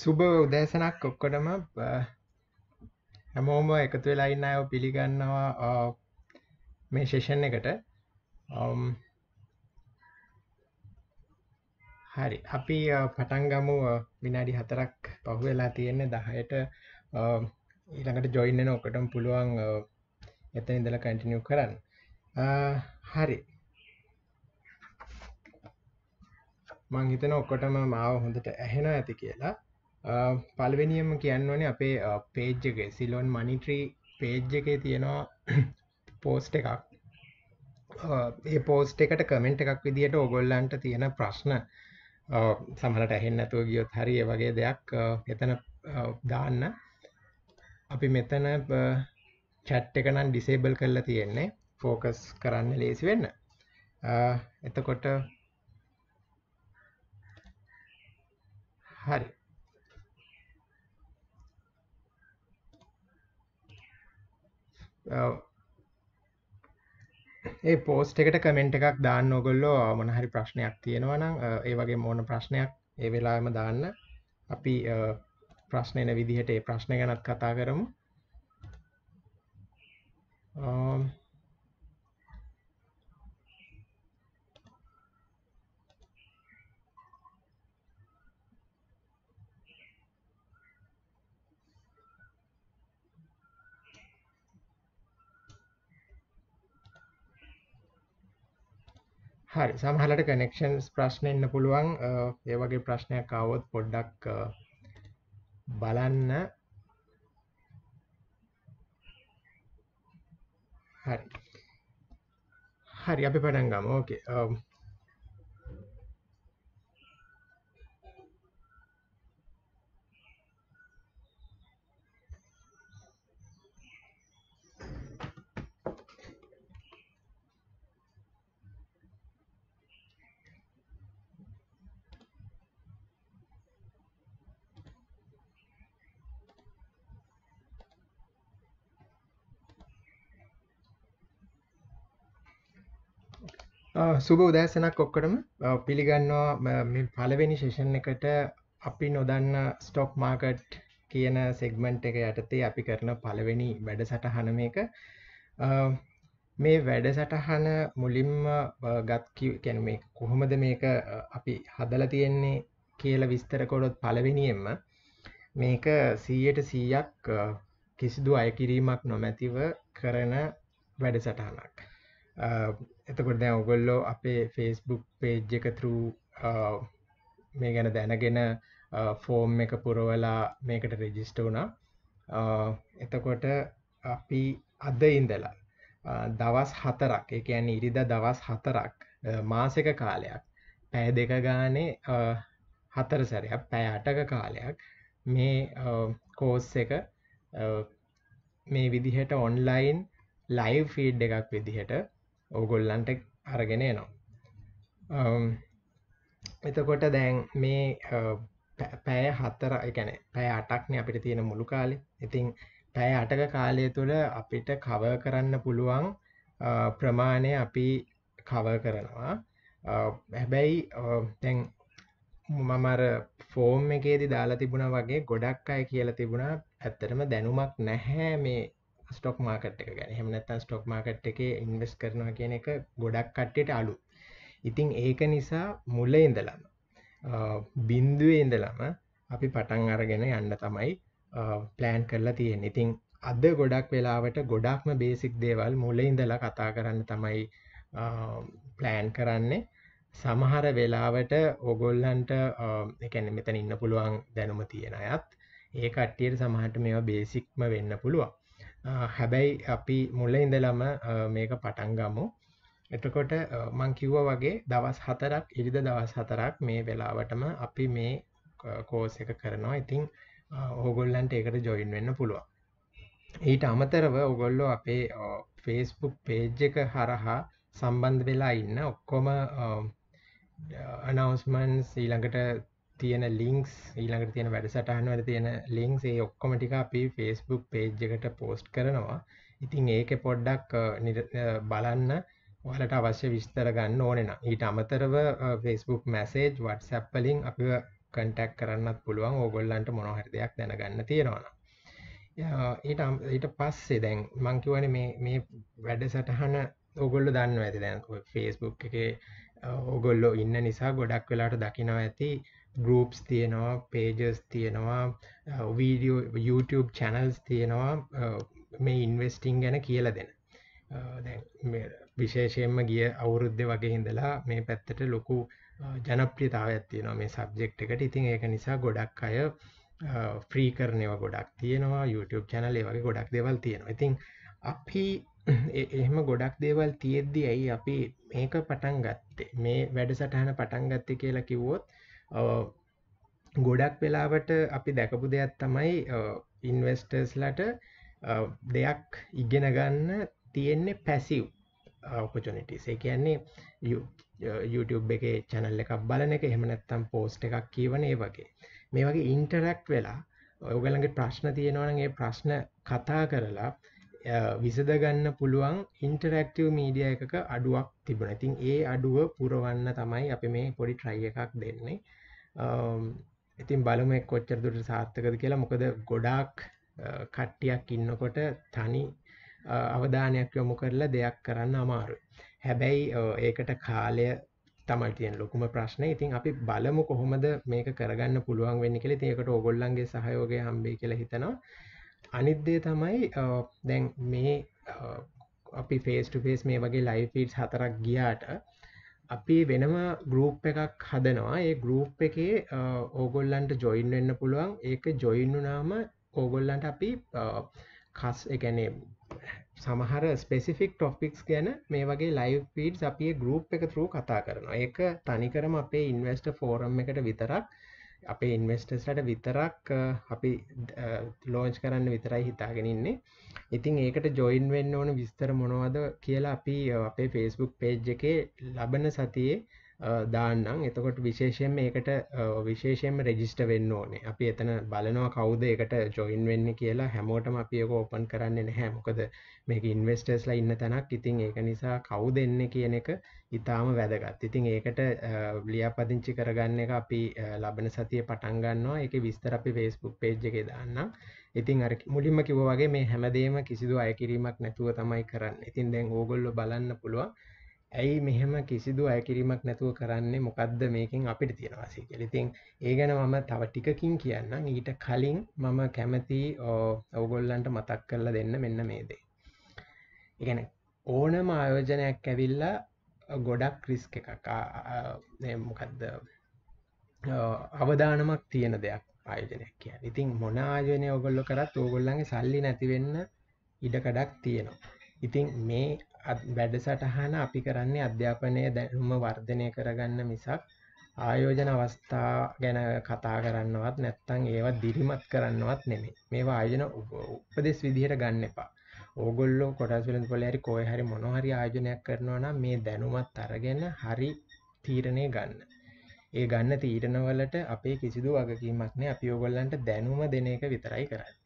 සුබ උදෑසනක් ඔක්කොටම හැමෝම එකතු වෙලා ඉන්න අයව පිළිගන්නවා මේ සෙෂන් එකට හරි අපි පටන් ගමු විනාඩි හතරක් පහු වෙලා තියෙන්නේ දහයට ඊළඟට ජොයින් වෙන ඔකටම පුළුවන් එතන ඉඳලා කන්ටිනියු කරන්න හරි මං හිතන ඔක්කොටම මාව හොඳට ඇහෙන ඇති කියලා පල්වෙනියම කියන්නවනේ අපේ පේජ් එක සිලොන් මනිට්‍රී පේජ් එකේ තියෙනවා පෝස්ට එකක් ඒ පෝස්ට එකට කමෙන්ට් එකක් විදිහට ඔගොල්ලන්ට තියෙන ප්‍රශ්න සමලට ඇහෙන් නැතුව ගියොත් හරි ඒ වගේ දෙයක් එතන දාන්න අපි මෙතන චැට් එක නම් ඩිසේබල් කරලා තියෙන්නේ ෆෝකස් කරන්න ලේසි වෙන්න එතකොට හරි ඒ පෝස්ට් එකට කමෙන්ට් එකක් දාන්න ඕගොල්ලෝ මොන හරි ප්‍රශ්නයක් තියෙනවා නම් ඒ වගේ මොන ප්‍රශ්නයක් ඒ වෙලාවෙම දාන්න අපි ප්‍රශ්න එන විදිහට ඒ ප්‍රශ්න ගැනත් කතා කරමු හරි සමහලට කනෙක්ෂන්ස් ප්‍රශ්න එන්න පුළුවන් ඒ වගේ ප්‍රශ්නයක් අවොත් පොඩ්ඩක් බලන්න හරි හරි අපි පටන් ගම ඕකේ සුබ උදෑසනක් ඔක්කොටම පිළිගන්නවා පලවෙනි ශේෂණ එකට අපි නොදන්න ස්ටොක් මාකට් කියන සෙක්මන්ට් එක යටතේ අපි කරන පළවෙනි වැඩ සටහන මේක මේ වැඩ සටහන මුලින්ම ගත්ැන මේ කොහොමද මේක අපි හදල තියෙන්නේ කියල විස්තරකොඩොත් පලවෙනියෙන්ම මේක සීයට සීයක් කිසිදු අයකිරීමක් නොමැතිව කරන වැඩ සටහනක් එතකොට දැන් ඔගොල්ලෝ අපේ ෆේස්බුක් පේජ් එක තරු uh, මේ ගැන දැනගෙන ෆෝම් uh, එක පුරවලා මේකට රෙජිස්ට වුණා uh, එතකොට අපි අද ඉඳලා දවස් හතරක් එක ඇන ඉරිද දවස් හතරක් මාසක කාලයක් පැය දෙක ගානේ හතර සැරයක් පැෑටක කාලයක් මේ කෝස් එක මේ විදිහට ඔන්ලයින් ලයිව් ෆීඩ් එකක් විදිහට ඕගොල්ලන්ට අරගෙන නවා එතකොට දැන් මේ පෑය හත්තර එකන පෑ අටක්න අපිට තියෙන මුළු කාලෙ ඉතිං පෑ අටක කාලය තුළ අපිට කව කරන්න පුළුවන් ප්‍රමාණය අපි කව කරනවා හැබැයි තැන් මමර ෆෝම් එකේදි දාලා තිබුණ වගේ ගොඩක් අය කියලා තිබුණා ඇත්තටම දැනුමක් නැහැ මේ ස්ටොක් මාකට් එක ගැන හෙමනත්තන් ස්ටොක් මාකට් එක ඉන්වස් කරනවා කියන එක ගොඩක් කට්ටට අලු ඉතිං ඒක නිසා මුල්ල ඉඳලම බින්දුව ඉඳලම අපි පටන් අරගෙන යන්න තමයි ප්ලෑන් කරලා තියෙන් ඉතිං අද ගොඩක් වෙලාවට ගොඩක්ම බේසික් දේවල් මුල ඉඳලා කතා කරන්න තමයි ප්ලෑන් කරන්නේ සමහර වෙලාවට ඔගොල්ලන්ට එකැන මෙතන ඉන්න පුළුවන් දැනුම තියෙන අයත් ඒ කට්ටියට සමහට මේවා බේසික්ම වෙන්න පුළුවන් හැබැයි අපි මුල ඉඳලම මේක පටන්ගමු එතකොට මං කිව්ව වගේ දවස් හතරක් ඉරිද දවස් හතරක් මේ වෙලාවටම අපි මේ කෝස එක කරනවා ඉතිං ඕගොල්ලන්ට ඒකට ජොයින් වෙන්න පුළුවන් ඊට අමතරව ඔගොල්ලෝ අපේ ෆේස්බුක් පේජ් එක හරහා සම්බන්ධ වෙලා ඉන්න ඔක්කොම අනවස්මන් ඊළඟට තියෙන ලිංක්ස් ඊළඟට තියෙන වැඩසටහනවල තියෙන ලිංක්ස් ඒ ඔක්කොම ටික අපි Facebook page එකට post කරනවා. ඉතින් ඒක පොඩ්ඩක් බලන්න ඔයාලට අවශ්‍ය විස්තර ගන්න ඕනේ නම්. ඊට අමතරව Facebook message WhatsApp වලින් අපිව contact කරන්නත් පුළුවන්. ඕගොල්ලන්ට මොනවා හරි දෙයක් දැනගන්න තියෙනවා නම්. ඊට ඊට පස්සේ දැන් මං කියවනේ මේ මේ වැඩසටහන ඕගොල්ලෝ දන්නවා ඇති දැන් Facebook එකේ ඕගොල්ලෝ ඉන්න නිසා ගොඩක් වෙලාට දකිනවා ඇති groups තියෙනවා pages තියෙනවා වීඩියෝ uh, YouTube channels තියෙනවා uh, මේ ඉන්වස්ටිං ගැන කියල දෙන uh, විශේෂයෙන්ම ගිය අවුරුද්ධ වගේ හිඳලා මේ පැත්තට ලොකු ජනප්‍රියතාවයක් තියෙනවා මේ සබ්ජෙක්් එකට ඉතින් ඒක නිසා ගොඩක් අය ෆ්‍රී කරනව ගොඩක් තියෙනවා YouTube චැනලේ වගේ ගොඩක් දෙවල් තියෙනවා ඉතින් අපි එහෙම ගොඩක් දේවල් තියෙද්දි ඇයි අපි මේක පටන් ගත්තේ මේ වැඩ සටහන පටන් ගත්ත කියලා කිව්වොත් ගොඩක් වෙලාවට අපි දැකපු දෙයක් තමයි ඉන්වස්ටර්ස්ලට දෙයක් ඉගෙන ගන්න තියෙන්නේ පැසිව් ඔපචනිටස් ඒ කියන්නේ YouTube එක චැනල් එකක් බලන එක එහෙමනැත්තම් පෝස්ට් එකක් කියවන ඒ වගේ මේ වගේ ඉන්ටරැක්් වෙලා ඔයගලගේ ප්‍රශ්න තියෙනවන ඒ ප්‍රශ්න කතා කරලා විසදගන්න පුළුවන් ඉන්ටරක්ටව මීඩිය එකක අඩුවක් තිබන තින් ඒ අඩුව පුරවන්න තමයි අපි මේ පොඩි ට්‍රයි එකක් දෙන්නේ ඉතින් බලම කොච්චර දුට සාර්ථකද කියලා මොකද ගොඩාක් කට්ටියක් ඉන්නකොට තනි අවධානයක් යොමු කරලා දෙයක් කරන්න අමාරු. හැබැයි ඒකට කාලය තමයි තියෙන ලොකුම ප්‍රශ්නේ. ඉතින් අපි බලමු කොහොමද මේක කරගන්න පුළුවන් වෙන්නේ කියලා. ඉතින් ඒකට ඕගොල්ලන්ගේ සහයෝගය හම්බෙයි කියලා හිතනවා. අනිත් දේ තමයි දැන් මේ අපි ෆේස් ටු ෆේස් මේ වගේ ලයිව් ෆීඩ්ස් හතරක් ගියාට අපි වෙනම ගරුප් එකක් හදනවා ඒ ගරුප් එකේ ඕගොල්ලන්ට ජොයින් වෙන්න පුළුවන් ඒක ජොයින්නුනාම ඕගොල්ලන්ට අපි කස් එකැනේ සමහර ස්පෙසිෆික් ටොෆික්ස් ගැන මේ වගේ ලයිව් පීඩ් අපේ ගරුප් එක තුරූ කතා කරනවා ඒක තනිකරම අපේ ඉන්වස්ට ෆෝරම් එකට විතරක් අපේ ඉන්වස්ටස්ලට විතරක් අපි ලෝජ් කරන්න විතරයි හිතාගෙනන්නේ ඉතින් ඒකට ජොයින් වෙන්න ඕන විස්තර මොනවද කියලා අපි අපේ ෆෙස්බුක් පේජ් එක ලබන සතියේ දාන්නම් එතකොට විශේෂයෙන් ඒකට විශේෂයෙන්ම රෙජිස්ට වෙන්න ඕනේ අපි එතන බලනවා කවුද එකට ජොයින් වෙන්න කියලා හැමෝටම අපියක ඕපන් කරන්න නැහැ මොකද මේක ඉන්වස්ටර්ස්ලා ඉන්න තැනක් ඉතින් ඒක නිසා කවු දෙන්න කියන එක ඉතාම වැදගත් ඉතින් ඒකට ලියාපදිංචි කරගන්න එක අපි ලබන සතිය පටන්ගන්නවා එක විස්තර අපි ෆේස්බුක් පේජ් එක දාන්නම් ඉතින් අර මුලින්ම කිව්ව වගේ මේ හැමදේම කිසිදු අයකිරීමක් නැතුව තමයි කරන්න ඉතින් දැන් ඕගොල්ලෝ බලන්න පුළුවන් ඇයි මෙහෙම කිසිදු අයකිරීමක් නැතුව කරන්නේ මොකක්ද මේකින් අපිට තියෙනවාසි කලිතින් ඒ ගැන මම තව ටිකකින් කියන්න ඊට කලින් මම කැමති ඔවගොල්ලන්ට මතක් කරලා දෙන්න මෙන්න මේදේ ඉගැන ඕනම ආයෝජනයක් ඇවිල්ලා ගොඩක් රිස්ක එකක් මොකක්ද අවධානමක් තියෙන දෙයක් ආයෝජනයක් කිය ඉතින් මොන ආයෝජනය ඔගොල්ලො කරත් ඕගොල්ලන්ගේ සල්ලි නැතිවෙන්න ඉඩකඩක් තියෙනවා ඉතින් මේ වැඩසටහන අපි කරන්නේ අධ්‍යාපනය දැනුම වර්ධනය කරගන්න මිසක් ආයෝජන අවස්ථා ගැන කතා කරන්නවත් නැත්තං ඒවා දිරිමත් කරන්නවත් නෙමේ මේවා ආයෝජන උපදෙස් විදිහට ගන්න එපා ඕගොල්ලෝ කොටස්වලින් පොලහරි කෝය හරි මොනොහරි ආයෝජනයක් කරනවා නම් මේ දැනුමත් අරගෙන හරි තීරණය ගන්න ඒ ගන්න තීරණවලට අපේ කිසිදු වගකීමක් නෑ අපි ඕගොල්ලන්ට දැනුම දෙන එක විතරයි කරන්න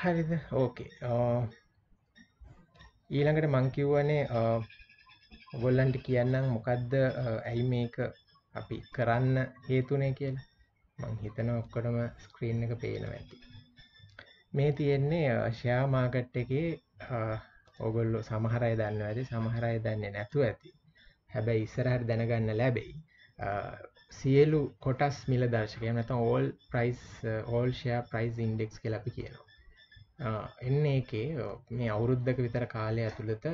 හරිද ඕකේ ඊළඟට මං කිව්වනේ ඔගොල්ලන්ට කියන්නම් මොකක්ද ඇයි මේක අපි කරන්න හේතුනේ කියලා මං හිතන ඔක්කොටම ස්ක්‍රීන් එක පේනව ඇති මේ තියෙන්නේ ෂයා මාකට් එකේ ඔගොල්ලෝ සමහරය දන්න ඇති සමහරය දන්නේ නැතු ඇති හැබැයි ඉස්සරහට දැනගන්න ලැබෙයි සියලු කොටස් මිල දර්ශකය නැත all price all share price index කලපි කියනවා එන්න ඒකේ මේ අවුරුද්ධක විතර කාලය ඇතුළත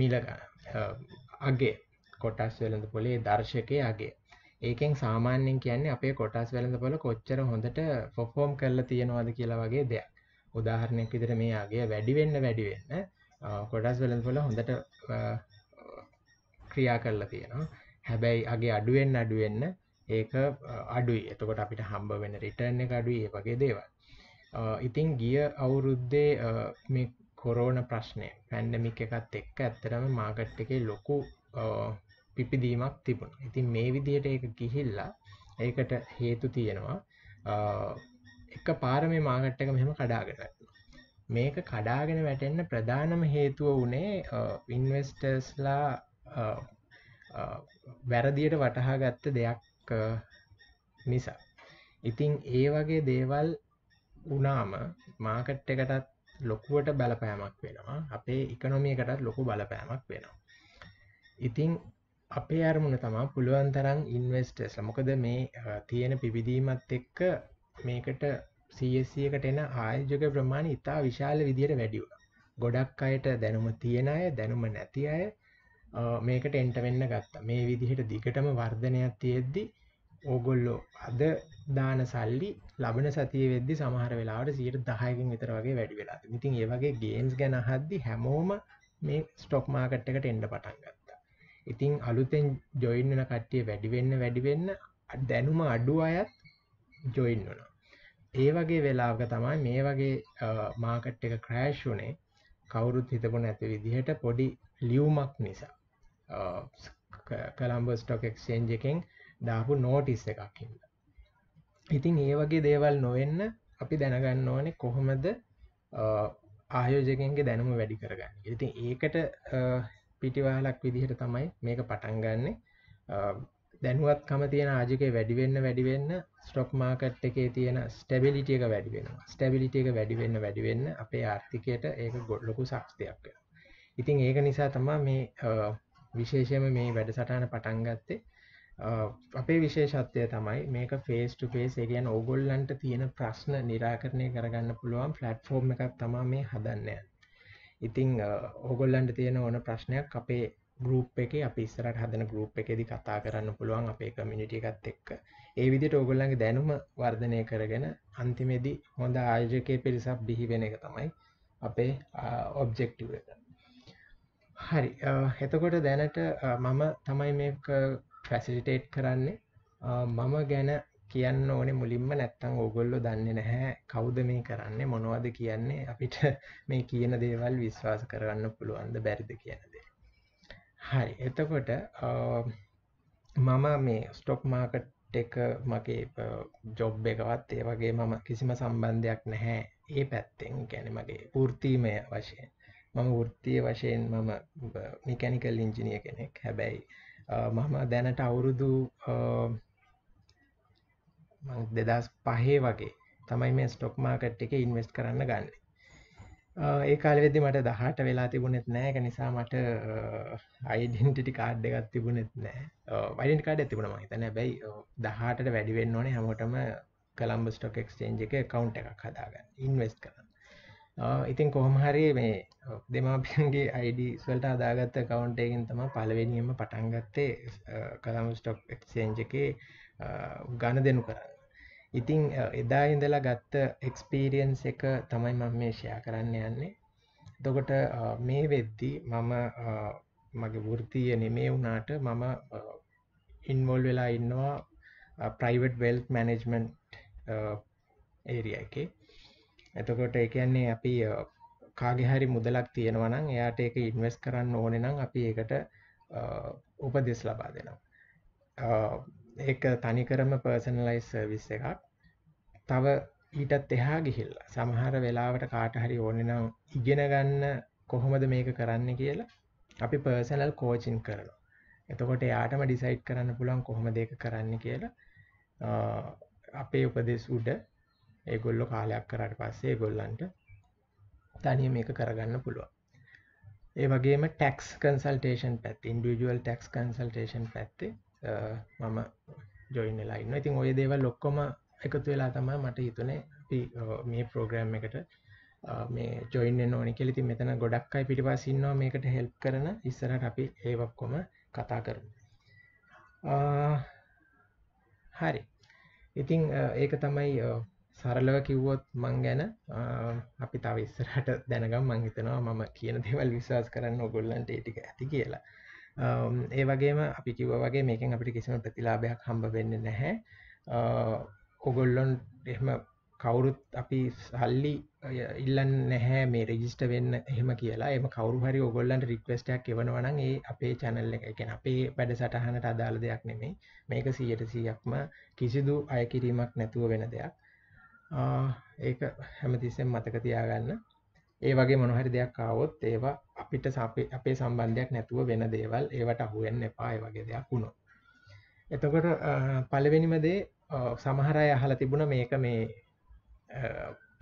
මිලග අගේ කොටස් වෙළඳ පොලේ දර්ශකය අගේ ඒකෙන් සාමාන්‍යෙන් කියන්නේ අපේ කොටස් වෙළඳ පොල කොච්චර හොඳට ෆොෆෝම් කරලා තියෙනවාද කියලා වගේ දෙයක් උදාහරණයක් විදිර මේ අගේ වැඩිවෙන්න වැඩිවෙන්න කොටස් වෙළඳ පොල හොඳට ක්‍රියා කරලා තියෙනවා හැබැයි අගේ අඩුවෙන් අඩුවෙන්න ඒක අඩුයි එතකොට අපිට හම්බ වෙන රිටර්න් එක අඩුයි ඒ වගේ දේවල් ඉතින් ගිය අවුරුද්දේ මේ කොරෝන ප්‍රශ්නය පැන්ඩමික් එකත් එක්ක ඇත්තරම මාගට් එකේ ලොකු පිපිදීමක් තිබුණ ඉතින් මේ විදියට එක ගිහිල්ලා ඒකට හේතු තියෙනවා එක පාර මේ මාගට් එක මෙහෙම කඩාගෙන මේක කඩාගෙන වැටෙන්න ප්‍රධානම හේතුව වනේ ඉන්වස්ටර්ස්ලා වැරදියට වටහා ගත්ත දෙයක් නිසා ඉතිං ඒ වගේ දේවල් වුණාම මාකට් එකටත් ලොකුවට බලපෑමක් වෙනවා අපේ ඉකනොමියකටත් ලොකු බලපෑමක් වෙනවා ඉතිං අපේ අරමුණ තමා පුළුවන් තරන් ඉන්වස්ටස් මොකද මේ තියෙන පිවිදීමත් එක්ක මේකට සසියකට එන ආයෝජක ප්‍රමාණ ඉතා විශාල විදියට වැඩියුණ ගොඩක් අයට දැනුම තියෙන අය දැනුම නැති අය මේකට එන්ට වෙන්න ගත්තා මේ විදිහට දිගටම වර්ධනයක් තියෙද්දිී ඕගොල්ලෝ අද දාන සල්ලි ලබන සතිය වෙද්දි සමහර වෙලාවට සියට දහයකින් විතර වගේ වැඩි වෙලා ඉතින් ඒ වගේ ගේම්ස් ගැන හද්දි හැමෝම මේ ස්ටොක් මාකට් එකට එන්ඩ පටන් ගත්තා ඉතිං අලුතෙන් ජොයින් වෙන කට්ටිය වැඩිවෙන්න වැඩිවෙන්න දැනුම අඩු අයත් ජොයින් වන ඒ වගේ වෙලාග තමයි මේ වගේ මාකට් එක ක්‍රෑශ් වනේ කවුරුත් හිතපු නැති විදිහට පොඩි ලියවමක් නිසා කළම්බ ස්ටොක් එක්ෂේන්ජ එකෙන් දාපු නෝටිස් එකක් හිද ඉතින් ඒ වගේ දේවල් නොවෙන්න අපි දැනගන්න ඕනේ කොහොමද ආයෝජකන්ගේ දැනුම වැඩි කරගන්න ඉතින් ඒකට පිටිවාලක් විදිහට තමයි මේක පටන්ගන්නේ දැනුවත්කම තියෙන ආජකය වැඩිවෙන්න වැඩිවෙන්න ස්ටොක් මාකට් එකේ තියෙන ස්ටැබිලිටියක වැඩිවෙන ස්ටැබිලිටියක වැඩිවෙන්න වැඩිවෙන්න අපේ ආර්ථිකයට ඒක ගොඩ්ලොකු සක්තියක් ඉතින් ඒක නිසා තමා මේ විශේෂයම මේ වැඩසටාන පටන්ගත්තේ අපේ විශේෂත්වය තමයි මේක ෆේස්ට පේස් එකගැන් ඕගොල්ලන්ට තියෙන ප්‍රශ්න නිරාකරණය කරගන්න පුළුවන් ෆලට්ෆෝර්ම් එකක් තමා මේ හදන්න ඉතිං ඕගොල්ලන්ට තියෙන ඕන ප්‍රශ්නයක් අපේ ගරුප් එක අපිස්සරට හදන ගරුප් එකෙදි කතා කරන්න පුළුවන් අපේ කමිනිටිකත් එක්ක ඒ විදිට ඕගොල්ලන්ගේ දැනුම වර්ධනය කරගෙන අන්තිමේදි හොඳ ආයෝජකය පිරිසක් බිහිවෙන එක තමයි අපේ ඔබ්ජෙක්ටව එක හරි එතකොට දැනට මම තමයි මේ ෆැසිලිටේට් කරන්නේ මම ගැන කියන්න ඕනේ මුලින්ම නැත්තං ඕගොල්ලො දන්නේ නැහැ කවුද මේ කරන්නේ මොනවද කියන්නේ අපිට මේ කියන දේවල් විශ්වාස කරගන්න පුළුවන්ද බැරිද කියනද හරි එතකොට මම මේ ස්ටොක් මාකට් එක මගේ ජොබ් එකවත් ඒ වගේ මම කිසිම සම්බන්ධයක් නැහැ ඒ පැත්තෙන් ගැන මගේ පෘතිීමය වශයෙන් මම ෘත්තිය වශයෙන් මම මිකැනිකල් ඉංජිනිය කෙනෙක් හැබැයි මම දැනට අවුරුදු දෙදස් පහේ වගේ තමයි මේ ස්ටොක් මාකට් එක ඉන්වස්ට කරන්න ගන්න ඒ කාලවෙදදි මට දහට වෙලා තිබුණෙත් නෑක නිසා මට අයිඩෙන්ටිටි කාඩ් එකත් තිබුණෙත් නෑ වයිඩ කාඩ ඇතිබුණ මගේ තැන බැයි දහට වැඩිවෙන්න ඕනේ හැමෝටම කළම්බ ස්ටොක් එක්ස්ටේන්ජ එක කවුන්් එකක් හදාගන්න ඉන්වස් කරන්න ඉතින් කොහොමහරි මේ දෙමාපියන්ගේ අයිඩස්වලට අදාගත්ත කවන්ටයගෙන් තම පලවෙනියම පටන්ගත්තේ කළම් ස්ටොප් එක්ෂේන්ජ එක ගණ දෙනු කරන්න ඉතිං එදා ඉඳලා ගත්ත එක්ස්පීරියන්ස් එක තමයි මම මේ ෂයා කරන්න යන්නේ දොකොට මේ වෙද්දි මම මගේ වෘතිය නෙමේ වුණාට මම ඉන්වොල් වෙලා ඉන්නවා ප්‍රයිවට් වෙල් මැනෙජ්මන්් ඒරිය එකේ එතකොට ඒ කියන්නේ අපි කාගේ හරි මුදලක් තියෙනවා නම් එයාට ඒක ඉන්වෙස්ට් කරන්න ඕනේ නම් අපි ඒකට උපදෙස් ලබා දෙනවා. ඒක තනිකරම පර්සනලයිස් සර්විස් එකක්. තව ඊටත් එහා ගිහිල්ලා සමහර වෙලාවට කාට හරි ඕනේ නම් ඉගෙන ගන්න කොහොමද මේක කරන්න කියලා අපි පර්සනල් කෝචින් කරනවා. එතකොට එයාටම ඩිසයිඩ් කරන්න පුළුවන් කොහොමද ඒක කරන්න කියලා අපේ උපදෙස් උඩ ඒගොල්ලෝ කාලයක් කරාට පස්සේ ඒගොල්ලන්ට තනිය මේක කරගන්න පුළුවන් ඒ වගේම ටැක්ස් කන්සල්ටේෂන් පැත් ඉන්ඩියුවල් ටැක්ස් කන්සල්ටේෂන් පැත්තේ මම ජොයින්න ලයින්න ඉතින් ඔය දේව ලොක්කොම එකතු වෙලා තම මට හිතුනේ මේ ප්‍රෝග්‍රම් එකට මේ ජොයින්න ඕනි කෙලිති මෙතන ගොඩක් අයි පිටිපසින්නවා මේකට හෙල්ප් කරන ඉස්සරට අපි ඒවක්කොම කතා කරමු හරි ඉතිං ඒක තමයි සරලව කිව්වොත් මං ගැන අපි තව ඉස්සරහට දැනගම් මංහිතනවා මම කියන දෙවල් විශවාස කරන්න ඔගොල්ලන්ට ඒටික ඇති කියලා ඒ වගේම අපි කිව වගේ මේකෙන් අපිට කිසිම ප්‍රතිලාභයක් හම්බ වෙන්න නැහැ ඔගොල්ලොන් එහම කවුරුත් අපි සල්ලි ඉල්ලන්න නැහැ මේ රෙජිස්ට වෙන්න එහෙම කියලා එම කවරු හරි ඔගොල්ලන්ට රික්වස්ටයක් එවනවනන් ඒ අපේ චැනල්ල එකැන අපේ වැඩ සටහනට අදාළ දෙයක් නෙමෙයි මේක සීයට සීයක්ම කිසිදු අයකිරීමක් නැතුව වෙන දෙයක් ඒක හැමතිස්සෙන් මතක තියාගන්න ඒ වගේ මොනහරි දෙයක් ආවොත් ඒවා අපිට අපේ සම්බන්ධයක් නැතුව වෙන දේවල් ඒවට අහුවෙන් එපා ඒ වගේ දෙයක් වුණො එතකොට පලවෙනිම දේ සමහරය අහල තිබුණ මේක මේ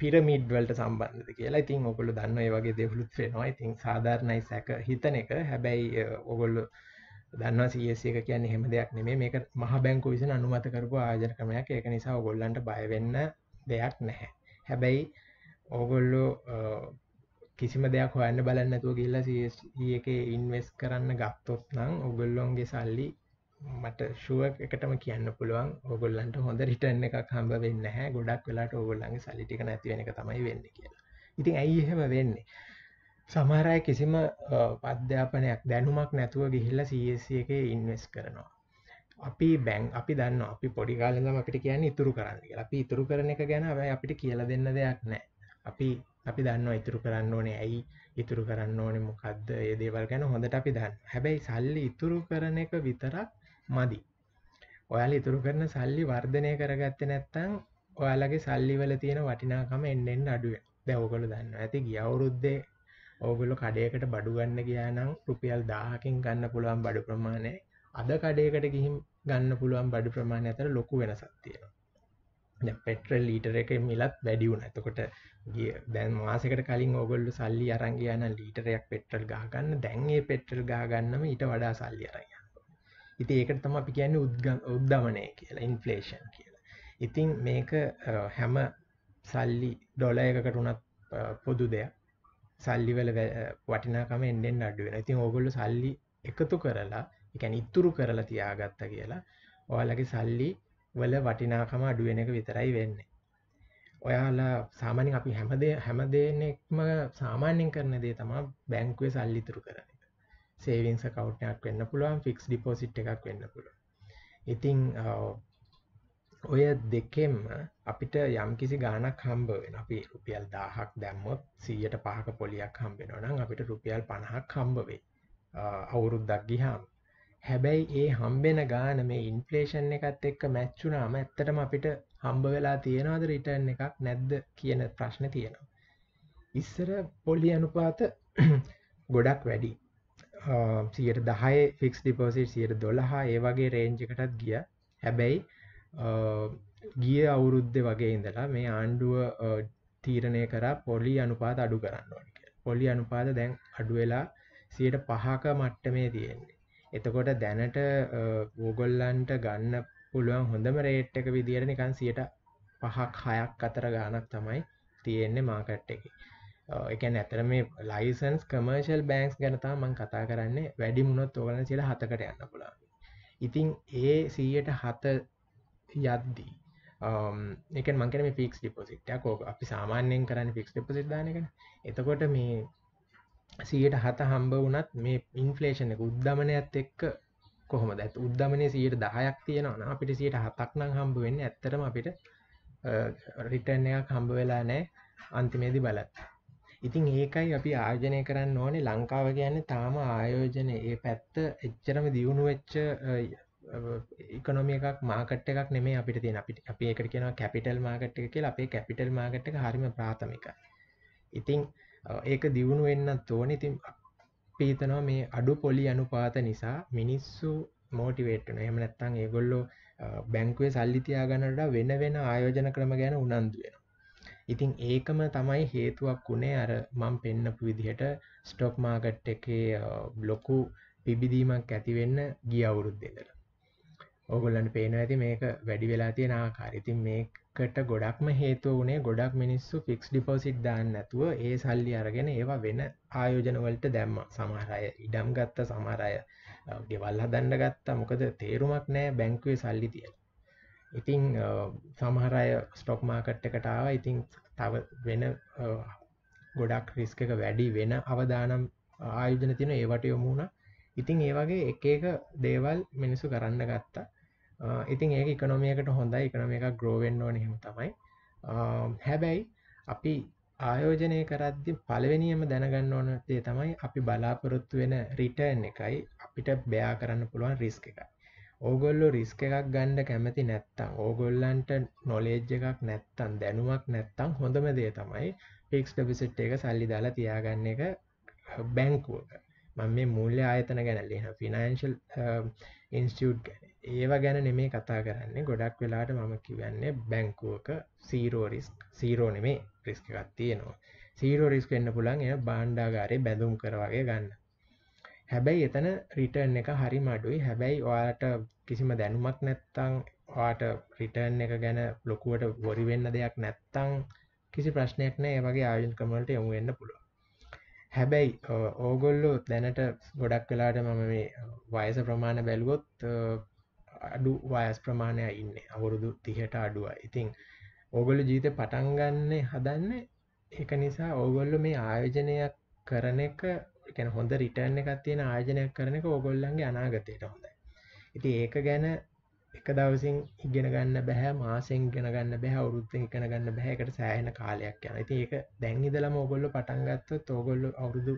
පිරමිඩ්වලට සම්බන්ධ කියලා ඉතින් ඔකොල දන්න ඒ වගේ දෙවලුත් වෙනවා ඉතින් සාධාරණයි සැක හිතන එක හැබැයි ඔගොල්ල දන්නවා සස එක කියන්නේ හෙම දෙයක් නෙමේ මේක මහ බැංකු විසින් අනුමත කරපු ආජර ක්‍රමයක් ඒක නිසා ඔගොල්ලන්ට බයවෙන්න දෙයක් නැහැ හැබැයි ඕගොල්ලෝ කිසිම දෙයක් හොයන්න බලන්නතුව ගිල්ල e එක ඉන්වස් කරන්න ගත්තොත් නම් ඔගොල්ලොන්ගේ සල්ලි මට ශුවක් එකටම කියන්න පුළුවන් ඔගොල්ලන්ට හොඳ රිටන්න එකක් හම්බ වෙන්න හැ ගොඩක් වෙලාට ඔගොල්ලන්ගේ සල්ලිටික නැතිවෙන එක තමයි වෙන්න කියලා ඉතින් ඇයි එහෙම වෙන්නේ සමහරය කිසිම පධ්‍යාපනයක් දැනුමක් නැතුව ගිහිල්ල සස e එක ඉන්වස් කරනවා අපි බැං අපි දන්න අපි පොඩි කාලදම අපිට කියන්න ඉතුරු කරන්න කියලා අපි ඉතුරු කරන එක ගැන ඇ අපිට කියල දෙන්න දෙයක් නෑ අපි අපි දන්න ඉතුරු කරන්න ඕනේ ඇයි ඉතුරු කරන්න ඕනේ මොකක්ද ඒදේවල් ගැන හොඳට අපි දන්න හැබැයි සල්ලි ඉතුරු කරන එක විතරක් මදි ඔයාල ඉතුරු කරන සල්ලි වර්ධනය කරගත්ත නැත්තං ඔයාලගේ සල්ලිවල තියෙන වටිනාකම එන්නෙන් අඩුව දැවකොල දන්න ඇති ගියවුරුද්දේ ඕගොලු කඩයකට බඩුගන්න ගියානම් රුපියල් දාහකින් ගන්න පුළුවන් බඩු ප්‍රමාණය අද කඩයකට ගිහිම් ගන්න පුළුවන් බඩු ප්‍රමාණ ඇතර ලොකු වෙනසක්තියෙන පෙට්‍රල් ලීටර එක මිලත් වැඩියුන ඇතකොට ගිය දැන් මාසකට කලින් ඔගොල්ලු සල්ලි අරංගයන ලීටරයක් පෙට්‍රල් ගාගන්න දැන්ගේ පෙට්‍රල් ගාගන්නම ඊට වඩා සල්ලි අරය ඉති ඒකට තම අපි කියන්න උද්ගන් උද්දමනය කියලා ඉන්ෆලේෂන් කියලා ඉතින් මේක හැම සල්ලි ඩොල එකකට වනත් පොදු දෙයක් සල්ලිවල වටිනාකම එන්නෙන් අඩුවෙන ඉතින් ඔගොල්ලු සල්ලි එකතු කරලා එකැන ඉත්තුරු කරලා තියාගත්ත කියලා ඔයාලගේ සල්ලි වල වටිනාකම අඩුවෙන එක විතරයි වෙන්නේ ඔයාලා සාමානින් අපි හැමදේ හැමදේනෙක්ම සාමාන්‍යෙන් කරන දේ තමා බැංකුවේ සල්ලිතුරු කරන එක සේවිංස කවට්නයක් වෙන්න පුළුවන් ෆික්ස් ඩිපෝසිට් එකක් වෙන්න පුළුව ඉතිං ඔය දෙකෙම් අපිට යම් කිසි ගානක් හම්බ වෙන අපි රුපියල් දාහක් දැම්මොත් සීයට පහක පොලියක් හම්බෙනනම් අපිට රුපියල් පණහක් හම්බවේ අවුරුද්දක් ගිහාම් හැබැයි ඒ හම්බෙන ගාන මේ ඉන්පලේෂන් එකත් එක්ක මැච්චුනාම ඇත්තටම අපිට හම්බ වෙලා තියෙනවාද රිටර්න් එකක් නැද්ද කියන ප්‍රශ්න තියෙනවා. ඉස්සර පොලි අනුපාත ගොඩක් වැඩි සියට දහය ෆික්ස් ඩිපෝසිට සියට දොළහා ඒ වගේ රේන්ජකටත් ගිය හැබැයි ගිය අවුරුද්ධ වගේ ඉඳලා මේ ආණ්ඩුව තීරණය කර පොලි අනුපාත අඩු කරන්න ඕනික පොලි අනුපාද දැන් අඩුවෙලා සියට පහක මට්ටමේ තියෙන්නේ එතකොට දැනට ඕගොල්ලන්ට ගන්න පුළුවන් හොඳම රේට් එක විදිහට නිකන් සියට පහක් හයක් අතර ගානක් තමයි තියෙන්නේ මාකට් එක එකන් ඇතර මේ ලයිසන්ස් කමර්ශල් බෑන්ක්ස් ගැනතා මං කතා කරන්නේ වැඩි මුණොත් ඕලන සියට හතකට යන්න පුළා ඉතිං ඒ සීයට හත යද්දී එක මංකන ෆික්ස් ඩිපසිට්යක් ෝක අපි සාමාන්‍යයෙන් කරන්න ෆික්ස් ඩිපසිට්දානකන එතකොට මේ සියට හත හම්බ වනත් මේ ඉන්ෆලේෂණ උද්ධමනයක්ත් එක්ක කොහොම දැත් උද්ධමනය සියට දහයක් තියෙනවා අපිට සියට හතක් නම් හම්බ වෙන්න ඇත්තරම අපිට රිටර්න් එකක් හම්බ වෙලා නෑ අන්තිමේදි බලත් ඉතින් ඒකයි අපි ආර්ජනය කරන්න ඕනේ ලංකාව ගැන්න තාම ආයෝජනය ඒ පැත්ත එච්චරම දියුණු වෙච්ච ඉකනොමිය එකක් මාකට් එකක් නෙමේ අපිට තියෙන අපිට අපි එකට කියෙනවා කැපිටල් මාගට් එක කියලා අපේ කැපිටල් මාගට් එක හරිම ප්‍රාථමික ඉතිං ඒක දියුණු වෙන්න තෝනි තින් පීතනවා මේ අඩු පොලි අනුපාත නිසා මිනිස්සු මෝටිවේට්න එහම නැත්තං ඒගොල්ලෝ බැංකුවේ සල්ලිතියා ගණට වෙන වෙන ආයෝජන ක්‍රම ගැන උනන්දු වෙන ඉතින් ඒකම තමයි හේතුවක් වුණේ අර මං පෙන්න්නපු විදිහට ස්ටොක් මාගට් එකේ බ්ලොකු පිබිදීමක් ඇතිවෙන්න ගිය අවුරුද්දෙදර ඔගොල්ලන් පේන ඇති මේක වැඩි වෙලා තියෙන ආකාරිතින් මේ කට ගොඩක්ම හේතුව වනේ ගොඩක් මිනිස්සු ෆික්ස් ඩිපෝසිට් දාන්න නැතුව ඒ සල්ලි අරගෙන ඒවා වෙන ආයෝජනවලට දැම්ම සමහරය ඉඩම් ගත්ත සමහරය ගෙවල් හදන්න ගත්තා මොකද තේරුමක් නෑ බැංකුවේ සල්ලි තියල ඉතිං සමහරය ස්ටොක් මාකට් එකටාව ඉතිං තව වෙන ගොඩක් රිස්ක වැඩි වෙන අවදානම් ආයෝජන තින ඒවට යොමුණ ඉතිං ඒවගේ එක එක දේවල් මිනිසු කරන්න ගත්තා ඉතින් ඒ එකනොමියකට හොඳයි එකනම එක ග්‍රෝවෙන් ඕන හෙම තමයි හැබැයි අපි ආයෝජනය කරද්දි පලවෙනියම දැනගන්න ඕන දේ තමයි අපි බලාපොරොත්තු වෙන රිටර්න් එකයි අපිට බෑ කරන්න පුළුවන් රිස්ක එක ඕගොල්ලො රිස්ක එකක් ගණ්ඩ කැමති නැත්තං ඕගොල්ලන්ට නොලේජ් එකක් නැත්තන් දැනුවක් නැත්තං හොඳම දේ තමයි පික්ස් ඩිසිට් එක සල්ලි දාලා තියාගන්න එක බැංකුවක මං මේ මුල්්‍ය ආයතන ගැනල්ලෙන ෆිනන්ශල් ඉන්ස්ටියුට් ඒව ගැන නෙමේ කතා කරන්න ගොඩක් වෙලාට මම කිවන්නේ බැංකුවක සීරෝරිස්ක් සීරෝ නෙමේ ප්‍රිස්කකත් තියෙනවා සීරෝ රිස්ක එන්න පුළන් එ බාණ්ඩාගාරය බැඳුම් කරවගේ ගන්න හැබැයි එතන රිටර්න් එක හරි මඩුයි හැබැයි ඔයාට කිසිම දැනුමක් නැත්තං වාට රිටර්න් එක ගැන ලොකුවට බොරිවෙන්න දෙයක් නැත්තං කිසි ප්‍රශ්නයක් නෑ ඒවගේ ආයුන් කමලට යොමුවෙන්න පුළුව හැබැයි ඕගොල්ලෝ දැනට ගොඩක් කලාට මම මේ වයස ප්‍රමාණ බැලුවොත් අඩු වයස් ප්‍රමාණය ඉන්න අවුරුදු තිහට අඩුව ඉතිං ඕගොල්ල ජීත පටන්ගන්නේ හදන්න එක නිසා ඕගොල්ලු මේ ආයෝජනයක් කරන එක කැන හොඳ රිටර්න එකත් තියෙන ආයජනයක් කරන එක ඕගොල්ලන්ගේ අනාගතයට හොඳයි ඉති ඒක ගැන එක දවසින් ඉගෙන ගන්න බැහැ මාසෙන් ගෙන ගන්න බැහ අවුරුත්තෙන් එකන ගන්න බැහැකට සෑහන කාලයක් යන ති ඒක දැංහිදලම ඔගොල්ල පටන්ගත්ත තෝගොල්ල අවුරුදු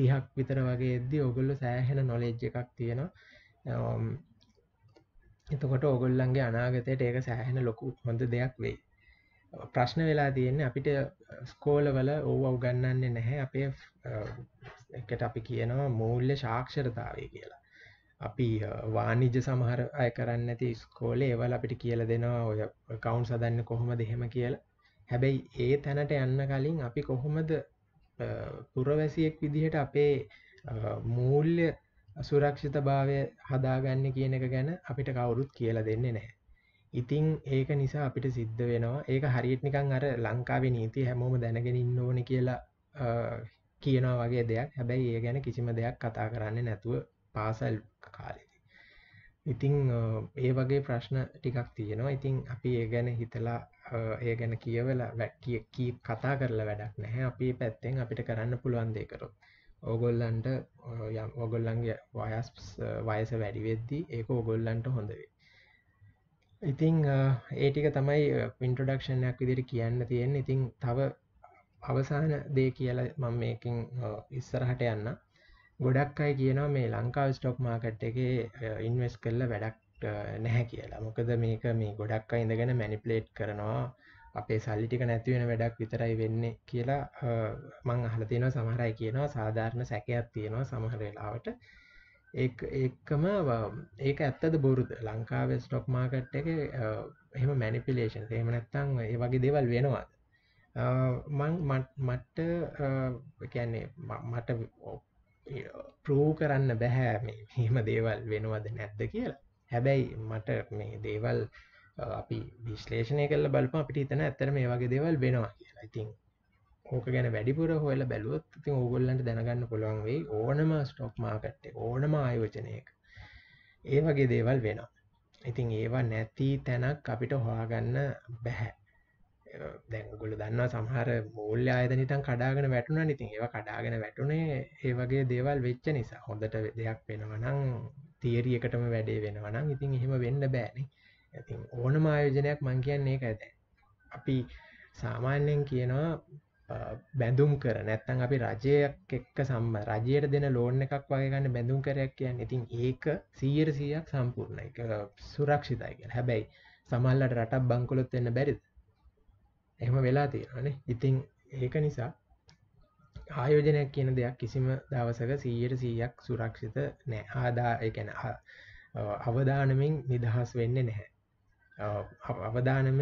තිහක් විතර වගේ එද්දි ඔගොල්ල සෑහෙන නොලෙජ් එකක් තියෙනවා එතකොට ඔගොල්ලන්ගේ අනාගතයට ඒක සෑහෙන ලොකු හොඳ දෙයක් වෙයි ප්‍රශ්න වෙලා තියෙන්නේ අපිට ස්කෝලවල ඕව උගන්නන්නේ නැහැ අපේ එකට අපි කියනවා මූල්්‍ය ශාක්ෂරතාවය කියලා අපි වාණිජ්‍ය සමහර අය කරන්න ඇති ස්කෝලේ ඒවල් අපිට කියල දෙනවා ඔය කවුන්් සදන්න කොහොම දෙහෙම කියලා හැබැයි ඒ තැනට යන්න කලින් අපි කොහොමද පුරවැසියෙක් විදිහට අපේ මූල්්‍ය සුරක්ෂිත භාවය හදාගන්න කියන එක ගැන අපිට කවුරුත් කියල දෙන්නේ නෑ ඉතිං ඒක නිසා අපිට සිද්ධ වෙනවා ඒක හරියට නිකං අර ලංකාවේ නීති හැමෝම දැනගෙන ඉන්න ඕන කියලා කියනවා වගේ දෙයක් හැබැයි ඒ ගැන කිසිම දෙයක් කතා කරන්න නැතුව පාසල් කාලෙදි. ඉතිං ඒ වගේ ප්‍රශ්න ටිකක් තියෙනවා ඉතිං අපි ඒ ගැන හිතලා ඒ ගැන කියවලා වැට්ටිය කී කතා කරලා වැඩක් නැහැ අපි පැත්තෙන් අපිට කරන්න පුළුවන් දෙකරොත්. ඕගොල්ලන්ට යම් ඔගොල්ලන්ගේ වයස් වයස වැඩිවෙද්දී ඒක ඔගොල්ලන්ට හොඳවේ. ඉතිං ඒටික තමයි පින්ට්‍රඩක්ෂණයක් විදිරි කියන්න තියෙන් ඉතිං තව අවසාන දේ කියලා මං මේකින් ඉස්සරහට යන්න ගොඩක් අයි කියනවා මේ ලංකාව ස්ටොක් මාකට් එක ඉන්වස් කරල වැඩක් නැහැ කියලා මොකද මේක මේ ගොඩක් ඉඳගෙන මැනිපලේට් කරනවා අපේ සල්ලිටික නැතිවෙන වැඩක් විතරයි වෙන්න කියලා මං අහල තියෙනවා සමහරයි කියනවා සාධාරණ සැකයක් තියෙනවා සමහරලාවට ඒකම ඒක ඇත්තද බොරුද ලංකාව ස්ටොක් මාකට් එක එහෙම මැනිපිලේෂන් එහෙම නැත්තං ඒ වගේ දේවල් වෙනවාද මං මට්ට කැන්නේ මට ප්‍රූ කරන්න බැහැ මෙම දේවල් වෙනවද නැද්ද කියලා හැබැයි මට මේ දේවල් අපි විශ්ලේෂණය කල බලප අපිට ඉතන ඇත්තර මේ වගේ දේවල් වෙනවා කියලා ඉතින් ඕක ගැන වැඩිපුර හොල බැලුවත් ඉතින් ඕගොල්ලන්ට දැනගන්න පුළුවන් වෙයි ඕනම ස්ටොක් මාකට්ේ ඕනම ආයෝජනයක ඒ වගේ දේවල් වෙනවා ඉතින් ඒවා නැති තැනක් අපිට හොයාගන්න බැහැ දැංගොල දන්නවා සහර මෝල්ල ආයතනතන් කඩාගෙන වැටුන නිතින් ඒ කඩාගෙන වැටුනේ ඒ වගේ දේවල් වෙච්ච නිසා හොඳට දෙයක් වෙනවනං තේරියකටම වැඩේ වෙනවනම් ඉතින් එහෙම වෙන්න බෑනේ ඇති ඕනම ආයෝජනයක් මං කියන්නේ එක ඇත අපි සාමාන්‍යයෙන් කියනවා බැඳුම් කර නැත්තන් අපි රජයක් එක්ක සම්බ රජයට දෙන ලෝන් එකක් වගේගන්න බැඳුම් කරයක් කියන්න ඉතින් ඒක සීර සීයක් සම්පූර්ණ එක සුරක්ෂිතයි කිය හැබැයි සමල්ලට රටක් බංකොලොත් එන්න බැරිද එහෙම වෙලා තියෙනවානේ. ඉතින් ඒක නිසා ආයෝජනයක් කියන දෙයක් කිසිම දවසක 100%ක් සුරක්ෂිත නෑ. ආදා ඒ කියන්නේ අවදානමෙන් නිදහස් වෙන්නේ නැහැ. අවදානම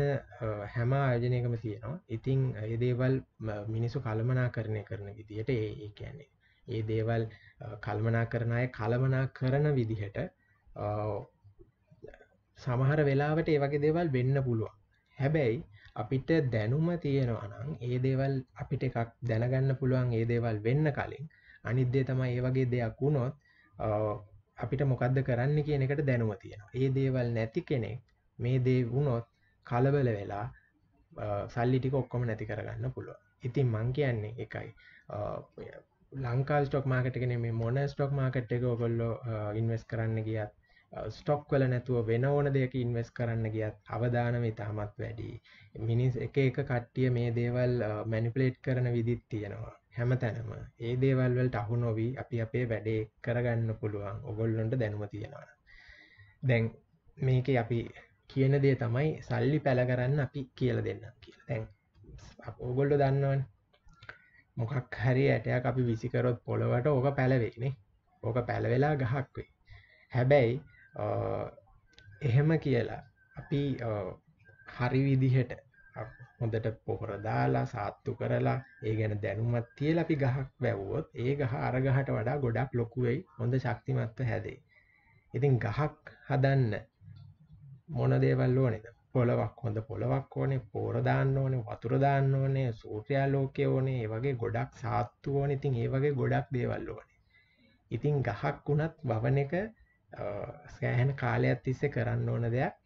හැම ආයෝජනයකම තියෙනවා. ඉතින් ඒ දේවල් මිනිසු කළමනාකරණය කරන විදිහට ඒ ඒ කියන්නේ ඒ දේවල් කල්මනා කරන අය කළමනා කරන විදිහට සමහර වෙලාවට ඒ වගේ දේවල් වෙන්න පුළුවන්. හැබැයි අපිට දැනුම තියෙනවනම් ඒ දේවල් අපිට එකක් දැනගන්න පුළුවන් ඒ දේවල් වෙන්න කලින් අනිද්දේ තමයි ඒ වගේ දෙයක් වුණොත් අපිට මොකක්ද කරන්න කියන එකට දැනුම තියෙනවා ඒ දේවල් නැති කෙනෙක් මේ දේ වුණොත් කලබල වෙලා සල්ලිටික ඔක්කොම නැති කරගන්න පුළුව ඉතින් මං කියන්නේ එකයි ලංකාල් ටොක් මාකට කෙන මේ මොන ස්ටොක් මාකට් එක ඔකොල්ලො ඉන්වස් කරන්න ගියත් ස්ටොක් වල නැතුව වෙන ඕන දෙයක ඉන්වස් කරන්න ගියත් අවධානම ඉතාමත් වැඩි මිනිස් එක එක කට්ටිය මේ දේවල් මැනිපලේට් කරන විදිත් තියෙනවා හැම තැනම ඒ දේවල්වලට අහු නොවී අපි අපේ වැඩේ කරගන්න පුළුවන් ඔගොල්ලොන්ට දැනුම තියෙනවා දැන් මේක අපි කියන දේ තමයි සල්ලි පැල කරන්න අපි කියල දෙන්න කියලා දැන් ඔගොල්ලො දන්නවන් මොකක් හරි ඇටයක් අපි විසිකරොත් පොළොවට ඕක පැලවෙෙන ඕක පැළවෙලා ගහක්වේ හැබැයි එහෙම කියලා අපි හරි විදිහට හොඳට පොහොර දාලා සාත්තු කරලා ඒ ගැන දැනුමත් තියලා අපි ගහක් වැව්වොත් ඒ ගහ අර ගහට වඩා ගොඩක් ලොකු වෙයි හොඳ ශක්තිමත්ව හැදෙයි. ඉතින් ගහක් හදන්න මොන දේවල් ඕනේද? පොලවක් හොඳ පොලවක් ඕනේ, පොහොර දාන්න ඕනේ, වතුර දාන්න ඕනේ, සූර්යාලෝකය ඕනේ, ඒ වගේ ගොඩක් සාත්තු ඕනේ. ඉතින් ඒ වගේ ගොඩක් දේවල් ඕනේ. ඉතින් ගහක් වුණත් වවන එක සෑහෙන කාලයක් තිස්සේ කරන්න ඕන දෙයක්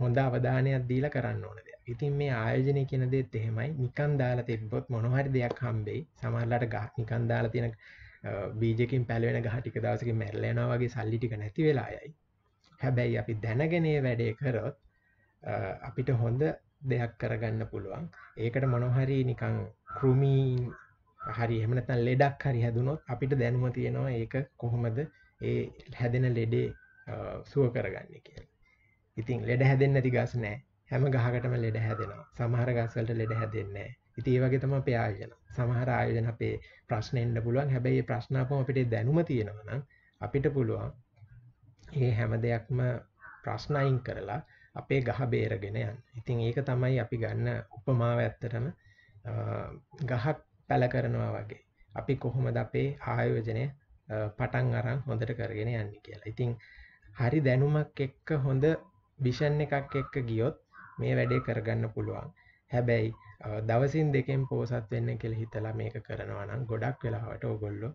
හොඳ අවධානයක් දීලා කරන්න ඕන දෙයක්. ඉතින් මේ ආයෝජනය කියන දෙයත් එහෙමයි. නිකන් දාලා තිබ්බොත් මොන හරි දෙයක් හම්බෙයි. සමහරලාට ගහ නිකන් දාලා තියෙන බීජකින් පැලවෙන ගහ ටික දවසකින් මැරිලා යනවා වගේ සල්ලි ටික නැති වෙලා යයි. හැබැයි අපි දැනගෙන මේ වැඩේ කරොත් අපිට හොඳ දෙයක් කරගන්න පුළුවන්. ඒකට මොන හරි නිකන් කෘමීන් හරි එහෙම නැත්නම් ලෙඩක් හරි හැදුනොත් අපිට දැනුම තියෙනවා ඒක කොහොමද ඒ හැදෙන ලෙඩේ සුව කරගන්න කිය ඉතින් ලෙඩ හැදෙන් ඇති ගස් නෑ හැම ගහකටම ලෙඩ හැදෙනවා සමහර ගස්වලට ලෙඩ හැදෙන්නේ ඉති ඒවගේ තම ප්‍යායෝජන සමහර ආයෝජන අපේ ප්‍රශ්න එන්න පුළුවන් හැබැයි ප්‍රශ්නාපම අපිට දැනුම තියෙනවා නම් අපිට පුළුවන් ඒ හැම දෙයක්ම ප්‍රශ්නයින් කරලා අපේ ගහ බේරගෙන යන් ඉතින් ඒක තමයි අපි ගන්න උපමාව ඇත්තටම ගහක් පැල කරනවා වගේ අපි කොහොමද අපේ ආයෝජනය පටන් අරන් හොඳට කරගෙන යන්න කියලා ඉතිං හරි දැනුමක් එක්ක හොඳ විෂන් එකක් එක්ක ගියොත් මේ වැඩේ කරගන්න පුළුවන් හැබැයි දවසින් දෙකෙන් පෝසත් වෙන්න කෙළ හිතලා මේක කරනවා නම් ගොඩක් වෙලාවට ඔගොල්ලො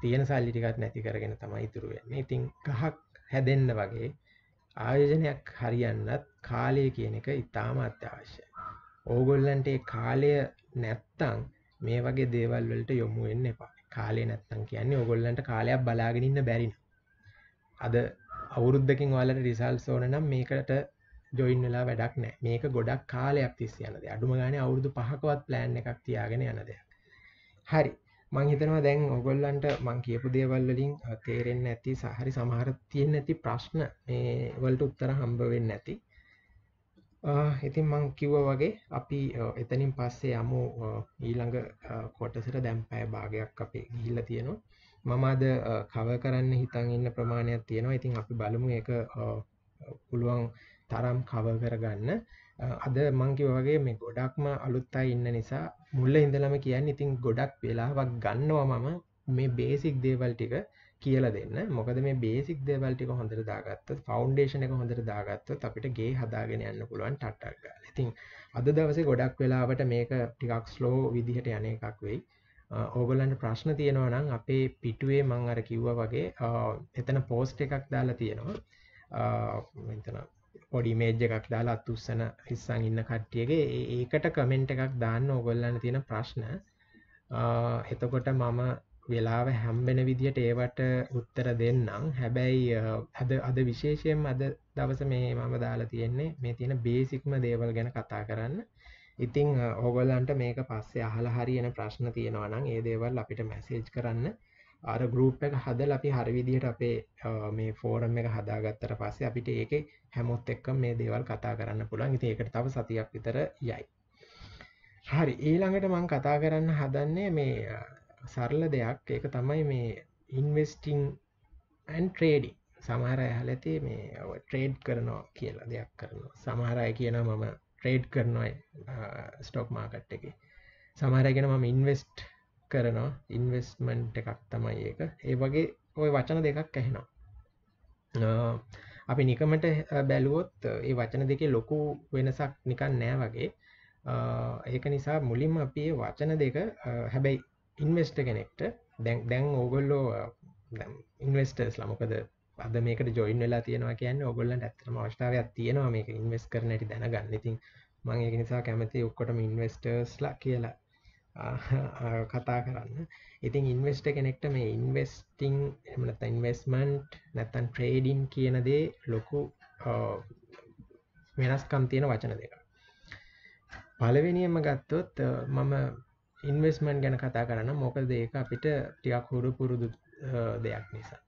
තියෙන සල්ලිටිකත් නැති කරගෙන තමයි ඉතුරුවෙන්නේ ඉතිං ගහක් හැදෙන්න වගේ ආයෝජනයක් හරියන්නත් කාලය කියන එක ඉතාම අත්‍යවශ්‍ය ඕගොල්ලන්ට කාලය නැත්තං මේ වගේ දේවල් වලට යොමු වෙන්න එපා කාලේ නැත්තම් කියන්නේ ඔගොල්ලන්ට කාලයක් බලාගෙන ඉන්න බැරින අද අවුරුද්දකින් ඔයාලට රිසල්ට්ස් ඕන නම් මේකට ජොයින් වෙලා වැඩක් නැහැ මේක ගොඩක් කාලයක් තිස්සේ යන දෙයක් අඩුම ගානේ අවුරුදු 5කවත් plan එකක් තියාගෙන යන දෙයක් හරි මං හිතනවා දැන් ඔයගොල්ලන්ට මං කියපු දේවල් වලින් තේරෙන්නේ නැති සහරි සමහර තියෙන්නේ නැති ප්‍රශ්න මේ වලට උත්තර හම්බ වෙන්නේ නැති ඉතින් මං කිව්ව වගේ අපි එතනින් පස්සේ යමු ඊළඟ කොටසට දැම්පෑ භාගයක් අපේ ගිහිල්ල තියෙනවා මම අද කව කරන්න හිතන් ඉන්න ප්‍රමාණයක් තියෙනවා ඉතින් අපි බලමු එක පුළුවන් තරම් කව කරගන්න අද මංකිව වගේ මේ ගොඩක්ම අලුත් අයි ඉන්න නිසා මුල්ල ඉඳලම කියන්න ඉතින් ගොඩක් වෙලාවක් ගන්නවා මම මේ බේසික් දේවල් ටික කියලා දෙන්න මොකද මේ බේසික් දේවල්ටික හොඳට දාගත්ත ෆෞන්ඩේෂන එක හොඳට දාගත්තොත් අපිට ගේ හදාගෙන යන්න පුළුවන් ටටක් ගාලා. ඉතින් අද දවසේ ගොඩක් වෙලාවට මේක ටිකක් ස්ලෝ විදිහට යන එකක් වෙයි. ඕගොල්ලන්ට ප්‍රශ්න තියෙනවා නම් අපේ පිටුවේ මම අර කිව්වා වගේ එතන පෝස්ට් එකක් දාලා තියෙනවා. මෙතන පොඩි මේජ් එකක් දාලා අත්උස්සන හිස්සන් ඉන්න කට්ටියගේ ඒකට කමෙන්ට් එකක් දාන්න ඕගොල්ලන්ට තියෙන ප්‍රශ්න එතකොට මම වෙලාව හැම්බෙන විදිහට ඒවට උත්තර දෙන්නම් හැබැයි හද අද විශේෂයෙන් අද දවස මේ මම දාලා තියෙන්නේ මේ තියෙන බේසික්ම දේවල් ගැන කතා කරන්න ඉතිං ඕගොල්ලන්ට මේක පස්සේ අහලා හරියන ප්‍රශ්න තියෙනවා නම් ඒ දේවල් අපිට මැසේජ් කරන්න අර ගරුප් එක හද අපි හරිවිදිහට අපේ මේ ෆෝරම් එක හදාගත්තර පස්සේ අපිට ඒක හැමොත් එක්ක මේ දේවල් කතා කරන්න පුළන් ඉති ඒකට තව සතියක් විතර යයි හරි ඊළඟට මං කතා කරන්න හදන්නේ මේ සරල දෙයක් ඒක තමයි මේ ඉන්වස්ටිං ඇන් ට්‍රේඩි සමහර ඇහලති මේ ට්‍රේඩ් කරනවා කියලා දෙයක් කරනවා සමහරය කියන මම ට්‍රේඩ් කරනවා ස්ටොක් මාකට් එක සමහරගෙන මම ඉන්වස්ට් කරනවා ඉන්වස්මන්ට් එකක් තමයි ඒක ඒ වගේ ඔය වචන දෙකක් ඇහෙනවා අපි නිකමට බැලුවොත් ඒ වචන දෙකේ ලොකු වෙනසක් නිකන් නෑ වගේ ඒක නිසා මුලින්ම අපේ වචන දෙක හැබැයි ඉන්වස්ට කෙනෙක්ට දැන් දැන් ඕගොල්ලෝ ඉන්වස්ටර්ස් ලමොකද අද මේකට ජොයින් වෙලා තියෙනවා කියන්න ඔගොල්ලන් ඇත්තම අවශ්‍යාවයක් තියෙනවා මේක ඉන්වස් කරනට දැනගන්න ඉතින් මං ඒ නිසා කැමති ඔක්කොටම ඉන්වස්ටර්ස්ලා කියලා කතා කරන්න ඉතින් ඉන්වස්ට කෙනෙක්ට මේ ඉන්වස්ටිං එමනත් ඉන්වස්මන්ට් නැත්තන් ට්‍රේඩින් කියන දේ ලොකු වෙනස්කම් තියෙන වචන දෙක පලවෙනියම ගත්තොත් මම ඉන්වස්මන් ගැන කතා කරන්න මොකද ඒක අපිට ටියක් හුරු පුරුදු දෙයක් නිසා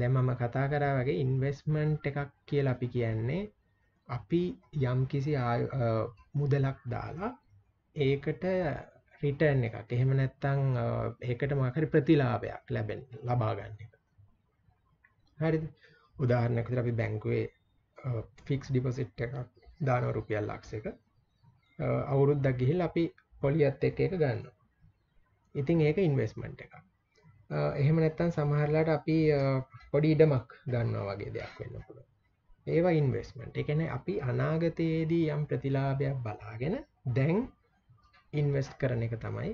දැම මම කතා කරා වගේ ඉන්වස්මන්ට් එකක් කියල අපි කියන්නේ අපි යම් කිසි මුදලක් දාලා ඒකට රිටර්න් එකක් එහෙම නැත්තං ඒකට මකරි ප්‍රතිලාභයක් ලැබෙන් ලබාගන්න එක හරි උදාහරණකතර අපි බැංකුවේ ෆික්ස් ඩිපසිට් එකක් දාන රුපියල් ලක්ස එක අවුරුද්දක් ගිහිල් අපි පොලියත් එක එක ගන්න ඉතින් ඒක ඉන්වස්මට් එක එහෙම නැත්තන් සමහරලාට අපි පොඩි ඉඩමක් ගන්නවා වගේ දෙයක් වෙන්න පුළුව ඒවා ඉන්වස්මට් එකන අපි අනාගතයේදී යම් ප්‍රතිලාභයක් බලාගෙන දැන් ඉන්වස්ට කරන එක තමයි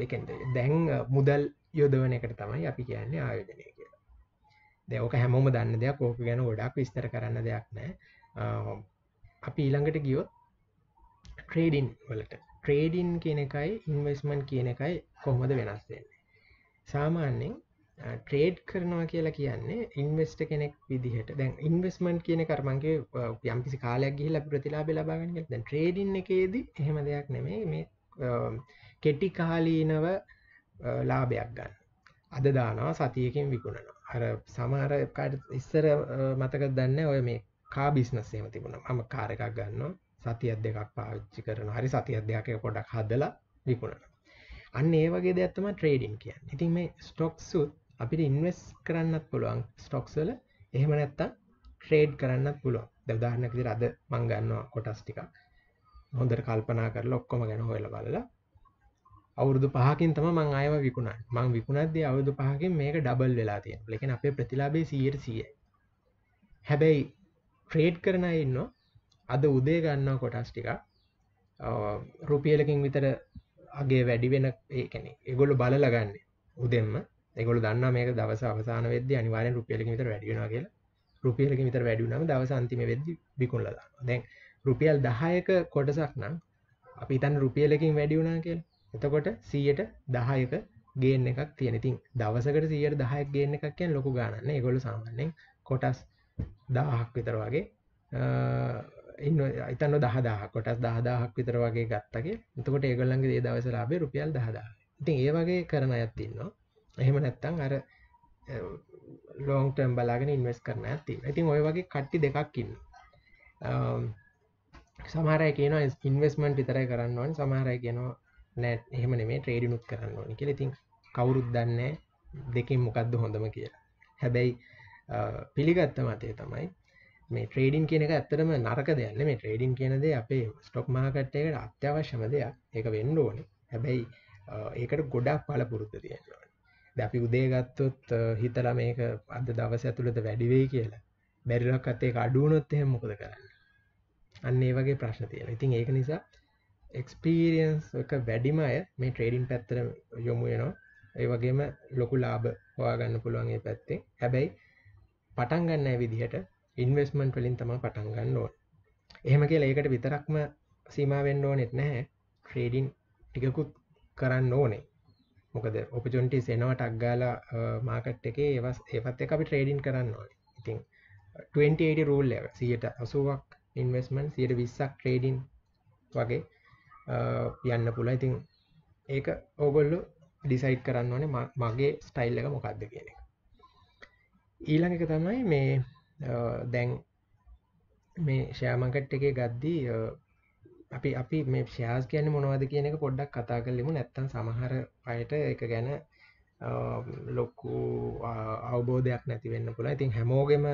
බෙකෙන්ද දැන් මුදල් යොදවන එකට තමයි අපි කියන්නේ ආයෝජනය කියලා දෙවක හැමෝම දන්න දෙයක් ඕක ගැන ගොඩක් විස්තර කරන්න දෙයක් නෑ අපි ඊළඟට ගියොත් ට්‍රේඩින් වලට ට්‍රේඩින් කියන එකයි ඉන්වස්මන් කියන එකයි කොහොමද වෙනස් වෙන්නේ සාමාන්‍යෙන් ට්‍රේඩ් කරනවා කියලා කියන්නේ ඉන්වස්ට කෙනෙක් විදිහට දැන් ඉන්වස්මන්ට් කියන කරමන්ගේ යම්පිසි කාලයක් ගිහිල ප්‍රතිලාබ ලබාගෙන දැන් ට්‍රේඩින් එකේදී එහෙම දෙයක් නෙමේ මේ කෙටි කාලීනව ලාභයක් ගන්න අද දානවා සතියකින් විකුණනවා හර සමහර ඉස්සර මතක දන්න ඔය මේ කා බිස්නස් එහෙම තිබුණා මම කාර එකක් ගන්නවා සතියක් දෙකක් පාවිච්චි කරන හරි සතියක් දෙකක් පොඩක් හදලා විකුණන අන්න ඒ වගේ දෙයක් තමයි ට්‍රේඩින් කියන්නේ. ඉතින් මේ ස්ටොක්ස් උත් අපිට ඉන්වෙස්ට් කරන්නත් පුළුවන් ස්ටොක්ස් වල එහෙම නැත්තම් ට්‍රේඩ් කරන්නත් පුළුවන්. දැන් උදාහරණයක් විදිහට අද මම ගන්නවා කොටස් ටිකක්. හොඳට කල්පනා කරලා ඔක්කොම ගැන හොයලා බලලා අවුරුදු පහකින් තම මං අයව විකුණන් මං විකුණද්ද අවුදු පහකින් මේක ඩබල් වෙලා තියෙන ලෙකෙන අපේ ප්‍රතිලාබේ සීයට සියයි හැබැයි ට්‍රේඩ් කරන ඉන්න අද උදේ ගන්නා කොටස් ටික රුපියලකින් විතර අගේ වැඩි වෙන ඒකැනෙ එගොලු බල ලගන්න උදෙම එගොල දන්න මේක දවස අවසාන වෙද අනිවාරය රුපියලක විතර වැඩිෙන කියලා රුපියලක විතර වැඩිුනම දවසන්තිම වෙද්දි බිකුල්ල දැන් රුපියල් දහයක කොටසක් නම් අපි තන් රුපියලකින් වැඩිවුනා කියල එතකොට සීයට දහයක ගේන එකක් තියෙනතින් දවසකට සියට දහයක් ගේන එකක් කියෙන් ලොකු ගානන්න ගොලු සාමාන්‍යෙන් කොටස් දාහක් විතර වගේ ඉන්න අයිතන්න දහදා කොටස් දහදාහක් විතර වගේ ගත්තගේ එතකොට ඒගොල්ලන්ගේ ඒ දවස ලාබේ රුපියල් දහදා ඉතින් ඒ වගේ කරන අයත් ඉන්නවා එහෙම නැත්තං අර ලෝන්ටම් බලාගෙන ඉන්වස් කරන ඇති ඉතින් ඔය වගේ කට්ටි දෙකක්කින්න සමහරය කියන ඉන්වස්මන්ට් විතරයි කරන්නවන් සමහරය කියන නෑ එහෙම මේ ට්‍රේඩිනුත් කරන්න ඕනි කියල ඉතින් කවුරුත් දන්න දෙකින් මොකක්ද හොඳම කියලා හැබැයි පිළිගත්ත මතය තමයි මේ ට්‍රේඩින් කියනක ඇත්තරම නරක දෙයන්න මේ ට්‍රේඩින් කියනද අපේ ස්ටොක් මාකට්ටයකට අත්‍යවශ්‍යම දෙයක් එක වෙන්න ඕන හැබැයි ඒකට ගොඩක් පල පුරුත්ත තියෙනවා දැපි උදේගත්තොත් හිතල මේක අද දවස ඇතුළද වැඩිවෙයි කියලා බැරිලක් අත්තේ අඩුවනොත් එහෙම මොකද කරන්න අන්න ඒ වගේ ප්‍රශ්න තියෙන ඉතින් ඒක නිසා එක්ස්පීරියන්ස් එක වැඩිම අය මේ ට්‍රේඩින් පැත්තර යොමු වෙනවා ඒ වගේම ලොකු ලාබ හොයාගන්න පුළුවන්ගේ පැත්තෙන් හැබැයි පටන් ගන්න විදිහට ඉන්වස්මන්ට වලින් තම පටන් ගන්න ඕන එහෙම කියලා ඒකට විතරක්ම සීමාවෙන්ඩ ඕනෙත් නැහැ ට්‍රේඩින් ටිකකුත් කරන්න ඕනේ මොකද ඔපජොන්ටි සෙනවට අක්ගාලා මාකට් එක ඒවස් ඒත් එක අපි ට්‍රේඩින් කරන්න ඕන ඉතින් 28 රූල් සියට අසුවක් ඉන්වස්මන් සියට විස්සක් ට්‍රේඩින් වගේ යන්න පුල ඉතින් ඒක ඕගොල්ලු ඩිසයිට් කරන්න ඕනේ මගේ ස්ටයිල් එක මොකක්ද කියන එක ඊළඟ එක තමයි මේ දැන් මේ ෂෑමකට් එකේ ගද්දී අපි අපි මේ ෂයාස් කියන මොනවද කියන එක පොඩ්ඩක් කතා කරලෙමු නැත්තන් සමහර අයට එක ගැන ලොක්කු අවබෝධයක් නැති වෙන්න පුළ ඉතින් හැමෝගෙම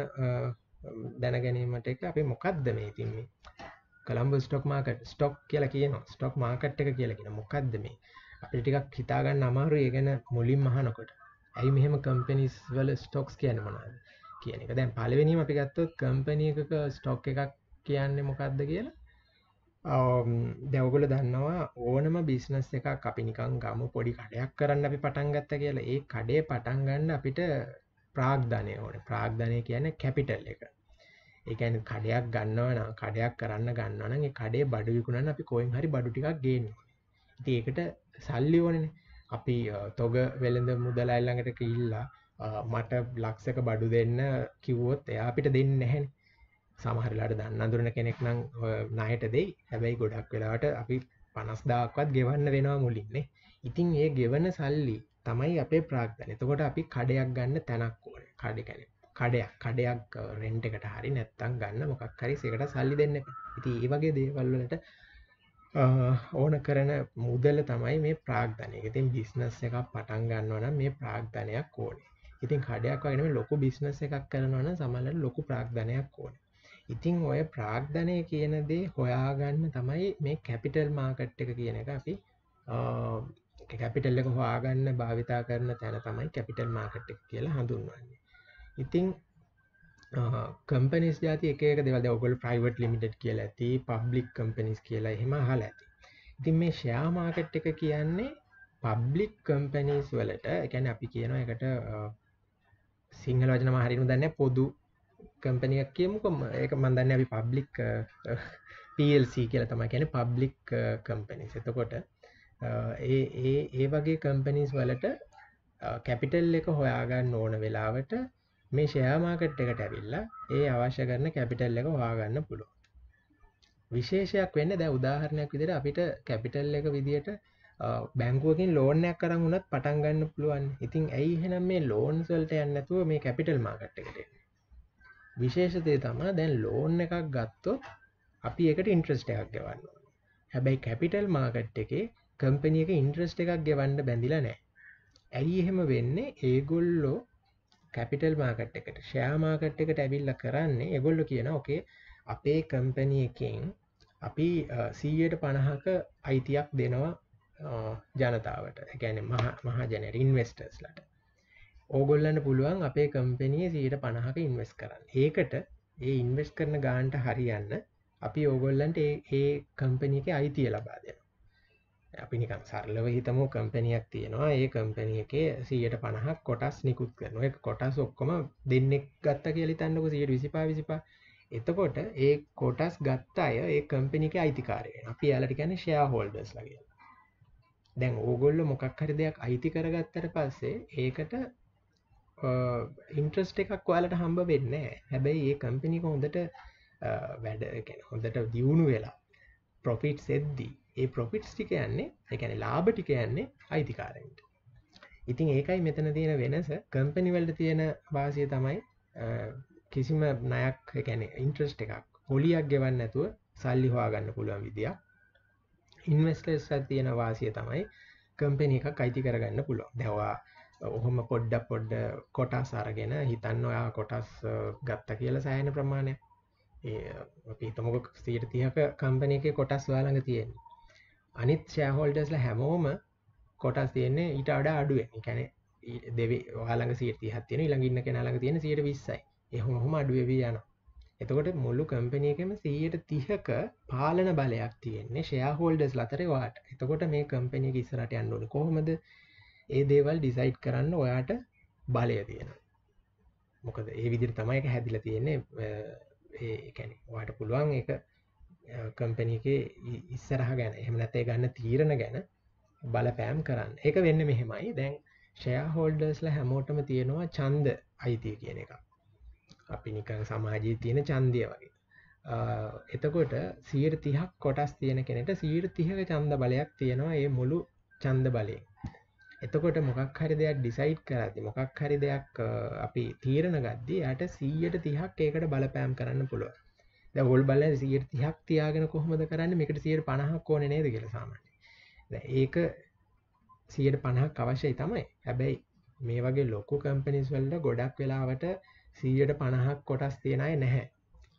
දැනගැනීමට එක අපි මොකක්ද මේ ඉතින්න්නේ කළම්බ ස්ටොක් මාකට ස්ටොක් කියල කියන ස්ටොක් මාකට් එක කියලකිෙන මොකක්ද මේ අපි ටිකක් හිතාගන්න අමාරු ඒ ගැන මුලින් මහනකොට ඇයි මෙහෙම කම්පිනිස් වල ස්ටොක්ස් කියන මනාද කියන එක දැන් පලවෙනීම අපි ගත්තොත් කම්පනිය එකක ස්ටොක් එකක් කියන්නේ මොකක්ද කියලා දැවගොල දන්නවා ඕනම බිස්නස් එක අපි නිකං ගම පොඩි කඩයක් කරන්න අපි පටන්ගත්ත කියලා ඒ කඩේ පටන්ගන්න අපිට ප්‍රාග්ධනය ඕන ප්‍රාග්ධනය කියන කැපිටල් එක එකන කඩයක් ගන්නවන කඩයක් කරන්න ගන්නන කඩේ බඩුවිකුණන් අපි කොයින් හරි බඩුටිකක් ගේන ඒකට සල්ලි ඕනන අපි තොග වෙළඳ මුදලා එල්ළඟට කිල්ලා මට ලක්ෂක බඩු දෙන්න කිව්වොත් එයා අපිට දෙන්නේ නැහැ සමහරලාට දන්න අඳුරන කෙනෙක් නම් ණයට දෙයි. හැබැයි ගොඩක් වෙලාවට අපි 50000ක්වත් ගෙවන්න වෙනවා මුලින්නේ. ඉතින් ඒ ගෙවන සල්ලි තමයි අපේ ප්‍රාග්ධන එතකොට අපි කඩයක් ගන්න තැනක් ඕන කඩකැන කඩයක් කඩයක් රෙන්ට් එකට හරි නැත්තං ගන්න මොකක් හරි සකට සල්ලි දෙන්න ඉති ඒ වගේ දේවල්වලට ඕන කරන මුදල තමයි මේ ප්‍රාග්ධනය ඉතින් බිස්නස් එකක් පටන් ගන්නවන මේ ප්‍රාග්ධනයක් ඕනේ ඉතින් කඩයක් වගෙනම ලොකු බිස්නස් එකක් කරනවන සමලට ලොකු ප්‍රාක්්ධනයක් ඕන ඉතිං ඔය ප්‍රාග්ධනය කියනදේ හොයාගන්න තමයි මේ කැපිටල් මාකට් එක කියන එක අපි කැපිටල්ලක හවාගන්න භාවිතා කරන තැන තමයි කැපිටල් මාකට් කියලා හඳුන්වන්නේ ඉතිං කම්පනිස් ජාති එක දෙවල් ඔගොල් ප්‍රයිවට් ලිමිට් කියලා ඇති පබ්ලික් කම්පනිස් කියලා එහෙම හල ඇති ඉතින් මේ ෂයා මාකට් එක කියන්නේ පබ්ලික් කම්පනිස් වලට එකැන අපි කියන එකට සිංහල වචන මහරිනු දන්න පොදු කම්පනයක් කියමුකම ඒක මන්දන්න අපි පබ්ලික් පල්C කියල තම කියන පබ්ලික් කම්පනිස් එතකොට ඒ ඒ වගේ කම්පනිස් වලට කැපිටල් එක හොයාගන්න ඕන වෙලාවට මේ ෂයාමාකට් එකට ඇවිල්ලා ඒ අවශ්‍ය කරන කැපිටල් එක හොයාගන්න පුළුව විශේෂයක් වෙන්න දැ උදාහරණයක් විදිර අපිට කැපිටල් එක විදිට බැංකුවකින් ලෝනයක් කරන්න වනත් පටන් ගන්න පුළුවන් ඉතින් ඇයි හෙනම් මේ ලෝන්සල්ට යන්නතුව මේ කැපිටල් මාකට්ටකට විශේෂතය තමා දැන් ලෝන් එකක් ගත්තොත් අපි එකට ඉන්ට්‍රස්ට එකක් ගවන්න හැබැයි කැපිටල් මාකට් එකේ කම්පනිය එක ඉන්ට්‍රස්ට එකක් ගෙවන්න බැඳිලා නෑ ඇයි එහෙම වෙන්නේ ඒගොල්ලෝ කැපිටල් මාකට් එකට ෂයාමාකට් එකට ඇවිල්ල කරන්නේ එගොල්ලො කියන ඕකේ අපේ කම්පනියකින් අපි සීයට පණහක අයිතියක් දෙනවා ජනතාවට එකැන මහජනයට ඉන්වස්ටර්ස්ලට ඕගොල්ලන්න පුළුවන් අපේ කම්පෙනිය සීට පණහක ඉන්වස් කරන්න ඒකට ඒ ඉන්වස් කරන ගාන්ට හරියන්න අපි ඕගොල්ලන්ට ඒ කම්පනික අයිතිය ලබා දෙෙන අපි නිකම් සරලව හිතමු කම්පැනියක් තියෙනවා ඒ කම්පැනිය එක සියට පණහක් කොටස් නිකුත් කරන එක කොටස් ඔක්කොම දෙන්නෙක් ගත්ත කියලි තන්නක සියට විසිපා විසිපා එතකොට ඒ කොටස් ගත්ත අය ඒ කම්පිනික අයිතිකාරය අපි යාලට ගැන ෂයා හෝල්ඩස් ලගේ දැන් ඕගොල්ල මොකක් හරි දෙයක් අයිති කරගත්තර පස්සේ ඒකට ඉන්ට්‍රස්ට එකක් ඔයාලට හම්බ වෙන්න හැබැයි ඒ කම්පිනික හොඳට වැඩගෙන හොඳට දියුණු වෙලා ප්‍රොෆිට් සෙද්දී ඒ ප්‍රොෆිට්ස් ටික යන්නේ එකැන ලාබ ටික යන්නේ අයිතිකාරෙන්ට ඉතින් ඒකයි මෙතන තියෙන වෙනස කම්පනිවල්ට තියෙන වාසය තමයි කිසිම නයක් එකැන ඉන්ට්‍රස්ට එකක් හොලියක් ගෙවන්න ඇතුව සල්ලි හවාගන්න පුළුවන් විදිියක් ඉන්වස්ටර්ස්ලා තියෙන වාසිය තමයි කම්පැනි එකක් අයිති කරගන්න පුළුවන් දැවා ඔහොම පොඩ්ඩ පොඩ්ඩ කොටස් අරගෙන හිතන්න ඔයා කොටස් ගත්ත කියල සෑන ප්‍රමාණය අපිතමක සීට තියක කම්පන එක කොටස් වාළඟ තියෙන් අනිත් ෂෑහෝල්ඩස්ල හැමෝම කොටස් තියන්නේ ඊට අඩ අඩුවෙන් කැනෙ දෙව වාලග සීට හත්තියෙන ළඟඉන්න කෙනලාග තියෙන සීට විස්සයි එහොම අඩුවවී යනවා එතකොට මුල්ලු කම්පනයකම සීයට තිහක පාලන බලයක් තියෙන්නේ ෂයාහෝල්ඩස් ලතරවාට එතකොට මේ කම්පනය ඉස්සරට අන්ඩුවන කොහොමද ඒ දේවල් ඩිසයිට් කරන්න ඔයාට බලය තියෙන මොකද ඒ විදිර තමයික හැදිල තියෙන්නේ ඒැන වාට පුළුවන් එක කම්පනගේ ඉස්සරහ ගැන එහමනැතේ ගන්න තීරණ ගැන බලපෑම් කරන්න එක වෙන්න මෙහෙමයි දැන් ෂයා හෝල්ඩස්ල හැමෝටම තියෙනවා චන්ද අයිතිය කියන එකක් අපි නිකන් සමාජයේ තියෙන ඡන්දය වගේ. එතකොට 130ක් කොටස් තියෙන කෙනෙක්ට 130ක ඡන්ද බලයක් තියෙනවා ඒ මුළු ඡන්ද බලයෙන්. එතකොට මොකක් හරි දෙයක් ඩිසයිඩ් කරද්දි මොකක් හරි දෙයක් අපි තීරණ ගද්දි යට 130ක් ඒකට බලපෑම් කරන්න පුළුවන්. දැන් ඕල් බලලා 130ක් තියාගෙන කොහොමද කරන්නේ? මේකට 150ක් ඕනේ නේද කියලා සාමාන්‍යයෙන්. දැන් ඒක 150ක් අවශ්‍යයි තමයි. හැබැයි මේ වගේ ලොකු කම්පැනිස් වලට ගොඩක් වෙලාවට සීයට පණහක් කොටස් තියෙනය නැහැ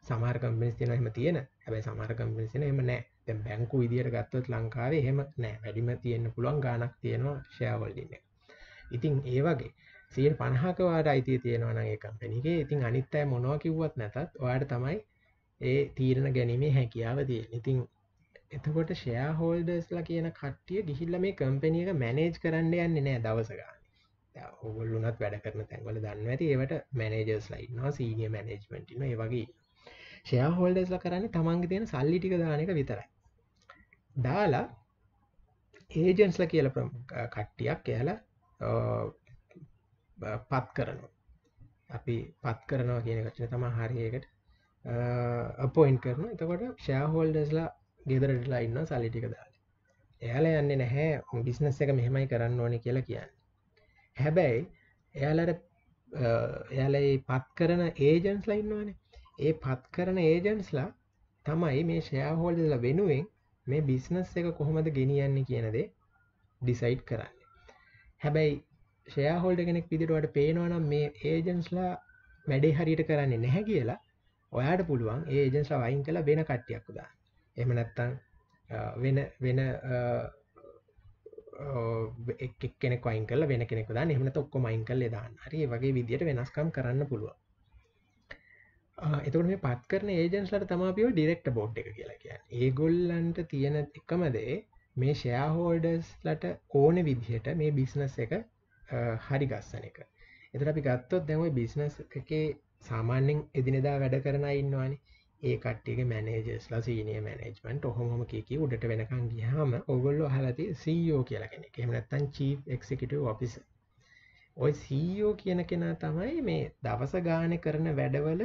සමහර කම්පිනිස් තියෙන එහෙම තියෙන හැබැයි සමහර කම්පිනිස් තියෙන එහෙම නැහැ දැන් බැංකු විදියට ගත්තොත් ලංකාවේ එහෙම නැහැ වැඩිම තියෙන්න පුළුවන් ගාණක් තියෙනවා ෂෙයා හෝල්ඩින් එක ඉතින් ඒ වගේ සීයට පණහක වාට අයිතිය තියෙනවා නම් ඒ කම්පැනි එකේ ඉතින් අනිත් අය මොනවා කිව්වත් නැතත් ඔයාලට තමයි ඒ තීරණ ගැනීමේ හැකියාව තියෙන ඉතින් එතකොට ෂයා හෝල්ඩර්ස්ලා කියන කට්ටිය ගිහිල්ල මේ කම්පැනිය එක මැනේජ් කරන්න යන්නේ නෑ දවසගා ඔගොල්ලුනත් වැඩ කරන තැන්වල දන්න ඇති ඒවට මැනේජර්ස් ලයින්නවා සීනිය මැනේජ්මෙන්ට්න වගේ ෂයා හෝල්ඩස්ල කරන්න තමන්ග තියෙන සල්ලි ටික දානක විතරයි දාලා ඒජන්ස්ල කියල කට්ටියක් කියලා පත් කරනවා අපි පත් කරනවා කියන කටන තම හරියකට අපොයින් කරන එතකොට ෂයා හෝල්ඩස්ලා ගෙදරට ලයින්න සල්ලිටික දාලා එයාල යන්න නැහැ බිස්නස් එක මෙහෙමයි කරන්න ඕන කියලා කියන්න හැබැයි එයාලට එයාලයි පත් කරන ඒජන්ස් ලයින්නවානේ ඒ පත් කරන ඒජන්ස්ලා තමයි මේ ෂයාහෝල්දල වෙනුවෙන් මේ බිස්නස් එක කොහොමද ගෙනියන්නේ කියනදේ ඩිසයිට් කරන්න හැබැයි ෂයාහෝල්ඩ කෙනෙක් විදිරට පේනවනම් මේ ඒජන්ස්ලා වැඩේ හරියට කරන්නේ නැහැ කියලා ඔයාට පුළුවන් ඒජන්ස්ලා වයින් කළ වෙන කට්ටියක් දා එම නැත්තං වෙන වෙන එක් කෙනෙක් වයින් කළ වෙන කෙනෙක් දාන්න එහෙම නැත්නම් ඔක්කොම අයින් කරලා දාන්න. හරි ඒ වගේ විදියට වෙනස්කම් කරන්න පුළුවන්. එතකොට මේ පත් කරන ඒජන්ස්ලට තමයි අපි ඔය ඩිරෙක්ටර් බෝඩ් එක කියලා කියන්නේ. ඒගොල්ලන්ට තියෙන එකම දේ මේ ෂෙයා හෝල්ඩර්ස්ලට ඕන විදිහට මේ බිස්නස් එක හරි ගස්සන එක. එතකොට අපි ගත්තොත් දැන් ওই බිස්නස් එකේ සාමාන්‍යයෙන් එදිනෙදා වැඩ කරන අය ඉන්නවනේ. ඒ කට්ටියගේ මැනේජස්ලා සීනිය මැනේජ්මන්ට් ඔහොම කී උඩට වෙනකන් ගියාම ඔගොල්ලෝ අහලා තියෙ CEO කියලා කෙනෙක්. එහෙම නැත්නම් Chief Executive Officer. ওই CEO කියන කෙනා තමයි මේ දවස ගානේ කරන වැඩවල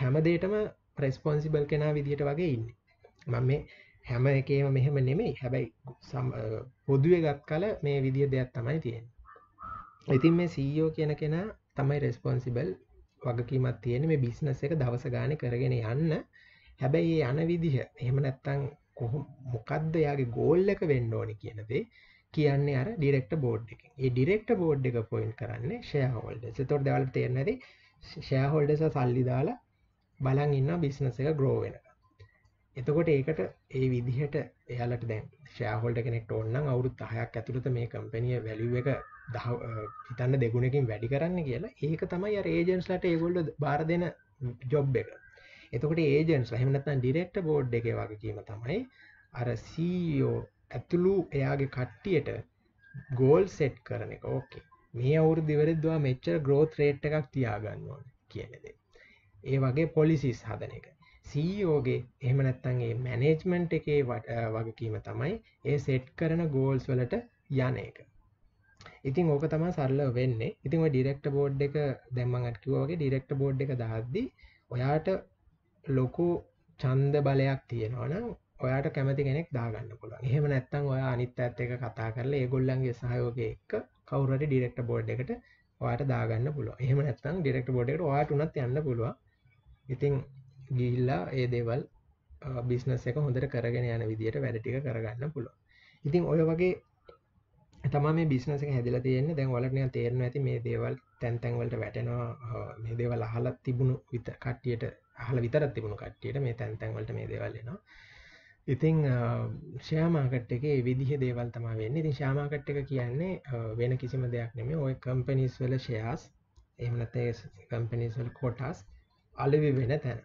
හැම දෙයකම රෙස්පොන්සිබල් කෙනා විදිහට වගේ ඉන්නේ. මම මේ හැම එකේම මෙහෙම නෙමෙයි. හැබැයි පොදුවේ ගත් කල මේ විදිය දෙයක් තමයි තියෙන්නේ. ඉතින් මේ CEO කියන කෙනා තමයි රෙස්පොන්සිබල් වගකීමක් තියෙන මේ බිස්නස් එක දවස ගානේ කරගෙන යන්න. හැබැයි ඒ යන විදිහ එහෙම නැත්තම් කොහොම මොකද්ද යාගේ ගෝල් එක වෙන්න ඕනේ කියන දේ කියන්නේ අර ඩිරෙක්ටර් බෝඩ් එකෙන්. ඒ ඩිරෙක්ටර් බෝඩ් එක පොයින්ට් කරන්නේ ෂෙයා හෝල්ඩර්ස්. ඒතකොට දැවලට තේරෙන්නේ නැති ෂෙයා හෝල්ඩර්ස් සල්ලි දාලා බලන් ඉන්නවා බිස්නස් එක grow වෙනකම්. එතකොට ඒකට ඒ විදිහට එයාලට දැන් ෂෙයා හෝල්ඩර් කෙනෙක්ට ඕන නම් අවුරුදු 10ක් ඇතුළත මේ කම්පැනිය වැලියු එක හිතන්න දෙගුණකින් වැඩි කරන්න කියලා ඒක තමයි ඒජන්ස්ලට ඒගොල්ල බාර දෙන ජොබ් එක එතකට ඒජන්ස් හමනත්තන් ඩිරෙක්ට බෝඩ් එක වගේ කියීම තමයි අර සීෝ e ඇතුළු එයාගේ කට්ටියට ගෝල් සෙට් කරන එක ඕකේ මේ අවුරු දිවරදවා මෙච්චර ග්‍රෝත් රේට් එකක් තියාගන්නවා කියනද ඒ වගේ පොලිසිස් හදන එක සීෝගේ e එහමනැත්තන්ගේ මැනේජ්මන්ට් එකේ වගකීම තමයි ඒ සෙට් කරන ගෝල්ස් වලට යන එක ඉතින් ඕක තම සරල වෙන්න ඉතින් ඩිරෙක්ට බෝඩ් එක දැම්මඟටකිවෝගේ ඩිරෙක්ට බෝඩ් එක දහද්දි ඔයාට ලොකු චන්ද බලයක් තියෙනවන ඔයාට කැමති කෙනෙක් දාගන්න පුළ එහෙම නැත්තන් ඔය අනිත් ඇත් එක කතා කරල ඒගොල්ලන්ගේ සහයෝග එක්ක කවුරට ඩිරෙක්ට බෝඩ් එකට ඔයාට දාගන්න පුළුව එහම නැත්තන් ඩිරෙක්ට බෝඩ් එකට ඔයාට උනත් යන්න පුළුව ඉතින් ගිල්ලා ඒ දේවල් බිස්නස් එක හොඳට කරගෙන යන විදියට වැඩටික කරගන්න පුළුව ඉතින් ඔය වගේ තමයි මේ බිස්නස් එක හැදලා තියෙන්නේ. දැන් ඔයාලට නිකන් තේරෙනවා ඇති මේ දේවල් තැන් තැන් වලට වැටෙනවා. මේ දේවල් අහලා තිබුණු විතර කට්ටියට අහලා විතරක් තිබුණු කට්ටියට මේ තැන් තැන් වලට මේ දේවල් එනවා. ඉතින් ෂෙයා මාකට් එකේ මේ විදිහේ දේවල් තමයි වෙන්නේ. ඉතින් ෂෙයා මාකට් එක කියන්නේ වෙන කිසිම දෙයක් නෙමෙයි. ওই කම්පැනිස් වල ෂෙයාස් එහෙම නැත්නම් කම්පැනිස් වල කොටස් අලෙවි වෙන තැන.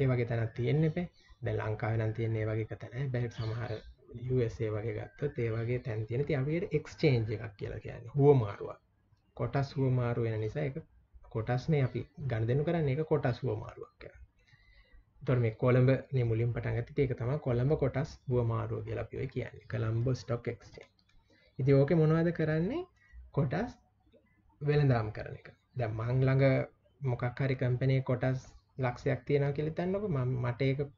ඒ වගේ තැනක් තියෙන්නේ නැහැ. දැන් ලංකාවේ නම් තියෙන්නේ ඒ වගේ එක තැන. හැබැයි සමහර USA වගේ ගත්තත් ඒ වගේ තැන් තියෙන ඉතින් අපි ඒකට එක්ස්චේන්ජ් එකක් කියලා කියන්නේ හුවමාරුවක් කොටස් හුවමාරු වෙන නිසා ඒක කොටස් මේ අපි ගණදෙනු කරන්නේ ඒක කොටස් හුවමාරුවක් කියලා තොර මේ කොළඹ මුලින් පටන්ගත ඒක තම කොළඹ කොටස් හුවමාරුව කියලපිව කියන්නේ කළම්බ ස්ටොක් එක්ේ ඉති ඕක මොනවද කරන්නේ කොටස් වෙළදාම් කරන එක ද මං ළඟ මොකක්හරි කම්පනය කොටස් ලක්ෂයක් තියෙන කෙලි තන්නක මට ඒක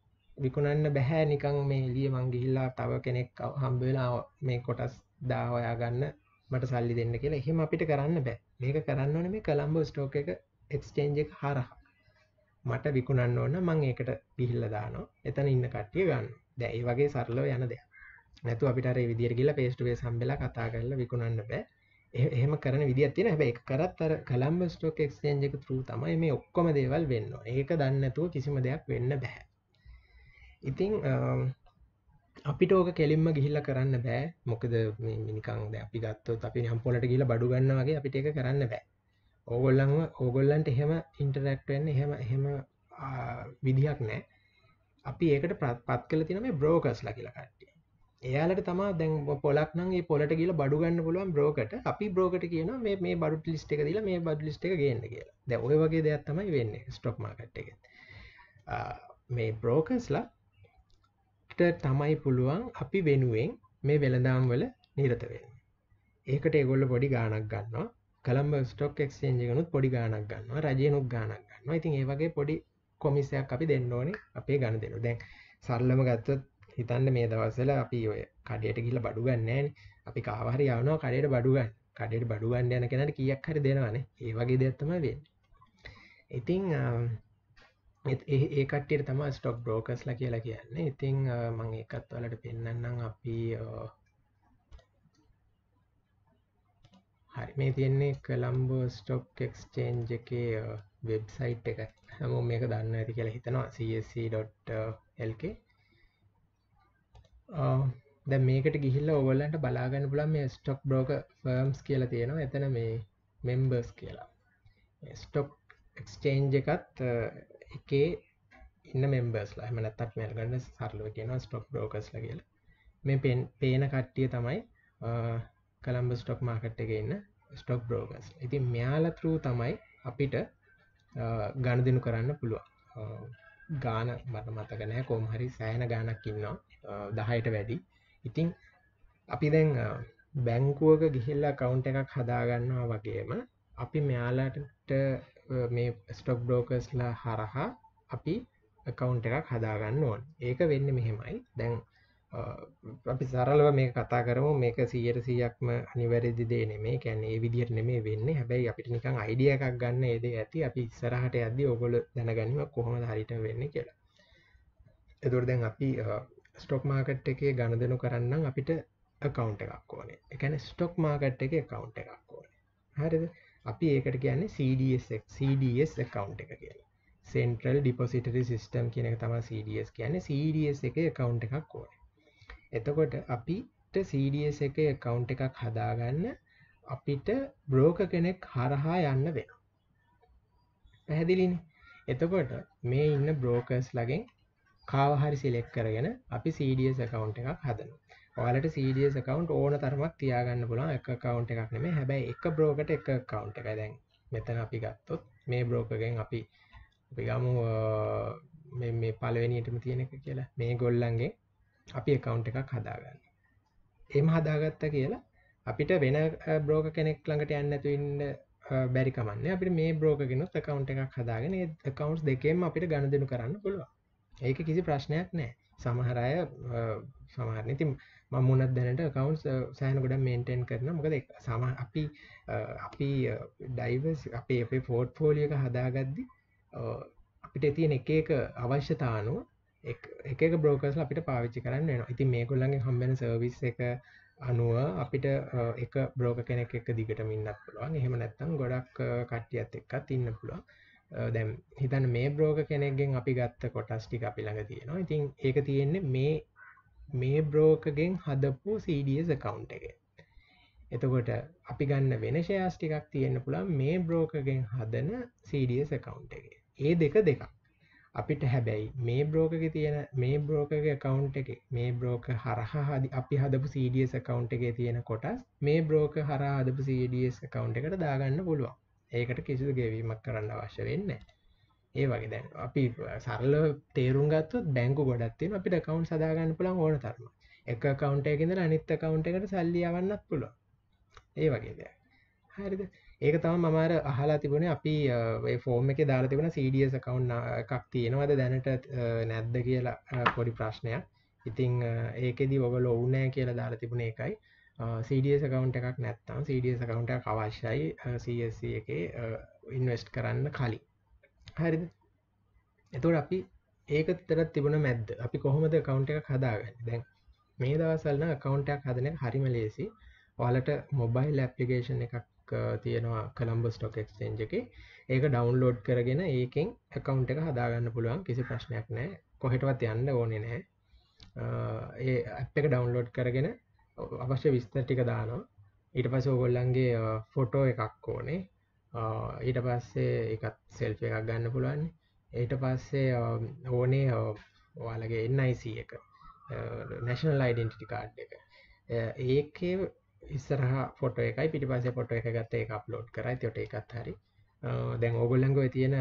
විකුණන්න බැහැ නිකං මේ එලිය මං ගිහිල්ලා තව කෙනෙක් හම්බවෙලා මේ කොටස් දා හොයාගන්න මට සල්ලි දෙන්න කියලා එහෙම අපිට කරන්න බෑ මේක කරන්න ඕන මේ කළම්බ ස්ටෝක එක එක්ස්ටේන්ජ් එක හරහා මට විකුණන්න ඕන මං ඒකට පිහිල්ල දානෝ එතන ඉන්න කට්ටිය ගන්න දැයි වගේ සරලව යන දෙයක් නැතු අපිට අර විදිර ගිල පේස්ටුවේ සම්බෙලා කතා කරලා විකුණන්න බෑ එහෙම කරන විදිිය තියෙන හැබැයි කරත් අර කළම්බ ස්ටෝක එක්ෂේන්ජක තුරු තමයි මේ ඔක්කොම දේවල් වෙන්න ඒක දන්නතුව කිසිම දෙයක් වෙන්න බැහැ ඉතිං අපිට ඕක කෙලින්ම ගිහිල්ල කරන්න බෑ මොකද මිනිකංද අපි ගත්ත අපි හම්පොලට ගිල බඩු ගන්නවාගේ අපිට එක කරන්න බෑ ඕගොල්ලම ඕගොල්ලන්ට එහෙම ඉන්ටරක්ටන්න එහෙම එහෙම විදිහක් නෑ අපි ඒකට ප්‍රත්පත් කල තින මේ බ්‍රෝකස් ලකිලකට්ටිය එයාලට තමා දැන් පොලක් නගේ පොලට ගිල බඩු ගන්න පුළුවන් බ්‍රෝකට අපි බ්‍රෝකට කියන මේ මේ බඩු ලිස්ට එක දිල මේ බඩ ලිස්ට එක ගන්න කියලා දැ ඔය වගේ දෙයක් තමයි වෙන්න ස්ටොක් මාකට් එක මේ බ්‍රෝකස්ලා තමයි පුළුවන් අපි වෙනුවෙන් මේ වෙළඳම් වල නිරතවෙන්න ඒකට ඒගොල්ල පොඩි ගානක් ගන්නවා කළම්බ ස්ටොක් එක්ෂේන්ජගනුත් පොඩි ගානක් ගන්නවා රජයනුත් ගානක් ගන්නවා ඉතින් ඒවගේ පොඩි කොමිසයක් අපි දෙන්න ඕනේ අපේ ගණ දෙනු දැන් සරලම ගත්තොත් හිතන්න මේ දවස්සල අපි ඔය කඩයට ගිල බඩුගන්නෑන් අපි කාවහරි යවනවා කඩයට බඩුගන් කඩයට බඩුගන්න යන කෙනට කියක් හරි දෙනවානේ ඒවගේ දෙත්තම වෙන් ඉතිං ඒ කට්ටියට තම ස්ටොක් බ්‍රෝකස්ල කියලා කියන්නේ ඉතිං මං එකත් වලට පෙන්න්නම් අපි හරි මේ තියෙන්නේ කළම්බෝ ස්ටොක් එක්ස්චේන්ජ එක වෙබ්සයිට් එක හම මේක දන්න ඇති කියලා හිතනවා csc.lk ද මේකට ගිහිල්ල ඔවල්ලන්ට බලාගන්න පුලන් මේ ස්ටොක් බ්‍රෝක ෆර්ම්ස් කියලා තියෙනවා එතන මේ මෙම්බර්ස් කියලා ස්ටොක් එක්ස්චේන්ජ එකත් එකේ ඉන්න මෙම්බර්ස්ලා හම නත්තත් මැල්ගන්න සරලව කියෙනවා ස්ටොක් බ්‍රෝකස්ල කියල මේ පෙන් පේන කට්ටිය තමයි කළම්බ ස්ටොක් මාකට් එක ඉන්න ස්ටොක් බ්‍රෝගස් ඉති මෙයාලතරූ තමයි අපිට ගණදිනු කරන්න පුළුවන් ගාන මට මතකනෑ කෝම හරි සෑන ගානක් ඉන්නවා දහයට වැඩි ඉතිං අපි දැන් බැංකුවක ගිහිල්ලා කවුන්් එකක් හදාගන්නවා වගේම අපි මෙයාලට මේ ස්ටොක් බ්‍රෝකස්ලා හරහා අපි කවුන්් එකක් හදාගන්න ඕන් ඒක වෙන්න මෙහෙමයි දැන් අපි සරලව මේ කතා කරමු මේක සියයට සියයක්ම අනිවැරදි දේ නෙමේ කැන්නේ විදිහට නෙමේ වෙන්න හැබැයි අපිට නිකං අයිඩිය එකක් ගන්න ඒදේ ඇති අපි ඉස්සරහට ඇදදි ඔගොල දැනගනිම කොහොම හරිට වෙන්න කියලා එතුර දැන් අපි ස්ටොක් මාකට් එකේ ගණදනු කරන්න අපිට කවුන්් එකක් ඕනේ එකන ස්ටොක් මාකට් එක කවුන්් එකක් ඕනේ හරිද අපි ඒකට කියන්නේ CDS CDS account එක කියලා. Central Depository System කියන එක තමයි CDS කියන්නේ. CDS එකේ account එකක් ඕනේ. එතකොට අපිට CDS එකේ account එකක් හදාගන්න අපිට broker කෙනෙක් හරහා යන්න වෙනවා. පැහැදිලිනේ. එතකොට මේ ඉන්න brokers ලගෙන් කාව හරි select කරගෙන අපි CDS account එකක් හදනවා. ඔයාලට සීඩියස් account ඕන තරමක් තියාගන්න පුළුවන් එක account එකක් නෙමෙයි. හැබැයි එක broker එක account එකයි දැන් මෙතන අපි ගත්තොත් මේ broker එකෙන් අපි අපි ගමු මේ මේ පළවෙනියටම තියෙන එක කියලා මේ ගොල්ලන්ගේ අපි account එකක් හදාගන්න. එහෙම හදාගත්තා කියලා අපිට වෙන බ්‍රෝක කෙනෙක් ළඟට යන්නතු ඉන්න බැරි කමන්න අපිට මේ බ්‍රෝකගෙනුත් කකවන්් එකක් හදාගෙන කවන්ස් දෙකෙන් අපිට ගණ දෙනු කරන්න පුළුව ඒක කිසි ප්‍රශ්නයක් නෑ සමහරය සමහරණ ඉතින් මමුණත් දැනට කවන්ස් සෑන ගොඩ මේන්ටෙන් කරන මොකද සම අපි අපි ඩයිවස් අපේ අපේ ෆෝට් ෆෝලියක හදාගද්දි අපිට ඇතින් එක එක අවශ්‍යතානුව එක බ්‍රෝකස් අපිට පාවිච්චි කරන්න න ඉති මේ කොල්ලගේ හම්බෙන සර්විස් එක අනුව අපිට එක බ්‍රෝක කෙනෙක් එක දිගට මින්නක් පුළුවන් එහෙම නැත්තම් ගොඩක් කට්ටියත් එක්කත් ඉන්න පුළුවන් දැම් හිතන් මේ බ්‍රෝග කෙනෙක්ගෙන් අපි ගත්ත කොටස්ටි අපි ළඟ තියෙනවා ඉතින් ඒක තියෙන්නේ මේ මේ බ්‍රෝකගෙන් හදපු සඩස් කකවන්් එක එතකොට අපි ගන්න වෙන ශයාස් ටිකක් තියෙන්න්න පුළන් මේ බ්‍රෝකගෙන් හදන සඩස් කකවන්් එක ඒ දෙක දෙක අපිට හැබැයි මේ බ්‍රෝකග තියෙන මේ බ්‍රෝකග කවන්් එක මේ බ්‍රෝක හරහා හදි අපි හදපු සඩස් කකවන්් එක තියෙන කොටස් මේ බ්‍රෝක හරහා හදපු සඩස් කකවන්් එකට දාගන්න පුළුවන් ඒකට කිසිදු ගෙවීමක් කරන්න අවශ්‍ය වෙන්නේ ඒ වගේ දැන් අපි සරල තේරුම් ගත්තුත් බැංකු ගොඩත්තින අපිට කවුන්් සදාගන්න පුළන් ඕන තරම එක කවන්ට එකෙදල අනිත්ත කවුන්ට එකට සල්ලියවන්නත් පුළුව ඒ වගේ දෙයක් හරිද ඒක තම මර අහලා තිබුණ අපි ෆෝර්ම එක දාලා තිබුණ සඩියස කවුන්න එකක් තියෙනවද දැනට නැද්ද කියලා පොඩි ප්‍රශ්නයක් ඉතිං ඒකෙදි ඔබල ඔවුනෑ කියලා දාලා තිබුණ එකයි සඩියස කවුන්ට එකක් නැත්තම් සඩියස කවුන්ට අවශ්‍යයි සSC එක ඉන්වස්ට් කරන්න කලින් හරිද එතුවට අපි ඒක තරත් තිබුණ මැද්ද අපි කොහොමද කවන්් එක හදාගන්න දැන් මේ දවසල්න කවන්ටක් හදන හරිම ලේසි ඔලට මොබයිල් ඇපලිකේෂන් එකක් තියෙනවා කළම්බ ස්ටොක් එක්ස්ටේන්ජ එක ඒක ඩවන්ලෝඩ් කරගෙන ඒකෙන් ඇකවන්් එක හදාගන්න පුළුවන් කිසි ප්‍රශ්නයක් නෑ කොහෙටවත් යන්න ඕනෙ නෑ ඒ අප එක ඩවන්ලෝඩ් කරගෙන අවශ්‍ය විස්තර ටික දානවා ඊට පස ඕගොල්ලන්ගේ ෆොටෝ එකක් ඕනේ ඊට පස්සේ එකත් සෙල්ෆ එකක් ගන්න පුළුවන් ඊට පස්සේ ඕනේ ඔයාලගේ එන්නයිC එක නැශනල් අයිඩෙන්ටිටි කාඩ් එක ඒකේ ඉස්සරහ ෆොට එකයි පිටි පස පොට එක ගත්ත එක අප්ලෝඩ් කරයි තොට එකත් හරි දැන් ඕගොල්ලංගව තියෙන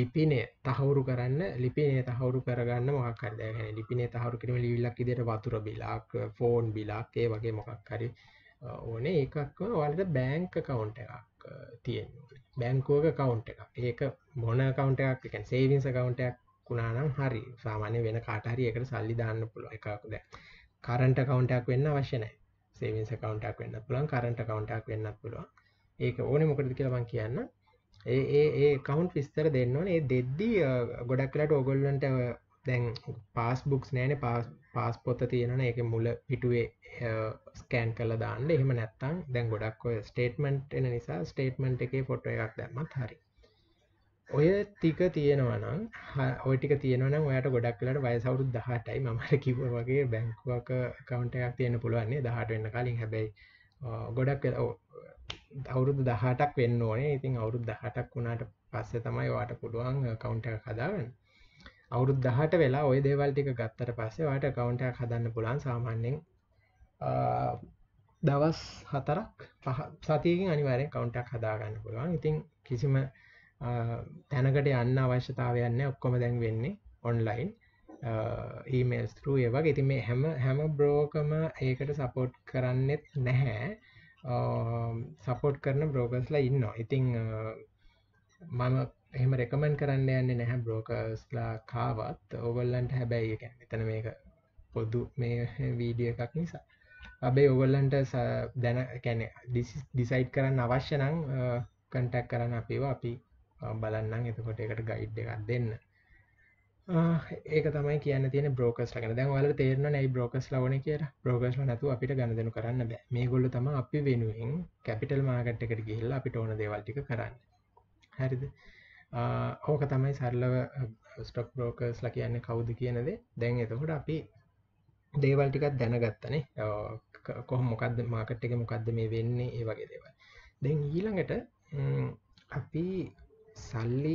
ලිපිනේ තහවුරු කරන්න ලිපිනේ තහවුරු කරගන්න මොහක්කරදයගෙන ලිපිනේ තහවරු කිරීම ලිවිල්ලක් ඉදිට වතුර බිලාක් ෆෝන් බිලාක්කේ වගේ මොකක් කරි ඕනේ එකක්ව වලට බෑංක කවුන්ට එකක් තියෙන් බැංකෝක කවුන්් එක ඒක මොන කවන්ට එකක් එකන් සේවිංස කවන්ටයක් කුණානම් හරි සාමාන්‍ය වෙන කාටහරි එකට සල්ලි දාන්න පුළුව එකකුද කරන්ට කවන්ටක් වෙන්න වශනෑ සේවිංස කවන්ටක් වෙන්න පුළන් කරන්ට කවන්ටක් වෙන්න පුළුව ඒක ඕන මොකද කියලබං කියන්න ඒ කවන්් විස්තර දෙන්න ඕන ඒ දෙද්දී ගොඩක් කලට ඔගොල්ලන්ට දැන් පාස් බුක්ස් නෑන පාස් පොත්ත තියෙනන එක මුල පිටුවේ ස්කෑන් කල දාන්න එහෙම නැත්තං දැන් ගොඩක් ඔය ස්ටේට්මන්ට් එන නිසා ස්ටේට්මන්ට් එකේ ෆොට එකක් දැමත් හරි ඔය තික තියෙනවනම් ඔටික තියෙනවන ඔයට ගොඩක්ලට වයසවුරු දහටයි මමර කිව වගේ බැංකුවක කවන්ට එකක් තියෙන පුළුවන්නේ දහට වෙන්න කලින් හැබැයි ගොඩක් අවුරුදු දහටක් වෙන්න ඕනේ ඉතින් අවුරුදු දහටක් වුණට පස්සේ තමයි වාට පුළුවන් කවුන්ට කදාවන්න අවුරුත් දහට වෙලා ඔය දේවල්ටික ගත්තර පස්සේ වාට කවන්ටයක් හදන්න පුළන් සාමාන්‍යෙන් දවස් හතරක් පහ සතියකින් අනිවාරෙන් කවුන්ටක් හදාගන්න පුළුවන් ඉතින් කිසිම තැනකට යන්න අවශ්‍යතාවයන්න ඔක්කොම දැන් වෙන්නේ ඔන්ලයින් ඊමේල්ස් තරුය වගේ ඉතින් මේ හැම හැම බ්‍රෝකම ඒකට සපෝට් කරන්නෙත් නැහැ සපෝට් කරන බ්‍රෝගස්ලා ඉන්න ඉතිං මම එහෙම රෙකමන් කරන්න යන්න නැහැ බ්‍රෝකර්ස්ලා කාවත් ඔගොල්ලන්ට හැබැයි එක එතන මේක පොදු මේ වීඩිය එකක් නිසා අබේ ඔගොල්ලන්ට දැන කැන ඩිසයිට් කරන්න අවශ්‍ය නං කන්ටක් කරන්න අපිව අපි බලන්න එතකොට එකට ගයිඩ් එකක් දෙන්න ඒක තමයි කියන තිය බ්‍රෝකස් ලගෙන දැන් වල තේරන යි බ්‍රෝකස් ලවන කිය බ්‍රෝගස් නතු අපිට ගණදනු කරන්න බෑ මේ ගොල්ල තම අපි වෙනුවෙන් කැපිටල් මාගට් එකට ගිහිල්ලා අපිට ඕන දේවල්ටික කරන්න හැරිද ඕක තමයි සරලව ස්ටොක් බ්‍රෝකර්ස් ලා කියන්නේ කවුද කියනද දැන් එතකොට අපි දේවල් ටිකක් දැනගත්තනේ කොහ මොකක්ද මාකට් එක මොකක්ද මේ වෙන්නේ ඒ වගේ දේවල් දැන් ඊළඟට අපි සල්ලි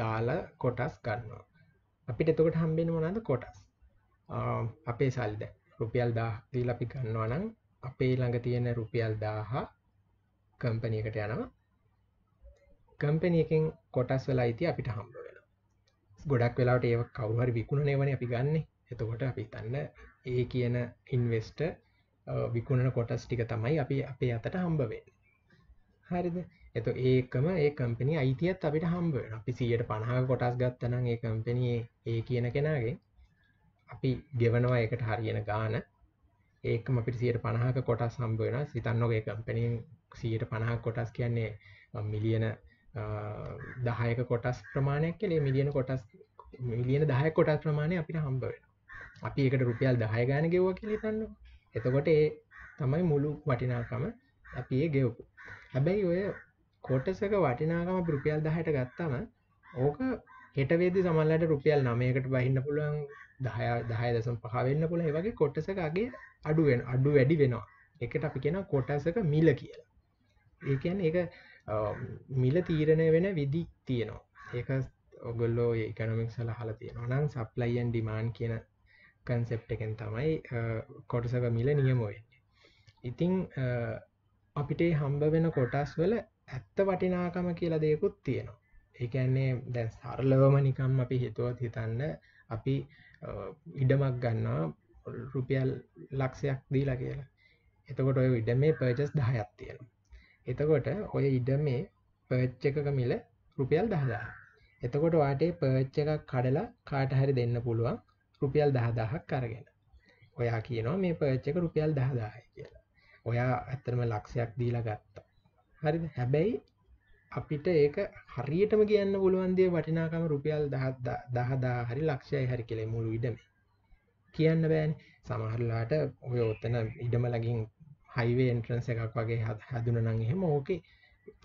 දාලා කොටස් ගන්නවා අපිට එතකොට හම්බෙන මොනද කොටස් අපේ සල්ද රුපියල් දාහදී අපි ගන්නවා නම් අපේ ළඟ තියෙන රුපියල් දාහ කම්පනියකට යනවා කම්පැනියකින් කොටස් වෙලා යිති අපිට හම්බ වෙන ගොඩක් වෙලාට ඒ කවුහරි විකුණ නවන අපි ගන්න එතකොට අපි තන්න ඒ කියන ඉන්වෙස්ට විකුණන කොටස් ටික තමයි අපි අපේ අතට හම්බවේ හරිද එත ඒකම ඒ කම්පනි අයිතියත් අපිට හම්බ අපි සියට පණහා කොටස් ගත්තනම් ඒ කම්පනයේ ඒ කියන කෙනගේ අපි ගෙවනවා එකට හරියන ගාන ඒකම අපිට සියට පණහක කොටස් හම්බ වෙන සිතන්නගේ කම්පනින් සියට පණහා කොටස් කියන්නේ මිලියන දහයක කොටස් ප්‍රමාණයක් කලේ මිලියන කොටස් මිලියන දහය කොටස් ප්‍රමාණය අපිට හම්බවෙන අපි එකට රුපියල් දහය ගාන ගෙව්ව කියලිතන්න එතකොට ඒ තමයි මුළු වටිනාකම අපි ඒ ගෙව්පු හැබැයි ඔය කොටසක වටිනාකම රුපියල් දහයට ගත්තම ඕක හෙටවේදි සමල්ලට රුපියල් නමයකට බහින්න පුළුවන් දහය දහය දසම් පහවෙන්න පුළ ඒවගේ කොටසකගේ අඩුවෙන් අඩු වැඩි වෙනවා එකට අපි කියෙන කොටසක මිල කියලා ඒකන් ඒ මිල තීරණය වෙන විදි තියෙනවා ඒක ඔගොල්ලෝ එකනමික් සල හලා තියෙනවා නම් සප්ලයියන් ඩිමාන් කියන කන්සෙප් එකෙන් තමයි කොටසක මිල නියමෝයෙන්නේ ඉතිං අපිට හම්බ වෙන කොටස් වල ඇත්ත වටිනාකම කියලා දෙයකුත් තියෙනවා ඒන්නේ දැන් සරලවම නිකම් අපි හිතුවත් හිතන්න අපි ඉඩමක් ගන්නවා රුපියල් ලක්ෂයක් දීලා කියලා එතකොට ඔය ඉඩ මේ පර්ජස් දහයක් තියෙනවා එතකොට ඔය ඉඩ මේ පර්ච්ච එකක මිල රුපියල් දහදා එතකොට වාටේ පර්ච්ච එකක් කඩලා කාටහරි දෙන්න පුළුවන් රුපියල් දහදාහක් කරගෙන ඔයා කියනවා මේ පර්ච්ච එක රුපියල් දහදාය කියලා ඔයා ඇත්තරම ලක්ෂයක් දීලා ගත්තා හරි හැබැයි අපිට ඒක හරියටම කියන්න පුළුවන්දේ වටිනාකම රුපියල් දහදා හරි ලක්ෂය හරි කළේ මුළු ඉඩම කියන්න බෑන් සමහරලාට ඔය ඔත්තන ඉඩම ලගින් හයිවේ එන්ට්‍රන්ස එකක් වගේ හැදුන නං එහෙම ඕකේ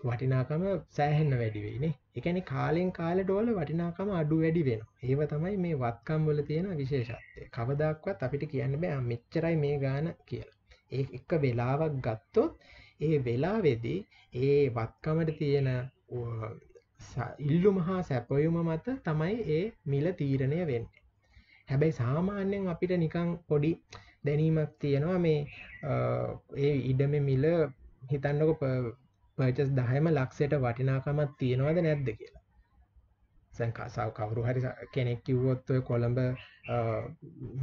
වටිනාකම සෑහෙන්න වැඩිවෙයිනේ එකනි කාලෙන් කාල ඩෝල වටිනාකම අඩු වැඩි වෙන ඒව තමයි මේ වත්කම් වල තියෙන විශේෂත්ය කවදක්වත් අපිට කියන්න බෑ මෙච්චරයි මේ ගාන කියලා ඒ එක වෙලාවක් ගත්තොත් ඒ වෙලාවෙදී ඒ වත්කමට තියෙන ඉල්ලුම හා සැපයුම මත තමයි ඒ මිල තීරණය වෙන්න හැබැයි සාමාන්‍යයෙන් අපිට නිකං පොඩි දැනීමක් තියෙනවා මේ ඒ ඉඩම මිල හිතන්නක පර්චස් දහයම ලක්සයට වටිනාකමත් තියෙනවද නැද්ද කියලා සංකාසාාව කවරු හරි කෙනෙක් කිව්වොත්ව කොළඹ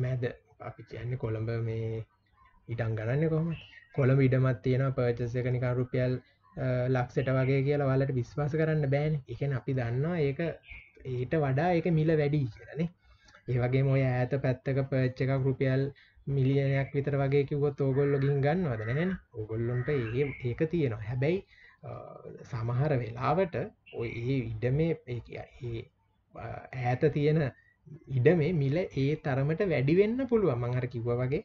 මැද අපි කියන්නේ කොළඹ මේ ඉඩන් ගණන්න කොම කොළඹ ඉඩමත් තියෙන පර්චස් එක නිකා රුපියල් ලක්සට වගේ කියලා වලට විශ්වාස කරන්න බෑන් එකන අපි දන්නවා ඒක ඊට වඩා එක මිල වැඩි කියරනේ ඒවගේ මොය ඇත පැත්තක පච්ච එකක් රුපියල් මිලියනයක් විතර වගේ කිව්වොත් ඕගොල්ලෝ ගින් ගන්නවද නැහැනේ. ඕගොල්ලොන්ට ඒ ඒක තියෙනවා. හැබැයි සමහර වෙලාවට ඔය ඒ ඉඩමේ ඒ කියන්නේ ඈත තියෙන ඉඩමේ මිල ඒ තරමට වැඩි වෙන්න පුළුවන්. මං අර කිව්වා වගේ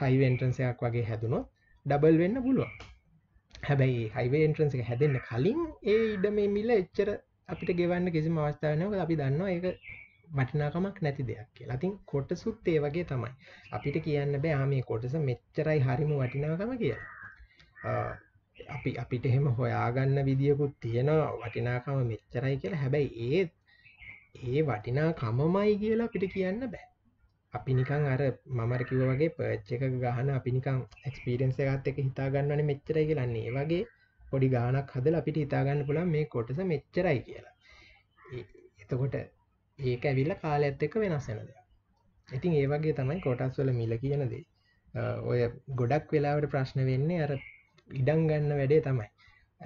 හයිවේ එන්ට්‍රන්ස් එකක් වගේ හැදුනොත් ඩබල් වෙන්න පුළුවන්. හැබැයි හයිවේ එන්ට්‍රන්ස් එක හැදෙන්න කලින් ඒ ඉඩමේ මිල එච්චර අපිට ගෙවන්න කිසිම අවස්ථාවක් නැහැ. මොකද අපි දන්නවා ඒක වටිනාකමක් නැති දෙයක් කියලා. ඉතින් කොටසුත් ඒ වගේ තමයි. අපිට කියන්න බෑ ආ මේ කොටස මෙච්චරයි හරිම වටිනාකම කියලා. අපි අපිට එහෙම හොයාගන්න විදියකුත් තියෙනවා වටිනාකම මෙච්චරයි කියලා. හැබැයි ඒ ඒ වටිනාකමමයි කියලා අපිට කියන්න බෑ. අපි නිකන් අර මමර කිව්ව වගේ පර්ච් එක ගහන අපි නිකන් එක්ස්පීරියන්ස් එකත් එක්ක හිතා ගන්නවනේ මෙච්චරයි කියලා. ඒ වගේ පොඩි ගානක් හදලා අපිට හිතා ගන්න පුළුවන් මේ කොටස මෙච්චරයි කියලා. එතකොට ඒක ඇවිල්ලා කාලයත් එක්ක වෙනස් වෙන දෙයක්. ඉතින් ඒ වගේ තමයි කොටස් වල මිල කියන දේ. ඔය ගොඩක් වෙලාවට ප්‍රශ්න වෙන්නේ අර ඉඩම් ගන්න වැඩේ තමයි.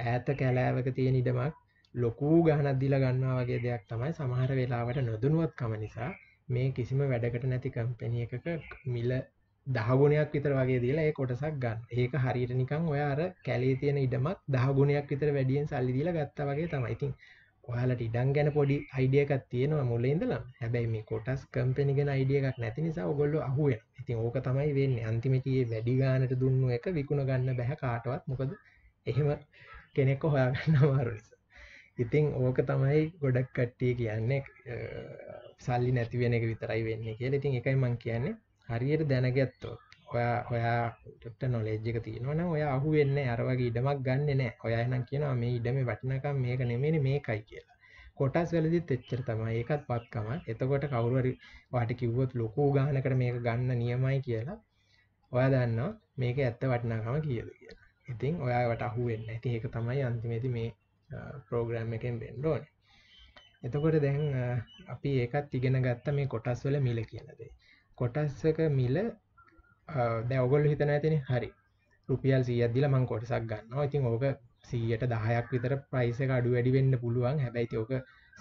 ඈත කැලෑවක තියෙන ඉඩමක් ලොකු ගහනක් දීලා ගන්නවා වගේ දෙයක් තමයි සමහර වෙලාවට නොදනුවත්කම නිසා මේ කිසිම වැඩකට නැති කම්පැනි එකක මිල දහගුණයක් විතර වගේ දීලා ඒ කොටසක් ගන්න. ඒක හරියට නිකන් ඔය අර කැලේ තියෙන ඉඩමක් දහගුණයක් විතර වැඩියෙන් සල්ලි දීලා ගත්තා වගේ තමයි. ඉතින් ඔයාලට ඉඩම් ගැන පොඩි අයිඩිය එකක් තියෙනවා මුලින් ඉඳලා. හැබැයි මේ කොටස් කම්පැනි ගැන අයිඩිය එකක් නැති නිසා ඔයගොල්ලෝ අහුවෙන. ඉතින් ඕක තමයි වෙන්නේ. අන්තිමේට මේ වැඩි ගානට දුන්නු එක විකුණ ගන්න බෑ කාටවත්. මොකද එහෙම කෙනෙක් හොයාගන්න අමාරු නිසා. ඉතින් ඕක තමයි ගොඩක් කට්ටිය කියන්නේ සල්ලි නැති වෙන එක විතරයි වෙන්නේ කියලා. ඉතින් ඒකයි මම කියන්නේ. හරියට දැනගත්තොත් ඔයා ඔයාට නොලෙජ් එක තියෙනවනම් ඔයා අහුවෙන්නේ අර වගේ ඉඩමක් ගන්නෙ නෑ. ඔයා එහෙනම් කියනවා මේ ඉඩමේ වටිනකම් මේක නෙමෙයිනේ මේකයි කියලා. කොටස් වලදිත් එච්චර තමයි. ඒකත් වත්කම. එතකොට කවුරු හරි ඔයාට කිව්වොත් ලොකු ගානකට මේක ගන්න නියමයි කියලා ඔයා දන්නවා මේක ඇත්ත වටිනාකම කීයද කියලා. ඉතින් ඔයාට අහුවෙන්න. ඉතින් ඒක තමයි අන්තිමේදී මේ ප්‍රෝග්‍රෑම් එකෙන් වෙන්න ඕනේ. එතකොට දැන් අපි ඒකත් ඉගෙන ගත්ත මේ කොටස් වල මිල කියන දේ. කොටස් එක මිල දැවගොල් හිතන ඇතින හරි රුපියල් සියදදිල මං කොටසක් ගන්න ඉතින් ඕක සීයට දහයක් විතර ප්‍රයිස එක අඩු වැඩිවෙන්න පුළුවන් හැබැයි ඕක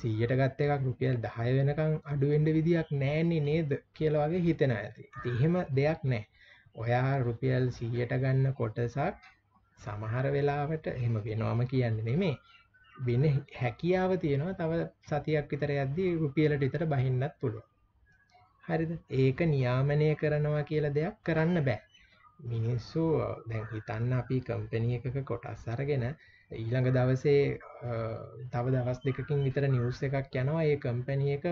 සීයට ගත්ත එකක් රුපියල් දහය වෙනකං අඩුවෙන්ඩ විදික් නෑන්නේ නේද කියලවගේ හිතෙන ඇති එහෙම දෙයක් නෑ ඔයා රුපියල් සීයට ගන්න කොටසක් සමහර වෙලාවට එහෙම වෙනවාම කියන්න නෙමේ වෙන හැකියාව තියෙනවා තව සතියක් විතර ඇද්දී රුපියලට විතර බහින්නත් පුළුව හරිද ඒක නියාමනය කරනවා කියලා දෙයක් කරන්න බෑ මිනිස්සු දැන් හිතන්න අපි කම්පැනි එකක කොටස් අරගෙන ඊළඟ දවසේ තව දවස් දෙකින් විතර නිවස් එකක් යනවා ඒ කම්පැනි එක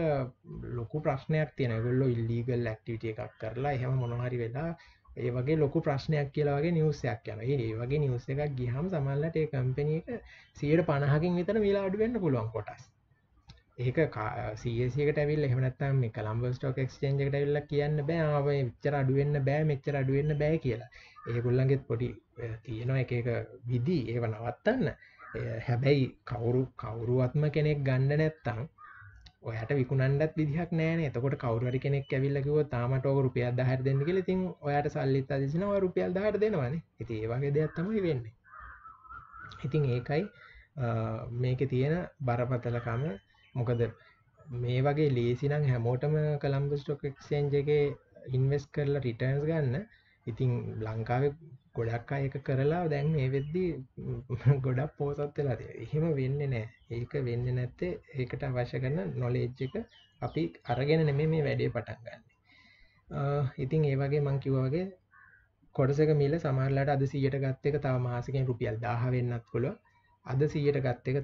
ලොකු ප්‍රශ්නයක් තියෙන ගොල්ලො ඉල්ලීගල් ඇක්ටිවිට එකක් කරලා එහෙම මොනහරි වෙලා ඒ වගේ ලොකු ප්‍රශ්නයක් කියලාගේ නිවසයක් යන ඒ වගේ නිවස එකක් ගිහම් සමල්ලට ඒ කම්පැනියට සියට පණහකින් විතර වෙලා අඩුවෙන්න්න පුළුවන් කොටස් ඒක සීසිකට ඇවිල් එහමනත්තම් මේ කළම්බ ස්ටෝක ක්ස්ටේන්ජ් එකට ඇවිල්ල කියන්න බෑ ආව විච්චර අඩුවෙන්න්න බෑ මෙච්චර අඩුවෙන්න්න බෑ කියලා ඒගොල්ලන්ගෙත් පොඩි තියෙනවා එක එක විදිී ඒව නවත්තන්න හැබැයි කවුරු කවුරුවත්ම කෙනෙක් ගණ්ඩ නැත්තං ඔයට විකුණන්ඩත් විදිහක් නෑන එතකොට කවරුවරි කෙනෙක් ඇවිල්ලකිව තාමටෝක රුපියල් දහර දෙන්න කියල තින් ඔයට සල්ලිත් අදිසිනවා රුපියල් දහර දෙනවාන ඇති ඒවාගේ දෙයක්ත්තමයි වෙන්නේ ඉතිං ඒකයි මේක තියෙන බරපතලකම මොකද මේ වගේ ලේසිනං හැමෝටම කළම්බස් ටොක්ක්ෂන්ජගේ ඉන්වස් කරලා රිටර්න්ස් ගන්න ඉතිං ලංකාව ගොඩක් අයක කරලා දැන් මේ වෙද්දි ගොඩක් පෝසත් වෙලාද එහෙම වෙන්න නෑ ඒක වෙන්න නැත්තේ ඒකට අවශ්‍ය කරන නොලේජ්ජක අපි අරගෙන නෙමේ මේ වැඩේ පටන් ගන්න ඉතිං ඒ වගේ මං කිව්වාගේ කොටසක මිල සමරලට අද සීයට ගත්ත එක තව මාසකෙන් රුපියල් දාහ වෙන්නත් කොළ අද සීයට ගත්ත එක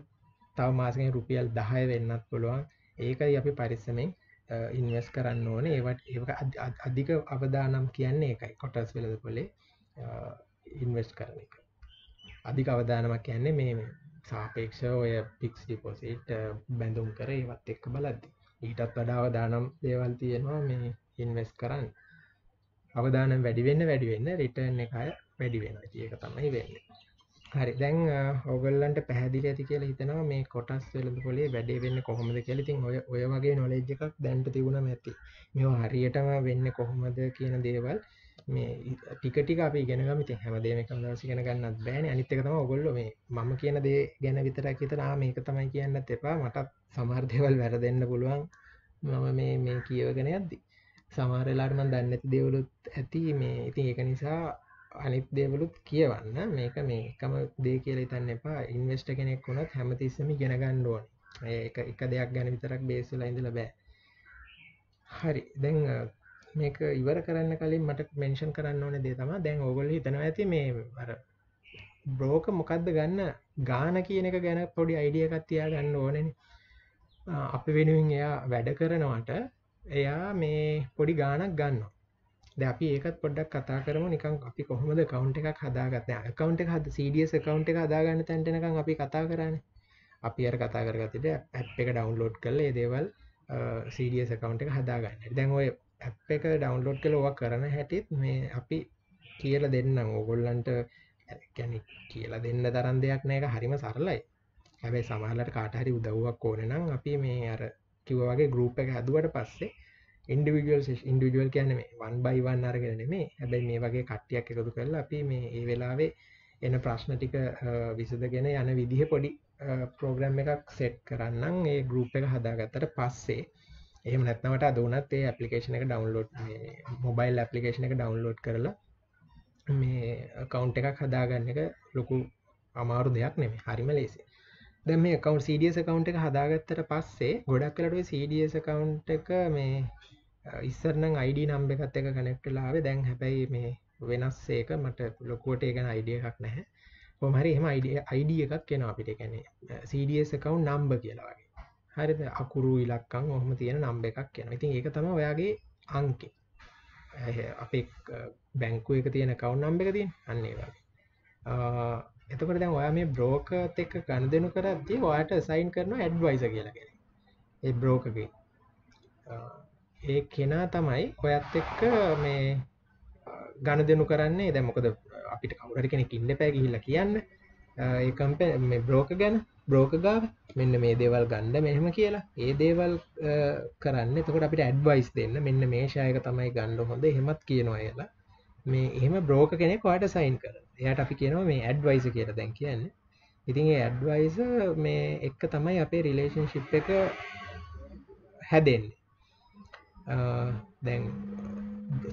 තව මාසකින් රුපියල් 10 වෙන්නත් පුළුවන්. ඒකයි අපි පරිස්සමෙන් ඉන්වෙස්ට් කරන්න ඕනේ. ඒවට ඒක අධික අවදානම් කියන්නේ ඒකයි. කොටස් වෙළඳපොලේ ඉන්වෙස්ට් කරන එක. අධික අවදානමක් කියන්නේ මේ සාපේක්ෂව ඔය ෆික්ස් ඩිපොසිට් බැඳුම් කර ඒවත් එක්ක බලද්දී. ඊටත් වඩා අවදානම් දේවල් තියෙනවා මේ ඉන්වෙස්ට් කරන්න. අවදානම් වැඩි වෙන්න වැඩි වෙන්න රිටර්න් එක වැඩි වෙනවා. ඒක තමයි වෙන්නේ. හරි දැන් ඔගල්ලන්ට පැහදිල ඇති කියලා හිතනවා මේ කොටස් වෙළඳ පොලේ වැඩේ වෙන්න කොහොමද කෙලතින් ඔය ඔය වගේ නොලෙජ් එකක් දැන්ට තිබුණම ඇති මෙ හරියටම වෙන්න කොහොමද කියන දේවල් මේ ටිකටි අප ගෙනගම ති හැමදේ කම දසිගෙන ගන්නත් බෑන අනිත්තකතම ඔගොල්ල මේ මම කියන දේ ගැන විතරක් හිතනා මේක තමයි කියන්නත් එපා මටත් සමාර්ධයවල් වැර දෙන්න පුළුවන් මම මේ මේ කියවගෙන යද්දි සමාරලාටමන් දන්න ඇති දෙවලුත් ඇති මේ ඉතින් ඒක නිසා අනිත් දේවලුත් කියවන්න මේක මේ එකම දේ කියලා හිතන්න එපා ඉන්වෙස්ට කෙනෙක් වුණත් හැමතිස්සෙම ඉගෙන ගන්න ඕනේ ඒක එක දෙයක් ගැන විතරක් බේස් වෙලා ඉඳලා බෑ හරි දැන් මේක ඉවර කරන්න කලින් මට මෙන්ෂන් කරන්න ඕනේ දේ තමයි දැන් ඕගොල්ලෝ හිතනවා ඇති මේ අර බ්‍රෝක මොකද්ද ගන්න ගාන කියන එක ගැන පොඩි අයිඩිය එකක් තියාගන්න ඕනේනේ අපි වෙනුවෙන් එයා වැඩ කරනවට එයා මේ පොඩි ගාණක් ගන්නවා දැන් අපි ඒකත් පොඩ්ඩක් කතා කරමු නිකන් අපි කොහොමද account එකක් හදාගත්තේ account එක හද CDS account එක හදාගන්න තැනට එනකන් අපි කතා කරානේ අපි අර කතා කරගත්තේ දැන් app එක download කරලා ඒ දේවල් CDS account එක හදාගන්න. දැන් ඔය app එක download කරලා ඔවා කරන හැටිත් මේ අපි කියලා දෙන්නම් ඕගොල්ලන්ට කියන්නේ කියලා දෙන්න තරම් දෙයක් නෑ ඒක හරිම සරලයි. හැබැයි සමහරවිට කාට හරි උදව්වක් ඕන නම් අපි මේ අර කිව්වා වගේ ගෲප් එක හැදුවට පස්සේ ඉන්ඩිවිජුවල් ඉන්ඩිවිජුවල් කියන මේ වන් බයිවන් අරගෙන මේ හැබැයි මේ වගේ කට්ටියක් එකතු කරලා අපි මේ ඒ වෙලාවේ එන ප්‍රශ්න ටික විසඳගෙන යන විදිහ පොඩි ප්‍රෝග්‍රම් එකක් සෙට් කරන්නම් ඒ ගරුප් එක හදාගත්තට පස්සේ එහම නැත්නවට අදනත් ඒ ඇපලිකේෂන එක ඩවන්ලෝඩ් මොබයිල් ඇපලිකේෂන එක ඩවන්ලෝඩ් කරලා මේ කවුන්් එකක් හදාගන්න එක ලොකු අමාරු දෙයක් නෙම හරිම ලේසි දැ මේ කවන්් සඩියස කවුන්් එක හදාගත්තට පස්සේ ගොඩක් කලටුව සඩියස කවුන්් එක මේ ඉස්සරනම් අයිඩ නම්බ එකත් එක කනෙක්ටලාවේ දැන් හැබැයි මේ වෙනස් ඒක මට ලොකුවට ඒගන අයිඩිය එකක් නැහැ හොමහරි එහම අයිඩිය අයිඩිය එකක් කෙන අපිට කැනේ සඩස් එකවුන් නම්බ කියලාගේ හරි අකුරු ඉලක්කං ඔහම තියෙන නම්බ එකක් කියන ඉතින් ඒක තම ඔයාගේ අංකෙ අපේ බැංකු එක තියෙන කවුන් නම්බ එක තින් අන්නේ වගේ එතකට දැන් ඔයා මේ බ්‍රෝක එක්ක ගණ දෙනු කරද්දී ඔයාට සයින් කරන ඇඩ්වයිස කියලගෙන ඒ බ්‍රෝකගේ ඒ කෙනා තමයි ඔයත් එක්ක මේ ගණ දෙනු කරන්නේ දැමොකද අපිට කවුරට කෙනෙක් ඉන්න පෑ ගිහිල්ලා කියන්න ඒකම්ප මේ බ්‍රෝක ගැන බ්‍රෝක ගාව මෙන්න මේ දේවල් ගණ්ඩ මෙහෙම කියලා ඒ දේවල් කරන්න තකොට අපිට ඇඩ්වයිස් දෙන්න මෙන්න මේ ශයක තමයි ගණ්ඩ හොඳ හෙමත් කියනවා කියලා මේ එහෙම බ්‍රෝක කෙනෙක් වාට සයින් කර එයට අපි කියනවා මේ ඇඩ්වයිස කියලා දැන් කියන්න ඉතින් ඒ ඇඩ්වයිස මේ එක්ක තමයි අපේ රිලේෂන් ශිප් එක හැදෙන්නේ දැන්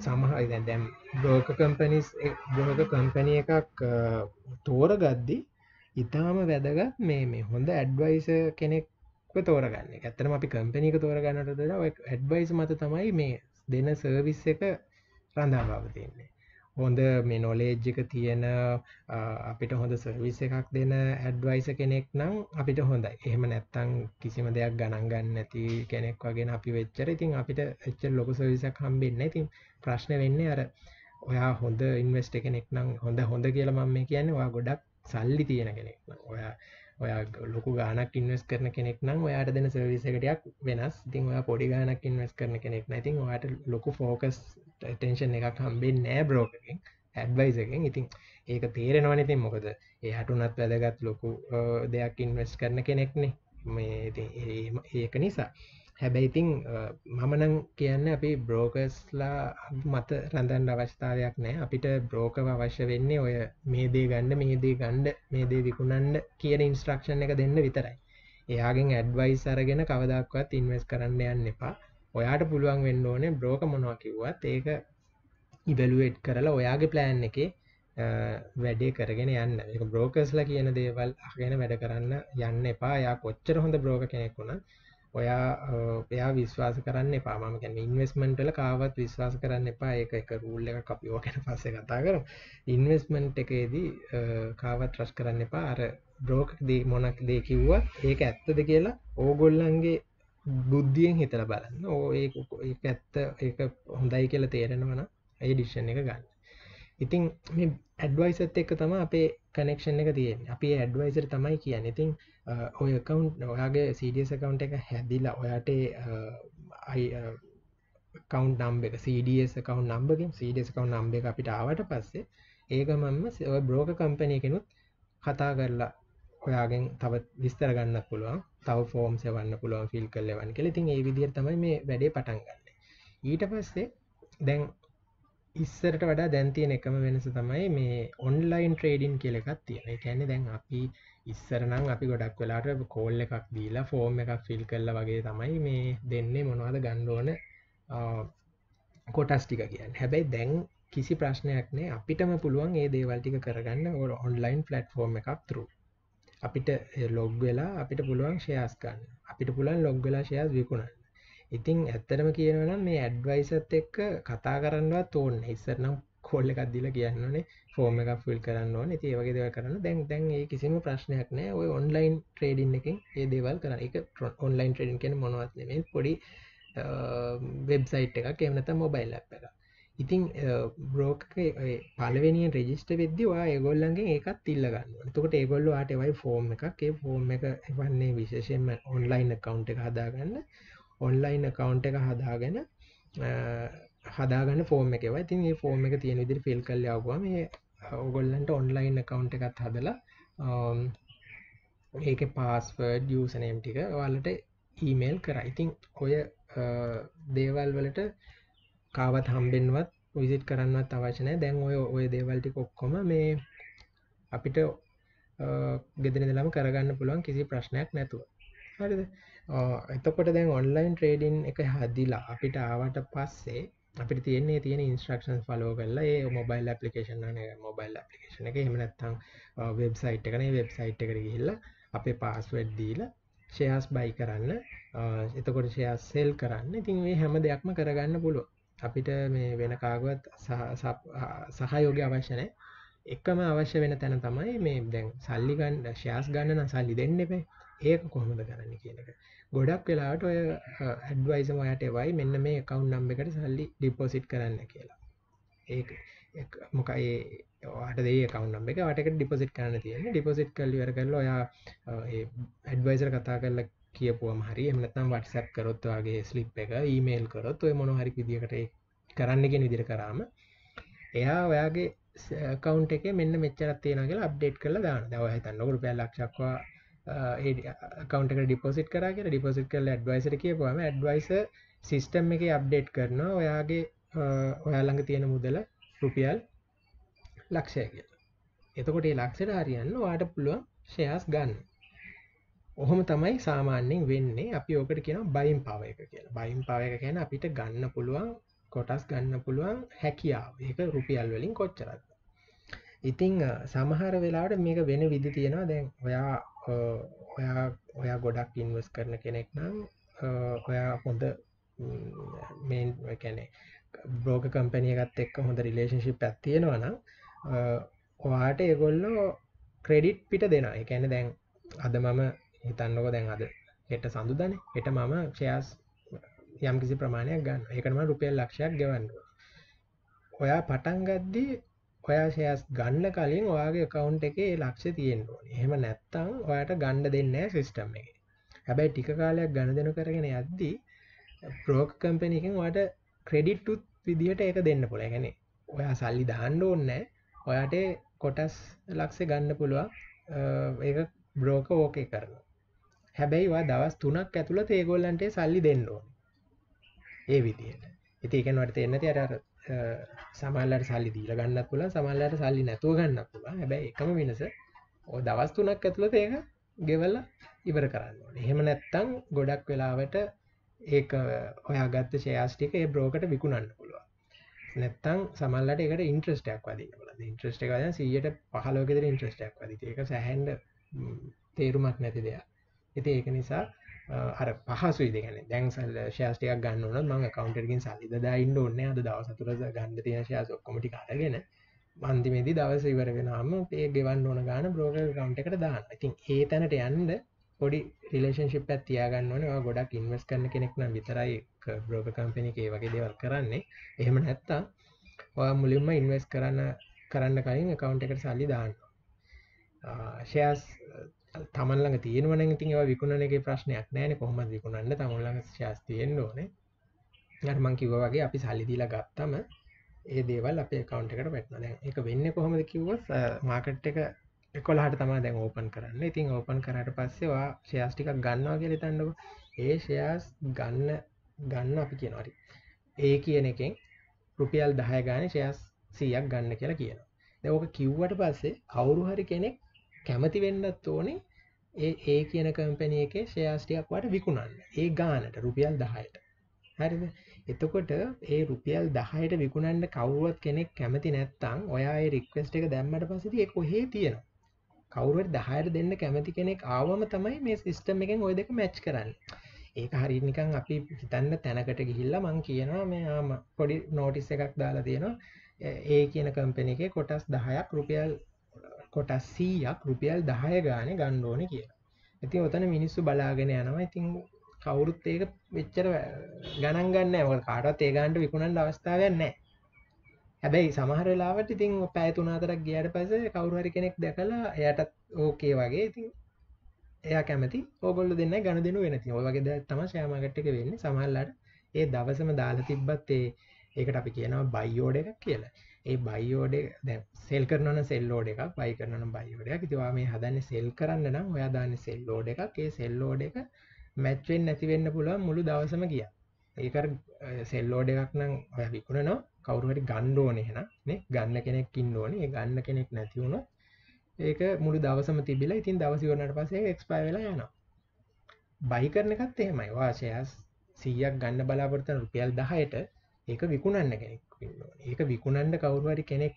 සමහරි දැන් දැම් බ්‍රෝක කම්පනිස් බ්‍රෝක කම්පැනිය එකක් තෝර ගද්දි ඉතාම වැදගත් මේ මේ හොඳ ඇඩ්වයිස කෙනෙක් තෝරගන්න ඇතරම අපි කම්පැනික තෝරගන්නට දලා ඇඩ්වයිස් මත තමයි මේ දෙන සර්විස් එක රඳාභාව තියන්නේ හොඳ මේ නොලේජ් එක තියෙන අපිට හොඳ සර්විස් එකක් දෙන ඇඩ්වයිස කෙනෙක් නම් අපිට හොඳයි එහෙම නැත්තං කිසිම දෙයක් ගණන් ගන්න නැති කෙනෙක් වගෙන අපි වෙච්චර ඉතින් අපිට එච්චර ලොක සවිසක් හම්බෙන්න ඉතින් ප්‍රශ්න වෙන්නේ අර ඔයා හොඳ ඉන්වස්ට කෙනෙක් නම් හොඳ හොඳ කියලා මම මේ කියන්නේ ඔයා ගොඩක් සල්ලි තියෙන කෙනෙක් ඔයා ඔයා ලොකු ගානක් ඉන්වස් කරන කෙනෙක් නම් ඔයාට දෙන සර්විසකටයක් වෙනස් ඉතින් ඔයා පොඩි ගානක් ඉන්වස් කරන කෙනෙක් නැතින් ඔයාට ලොකු ෆෝකස් ටෙන්ෂන් එකක් හම්බේ නෑ බ්‍රෝකකින් හැබ්බයිසකෙන් ඉතින් ඒක තේරෙනවන ඉතින් මොකද ඒ හටුනත් වැදගත් ලොකු දෙයක් ඉන්වස් කරන කෙනෙක්නේ මේ ඒක නිසා හැබැයිතිං මමනං කියන්න අපි බ්‍රෝකස්ලා මත රඳන් අවස්ථාවයක් නෑ අපිට බ්‍රෝකව අවශ්‍ය වෙන්නේ ඔය මේදේ ගණ්ඩ මේදේ ගණ්ඩ මේදේ විකුණන්ඩ කියන ඉන්ස්ට්‍රක්ෂණ එක දෙන්න විතරයි එයාගෙන් ඇඩ්වයිස් අරගෙන කවදක්වත් ඉන්වස් කරන්න යන්න එපා ඔයාට පුළුවන් වෙන්න ඕනේ බ්‍රෝක මොනවා කිව්වත් ඒක ඉවලුවට් කරලා ඔයාගේ ප්ලෑන් එක වැඩේ කරගෙන යන්න එක බ්‍රෝකස්ලා කියන දේවල් අගෙන වැඩ කරන්න යන්න එපා යා කොච්චර හොඳ බ්‍රෝක කෙනෙක්ුණා ඔයා ඔයා විශ්වාස කරන්න එපා මම කියන්නේ ඉන්වෙස්ට්මන්ට් වල කාවත් විශ්වාස කරන්න එපා ඒක එක රූල් එකක් අපි ඔය ගැන පස්සේ කතා කරමු ඉන්වෙස්ට්මන්ට් එකේදී කාවත් ට්‍රස්ට් කරන්න එපා අර බ්‍රෝකර් දී මොනක් දේ කිව්වත් ඒක ඇත්තද කියලා ඕගොල්ලන්ගේ බුද්ධියෙන් හිතලා බලන්න ඕ ඒක ඒක ඇත්ත ඒක හොඳයි කියලා තේරෙනවා නම් ඒ ඩිසිෂන් එක ගන්න ඉතින් මේ ඇඩ්වයිසත් එක්ක තම අපේ කනෙක්ෂන් එක තියෙන් අපි ඇඩ්වයිසර් තමයි කියන්න ඉතින් ඔය කවුන්් ඔයාගේ සඩියස් කකවන්් එක හැදිලා ඔයාට කවන්් නම්බ එක සඩස් කවුන් නම්බකින් සඩස් කවුන් නම්බ එක අපිට ආවට පස්සේ ඒක මම බ්‍රෝක කම්පනයකෙනුත් කතා කරලා ඔයාගෙන් තවත් විස්තර ගන්න පුළුවන් තව ෆෝම් සවන්න පුළුවන් ෆිල් කල්ලවන් කෙල ඉතින් ඒ විදිර තමයි මේ වැඩේ පටන්ගන්න ඊට පස්සේ දැන් ඉස්සරට වඩා දැන්තියන එකම වෙනස තමයි මේ ඔන්ලයින් ට්‍රේඩින් කෙලෙකත් තියෙන එකැනෙ දැන් අපි ඉස්සරනම් අපි ගොඩක් වෙලාට කෝල්ල එකක් දීලා ෆෝර්ම් එකක් ෆිල් කල්ල වගේ තමයි මේ දෙන්නේ මොනවාද ගණ්ඩෝන කොටස්ටික කියන්න හැබැයි දැන් කිසි ප්‍රශ්නයක් නෑ අපිටම පුළුවන් ඒ දේවල්ටික කරගන්න ඔ ඔන්ලයින් පලට්ෆෝර්ම් එකක් තුරු අපිට ලොග් වෙලා අපිට පුළුවන් ශයාස්කන්න අපිට පුළන් ලොග් වෙලා ශයාස් විකුණන් ඉතිං ඇත්තටම කියනවනම් මේ ඇඩ්වයිසත් එක්ක කතා කරන්නවා තෝන් ඉස්සරනම් කොල්ල එකක් දිල කියන්නනේ ෆෝර්ම එකක් ෆිල් කරන්න ඕන ති වගේ දෙව කරන්න දැන් දැන් ඒ කිසිම ප්‍රශ්නයක් නෑ ඔය ඔන්ලයින් ට්‍රේඩින් එකින් ඒ දේවල් කරන එක ඔන්ලයින් ට්‍රඩින් කෙන මොනවත්නෙම පොඩි වෙබ්සයිට් එකක් එමනත මොබයිල් ලැප් එක ඉතිං බ්‍රෝක පලවෙනි රෙජිස්ට වෙදදිවා ඒගොල්ලන්ගේ ඒකත් තිල්ලගන්න තකට ඒගොල්ලු අටවයි ෆෝර්ම් එකක් ඒ ෆෝර්ම් එක එවන්නේ විශේෂෙන්ම ඔන්ලයින් කවන්් එක හදාගන්න ඔන්ලයින් කවන්් එක හදාගෙන හදාගන්න ෆෝර්ම එකව ඉතින් ඒ ෆෝර්ම එක තියෙන ඉදිරි ෆිල් කල් යවවා මේ ඔගොල්ලන්ට ඔන්ලයින් කවන්් එකත් හදලා ඒක පාස්වර්ඩ් යසනම් ටික වලට ඊමේල් කර ඉතිං ඔය දේවල් වලට කාවත් හම්බෙන්වත් විසිට් කරන්නත් අවශ්‍යනය දැන් ඔය ඔය දේවල්ටි කොක්කොම මේ අපිට ගෙදන දළම කරගන්න පුළුවන් කිසි ප්‍රශ්නයක් නැතුව හරිද එතකොට දැන් ඔන්ලයින් ට්‍රේඩින් එක හදිලා අපිට ආවට පස්සේ අපිට තියන්නේ තියෙන ඉන්ස්ට්‍රක්ෂන් ෆලෝ කරලා ඒ මොබයිල් ඇපලිකේෂන් මොබයිල් ඇපලිකේෂන එක හෙමනැත්තං වෙබ්සයිට් එකන වෙබ්සයිට් එකට ගිහිල්ල අපේ පාස්වඩ් දීල ෂයාස් බයි කරන්න එතකොට ෂයා සෙල් කරන්න ඉතින් ඒ හැම දෙයක්ම කරගන්න පුළුව අපිට මේ වෙන කාගුවත් සහයෝගය අවශ්‍යනය එකම අවශ්‍ය වෙන තැන තමයි මේ දැන් සල්ලිගන්න ශයාස් ගන්න සල්ලි දෙන්න එපේ ඒක කොහොමද කරන්න කියන එක ගොඩක් වෙලාට ඔය ඇඩ්වයිස ඔයාට එවයි මෙන්න මේ එකවුන් නම්බ එකට සල්ලි ඩිපෝසිට් කරන්න කියලා ඒ මොක ඒට දේ කවුන්ම් එක අටක ඩිපසිට් කරන තියෙන ඩිපසිට් කල් වර කරල ඔයා ඇඩ්වයිසර් කතා කරල කියපුුවම හරි එමනතම් වටසැප් කරොත්වාගේ ස්ලිප් එක ඊමේල් කරොත් ඔය මොන හරි විදිකට කරන්නගෙන විදිර කරාම එයා ඔයාගේ කවන්් එක මෙන්න මෙච්චරත් තියෙනගේ අප්ඩේට් කළ දාන දව හිතන්නකට පැල්ලක්ෂක්වා කවට ඩිපොසිට කරගෙන ඩිපොසිට කල ඩ්වයිසර කියපුම ඇඩ්වයිස සිිස්ටම් එක අප්ඩේට් කරන ඔයාගේ ඔයාළඟ තියෙන මුදල රුපියල් ලක්ෂය කිය එතකොට ලක්ෂට හරියන්න වාට පුළුවන් ශයාස් ගන්න ඔහොම තමයි සාමාන්‍යෙන් වෙන්නේ අපි ඕකට කියන බයිම් පව එක කියලා බයිම් පව එක ගැන අපිට ගන්න පුළුවන් කොටස් ගන්න පුළුවන් හැකියාව ඒක රුපියල් වලින් කොච්චරත් ඉතිං සමහර වෙලාට මේක වෙන විදි තියෙනවා දැන් ඔයා ඔයා ඔයා ගොඩක් ඉන්වස් කරන කෙනෙක් නම් ඔයා හොඳ මේැනේ බ්‍රෝග කම්පැනියගත් එක් හොඳ රිලේශිප් ඇත්තියෙනවන ඔයාට ඒගොල්ලෝ ක්‍රෙඩිට් පිට දෙෙන එකැන දැන් අද මම හිතන්නක දැන් අද එට සඳුදන එට මම ක්ෂයාස් යම් කිසි ප්‍රමාණයක් ගන්න එකටම රුපියල් ලක්ෂයක් ගෙවන්න ඔයා පටන්ගද්දී ඔයා ෂෙයර්ස් ගන්න කලින් ඔයාගේ account එකේ ලක්ෂය තියෙන්න ඕනේ. එහෙම නැත්නම් ඔයාට ගන්න දෙන්නේ නැහැ system එකේ. හැබැයි ටික කාලයක් ගනුදෙනු කරගෙන යද්දී broker company එකෙන් ඔයාට credit උත් විදිහට ඒක දෙන්න පුළුවන්. ඒ කියන්නේ ඔයා සල්ලි දාන්න ඕනේ ඔයාට කොටස් ලක්ෂ ගන්න පුළුවන් ඒක බ්‍රෝක ඕකේ කරන හැබැයි වා දවස් තුනක් ඇතුළ තේගොල්ලන්ට සල්ලි දෙන්න ඕන ඒ විදියට ඉතිකනවට එන්න තිර සමල්ලට සල්ලි දීල ගන්න පුල සමල්ලට සල්ලි නැතුව ගන්න පුළ හැබැ එකම වෙනස ඕ දවස් තුනක් ඇතුළත ඒක ගෙවල්ල ඉවර කරන්න එහෙම නැත්තං ගොඩක් වෙලාවට ඒ ඔයාගත්ත ශයාස්ටික ඒ බ්‍රෝකට විකුණන්න පුළුව නැත්තං සමල්ලට එකට ඉන්ට්‍රස්ටක් වද ඉන්ට්‍රස්ට එක සියට පහලෝකෙද ඉන්ට්‍රස්ටක් වද ඒක සැහන්ඩ තේරුමක් නැති දෙයක් ඇති ඒක නිසා අර පහසුයි දෙකන දැන් සල් ෂෑස් ටිකක් ගන්න ඕන මම account එකකින් සල්ලි දදා ඉන්න ඕනේ අද දවස් අතර ගන්න තියෙන ෂෑස් ඔක්කොම ටික අරගෙන අන්තිමේදී දවස් ඉවර වෙනාම ඒ ගෙවන්න ඕන ගාන බ්‍රෝකර් account එකට දාන්න. ඉතින් ඒ තැනට යන්න පොඩි රිලේෂන්ශිප් එකක් තියාගන්න ඕනේ. ඔයා ගොඩක් ඉන්වෙස්ට් කරන කෙනෙක් නම් විතරයි බ්‍රෝකර් කම්පැනි එකේ වගේ දේවල් කරන්නේ. එහෙම නැත්තම් ඔයා මුලින්ම ඉන්වෙස්ට් කරන්න කරන්න කලින් account එකට සල්ලි දාන්න. ෂෙයාස් තමල්ලඟ තියෙනවන ඉතින් ඒවා විකුණන එකේ ප්‍රශ්නයක් නැහැ කොහොමද විකුණන්න තමල්ලඟ ශාස් තියෙන්න ඕනේ. ඊට මං කිව්වා වගේ අපි සල්ලි දීලා ගත්තම ඒ දේවල් අපේ account එකට වැටෙනවා. දැන් ඒක වෙන්නේ කොහොමද කිව්වොත් market එක 11ට තමයි දැන් open කරන්න. ඉතින් open කරාට පස්සේ ඔයා shares ටිකක් ගන්නවා කියලා හිතන්නකො. ඒ shares ගන්න ගන්න අපි කියනවා හරි. ඒ කියන එකෙන් රුපියල් 10 ගානේ shares 100ක් ගන්න කියලා කියනවා. දැන් ඕක කිව්වට පස්සේ කවුරු හරි කෙනෙක් කැමති වෙන්නත් ඕනේ ඒ ඒ කියන කම්පැනි එකේ ෂෙයාර්ස් ටිකක් වාට විකුණන්න. ඒ ගානට රුපියල් 10ට. හරිද? එතකොට ඒ රුපියල් 10ට විකුණන්න කවුරුවත් කෙනෙක් කැමති නැත්නම් ඔයා ඒ රික්වෙස්ට් එක දැම්මට පස්සේ ඒක කොහේ තියෙනවා? කවුරුවත් 10ට දෙන්න කැමති කෙනෙක් ආවම තමයි මේ සිස්ටම් එකෙන් ওই දෙක මැච් කරන්නේ. ඒක හරියට නිකන් අපි හිතන්න තැනකට ගිහිල්ලා මං කියනවා මේ ආම පොඩි නෝටිස් එකක් දාලා තියෙනවා. ඒ කියන කම්පැනි එකේ කොටස් 10ක් රුපියල් කොටස් සීයක් රුපියල් දහය ගාන ගණ්ඩෝන කියලා ඇති ඔතන මිනිස්සු බලාගෙන යනවා ඉතිං කවුරුත් ඒක වෙච්චර ගණන් ගන්න ඇවල් කාටත් ඒගන්ට විකුණන් අවස්ථාවන්නෑ හැබැයි සමහරලාවට ඉතිං පැතුනාතරක් ගියට පස කවුරුහරි කෙනෙක් දැකලා එයටත් ඕකේ වගේ ඉතින් එයා කැමති ඔගොල්ල දෙන්න ගණ දෙනු වෙනති ඔවගේද තම ශෑමගට්ටක වෙන්න සමල්ලට ඒ දවසම දාලා තිබ්බත් ඒ ඒකට අපි කියනවා බයිෝඩ එකක් කියලා ඒ බයිෝඩ සෙල් කරන සෙල්ලෝඩ එකක් බයි කරන බයිෝඩයක් තිවා මේ හදන්න සෙල් කරන්න නම් ඔයාදාන්න සෙල්ලෝඩ එකක් ඒ සෙල්ලෝඩ එක මැච්වෙන් නැතිවෙන්න පුළුව මුළු දවසම ගිය ඒකර සෙල්ලෝඩ එකක් නම් ඔය විකුණ නො කවරුහට ගණ්ඩෝන හෙන ගන්න කෙනෙක් ඉන්නඕන ඒ ගන්න කෙනෙක් නැතිවුණ ඒක මුළු දවසම තිබිලා ඉතින් දවසිවරණට පසේ එක්ස්පා වෙලා යන බයි කරන එකත් එහෙමයි වාශයස් සීයක් ගන්න බලාපොරතන රුපියල් දහයට ඒක විකුණන්න කෙනෙක් ඒක විකුණන්ඩ කවුරුවරි කෙනෙක්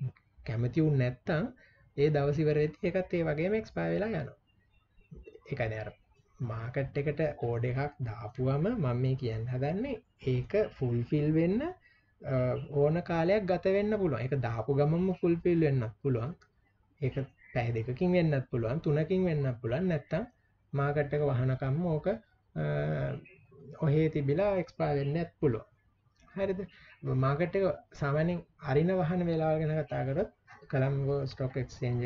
කැමතිවුන් නැත්තං ඒ දවසිවරති එකත් ඒ වගේම එක්ස්පා වෙලා යන එකන අර මාකට් එකට කෝඩ එකක් දාපුුවම මම මේ කියන්න හදන්නේ ඒක ෆුල්ෆිල් වෙන්න ඕන කාලයක් ගත වෙන්න පුළුව එක දාපු ගමම ෆුල්පිල් වෙන්නක් පුළුවන් එක පැහ දෙකින් වෙන්නත් පුළුවන් තුනකින් වෙන්න පුළුවන් නැත්තම් මාකට්ටක වහනකම්ම ඕක ඔහේ තිබිලා එක්ස්පා වෙන්න ඇත් පුළුව හරිද මාකට් එක සාමාන්‍යයෙන් අරින වහන වේලාවල් ගැන කතා කරොත් කොලම්බෝ ස්ටොක් එක්ස්චේන්ජ්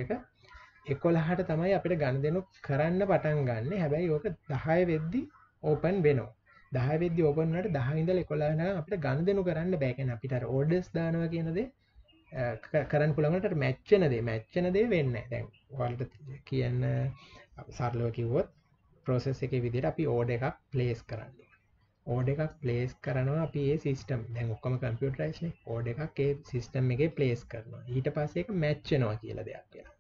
එක 11ට තමයි අපිට ගනුදෙනු කරන්න පටන් ගන්න. හැබැයි ඕක 10 වෙද්දි ඕපන් වෙනවා. 10 වෙද්දි ඕපන් වුණාට 10 ඉඳලා 11 වෙනකම් අපිට ගනුදෙනු කරන්න බෑ. කියන්නේ අපිට අර ඕඩර්ස් දානවා කියන දේ කරන්න පුළන්ට මැච්චන දේ මැච්චන දේ වෙන්න දැන් වලට කියන්න සරලව කිව්වොත් ප්‍රොසෙස් එක විදිට අපි ඕඩ එකක් ප්ලේස් කරන්න ඕඩ එකක් ප්ලේස් කරනවා අපි ඒ සිිස්ටම් දැන් ඔක්කම කම්පියුටරයිස්න ඕඩ එකක් ඒ සිිස්ටම් එක ප්ලේස් කරනවා ඊට පස්සේක මැච්චනවා කියල දෙයක් කියලා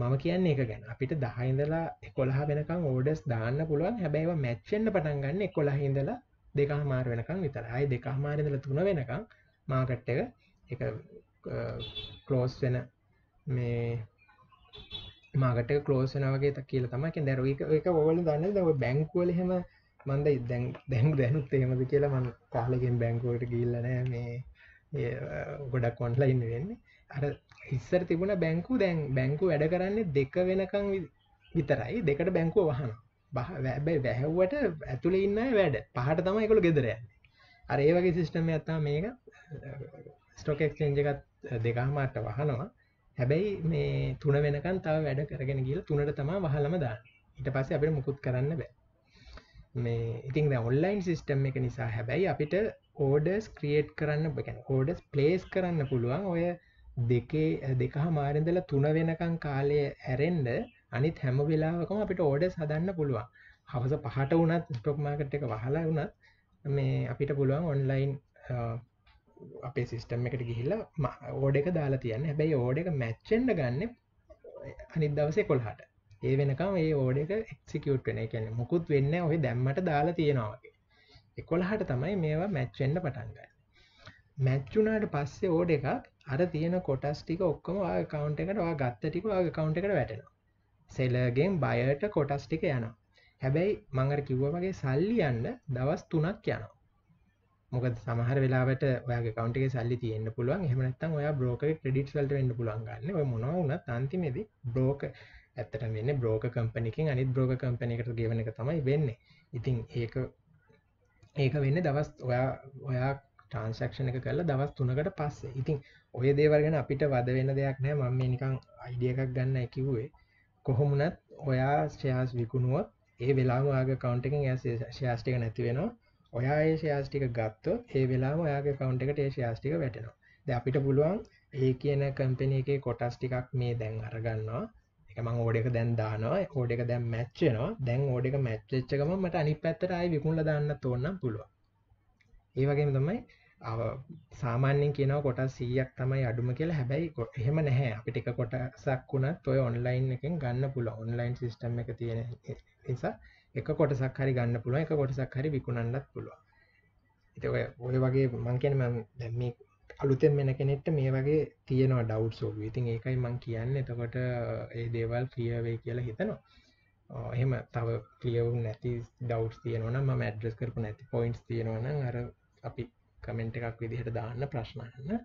මම කියන්න එක ගැන අපිට දහයිඳලා එකොළහ වෙනකම් ඕඩස් දාන්න පුළුවන් හැබැයිව මැච්චෙන්ට පටන් ගන්න එකොළහින්දලා දෙකහමාර වෙනකම් විතරයි දෙකහමාරදල තුන වෙනකම් මාකට්ට එක කලෝස් වෙන මේ මාකට කලෝසන වගේ කියල තමක් දැරුවක එක ඔවල දන්න දව බැංකුවල හෙම මන්ද දැන් දැන් දැනුත් එහෙමද කියලා මන් කාලෙකින් බැංකුවට ගිහිල්ලා නෑ මේ ගොඩක් ඔන්ලයින් වෙන්නේ අර ඉස්සර තිබුණ බැංකු දැන් බැංකු වැඩ කරන්නේ දෙක වෙනකන් විතරයි දෙකට බැංකුව වහන බැබැයි වැැහව්වට ඇතුළ ඉන්න වැඩ පහට තම එකළු ගෙදරය අර ඒ වගේ සිිස්ටම ඇත්තා මේක ස්ටෝකක්ෂෙන්ජ එකත් දෙකාමාට වහනවා හැබැයි මේ තුන වෙනකන් තව වැඩ කරගෙන ගිල තුනට තමා වහලම දා ඊට පස්සේ අපිට මුකුත් කරන්න බෑ මේ ඉතින් ඔන්ලයින් සිිස්ටම් එක නිසා හැබැයි අපිට ඕඩස් ක්‍රියේට් කරන්න බැන ඕඩස් ප්ලේස් කරන්න පුළුවන් ඔය දෙකේ දෙක හමාරදල තුන වෙනකං කාලය ඇරෙන්ඩ අනිත් හැම වෙලාවකම අපිට ඕඩස් හදන්න පුළුවන් හවස පහට වනත් ස්ටොක්මාකට් එක වහලා වුණත් මේ අපිට පුළුවන් ඔන්ලයින් අපේ සිිස්ටම් එකට ගිහිල්ලා ඕඩ එක දාලා තියන්න හැබැයි ඕඩ එක මැච්චෙන්ඩ ගන්න අනිත් දවසේ කොල්හට ඒ වෙනකම් ඒ ඕඩ එක එක්සිකියුට් වෙන කියන්නේ මොකුත් වෙන්න ඔය දැම්මට දාලා තියෙනවා වගේ 11ට තමයි මේවා මැච් වෙන්න පටන් ගන්නේ මැච් වුණාට පස්සේ ඕඩ එකක් අර තියෙන කොටස් ටික ඔක්කොම ඔය account එකට ඔය ගත්ත ටික ඔය account එකට වැටෙනවා සෙලර්ගෙන් බයර්ට කොටස් ටික යනවා හැබැයි මංගර කිව්ව වගේ සල්ලි යන්න දවස් තුනක් යනවා මොකද සමහර වෙලාවට ඔයාගේ account එකේ සල්ලි තියෙන්න පුළුවන් එහෙම නැත්නම් ඔයා broker ක්‍රෙඩිට්ස් වලට වෙන්න පුළුවන් ගන්න ඔය මොනවා වුණත් අන්තිමේදී broker ඇත්තට වෙන්න බ්‍රෝක කම්පනිකින් අනිත් බ්‍රෝක කම්පනකට ගෙවන එක තමයි වෙන්නේ ඉතින් ඒක ඒක වෙන්න දවස් ඔයා ඔයා ට්‍රන්සක්ෂණ එක කරලා දවස් තුනකට පස්සේ ඉතින් ඔය දේවල්ගෙන අපිට වද වෙන දෙයක් නෑ මම මේ නිකං අයිඩිය එකක් ගන්න කිව්වේ කොහොමුණත් ඔයා ශ්‍රයාස් විකුණුවත් ඒ වෙලාම ඔයාගේ කවුන්ට එකෙන් ඇ ශාස්ටික නැති වෙනවා ඔයා ඒ ශාස්ටික ගත්ත ඒ වෙලාම ඔයාගේ කවුන්ට එකට ඒ ශාස්ටික වැටෙනවා ද අපිට පුළුවන් ඒ කියන කම්පෙන එක කොටස් ටිකක් මේ දැන් අරගන්නවා එක මං ඕඩ එක දැන් දානවා ඕඩ එක දැම් මැච්චනවා දැන් ඕඩ එක මැච්චච්චකම මට අනි පැත්තරයි විකුණල දන්න තෝන්නම් පුළුව ඒවගේම තමයි සාමාන්‍යෙන් කියන කොට සීයක් තමයි අඩුම කියලා හැබැයි එහෙම නැහැ අපිටික කොටසක් වුණත් ඔය ඔන්ලයින් එකෙන් ගන්න පුළ ඔන්ලයින් සිිස්ටම් එක තියෙන නිසා එක කොටසක් හරි ගන්න පුළුව එක කොටසක් හරි විකුණන්නත් පුළුව එතක ඔය වගේ මංකෙන ම දැම්මේ අලුතෙන් මෙන කෙනෙක්ට මේ වගේ තියෙනවා ඩව් සෝග ඉතින් ඒකයි මං කියන්න එතකොට ඒ දේවල් ක්‍රියවේ කියලා හිතනවා එහෙම තව ක්‍රියවුන් නැති ඩව් තියනවන ම ඇඩ්‍රස් කරපු නැති පොයින්ස් තියෙනවන අර අපි කමෙන්ට් එකක් විදිහට දාන්න ප්‍රශ්නන්න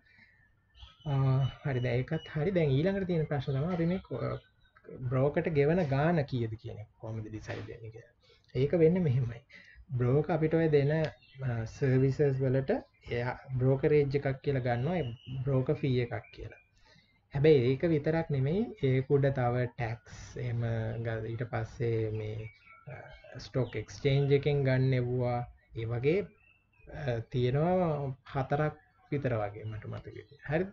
හරි දැකත් හරි දැන් ඊළඟට තියෙන ප්‍රශ්නම අපි මේ බ්‍රෝකට ගෙවන ගාන කියද කියන කොමද ඩිසයිඩක ඒක වෙන්න මෙහෙමයි බ්‍රෝක අපිට ඔය දෙන සර්විසස් වලට එයා බ්‍රෝකරේජ් එකක් කියලා ගන්නවා බ්‍රෝක ෆී එකක් කියලා හැබැයි ඒක විතරක් නෙමෙයි ඒකුඩ තව ටැක්ස් එම ඊට පස්සේ මේ ස්ටෝක් එක්ස්චේන්ජ එකෙන් ගන්නෙව්වා ඒ වගේ තියෙනවා හතරක් විතර වගේ මට මතක හරි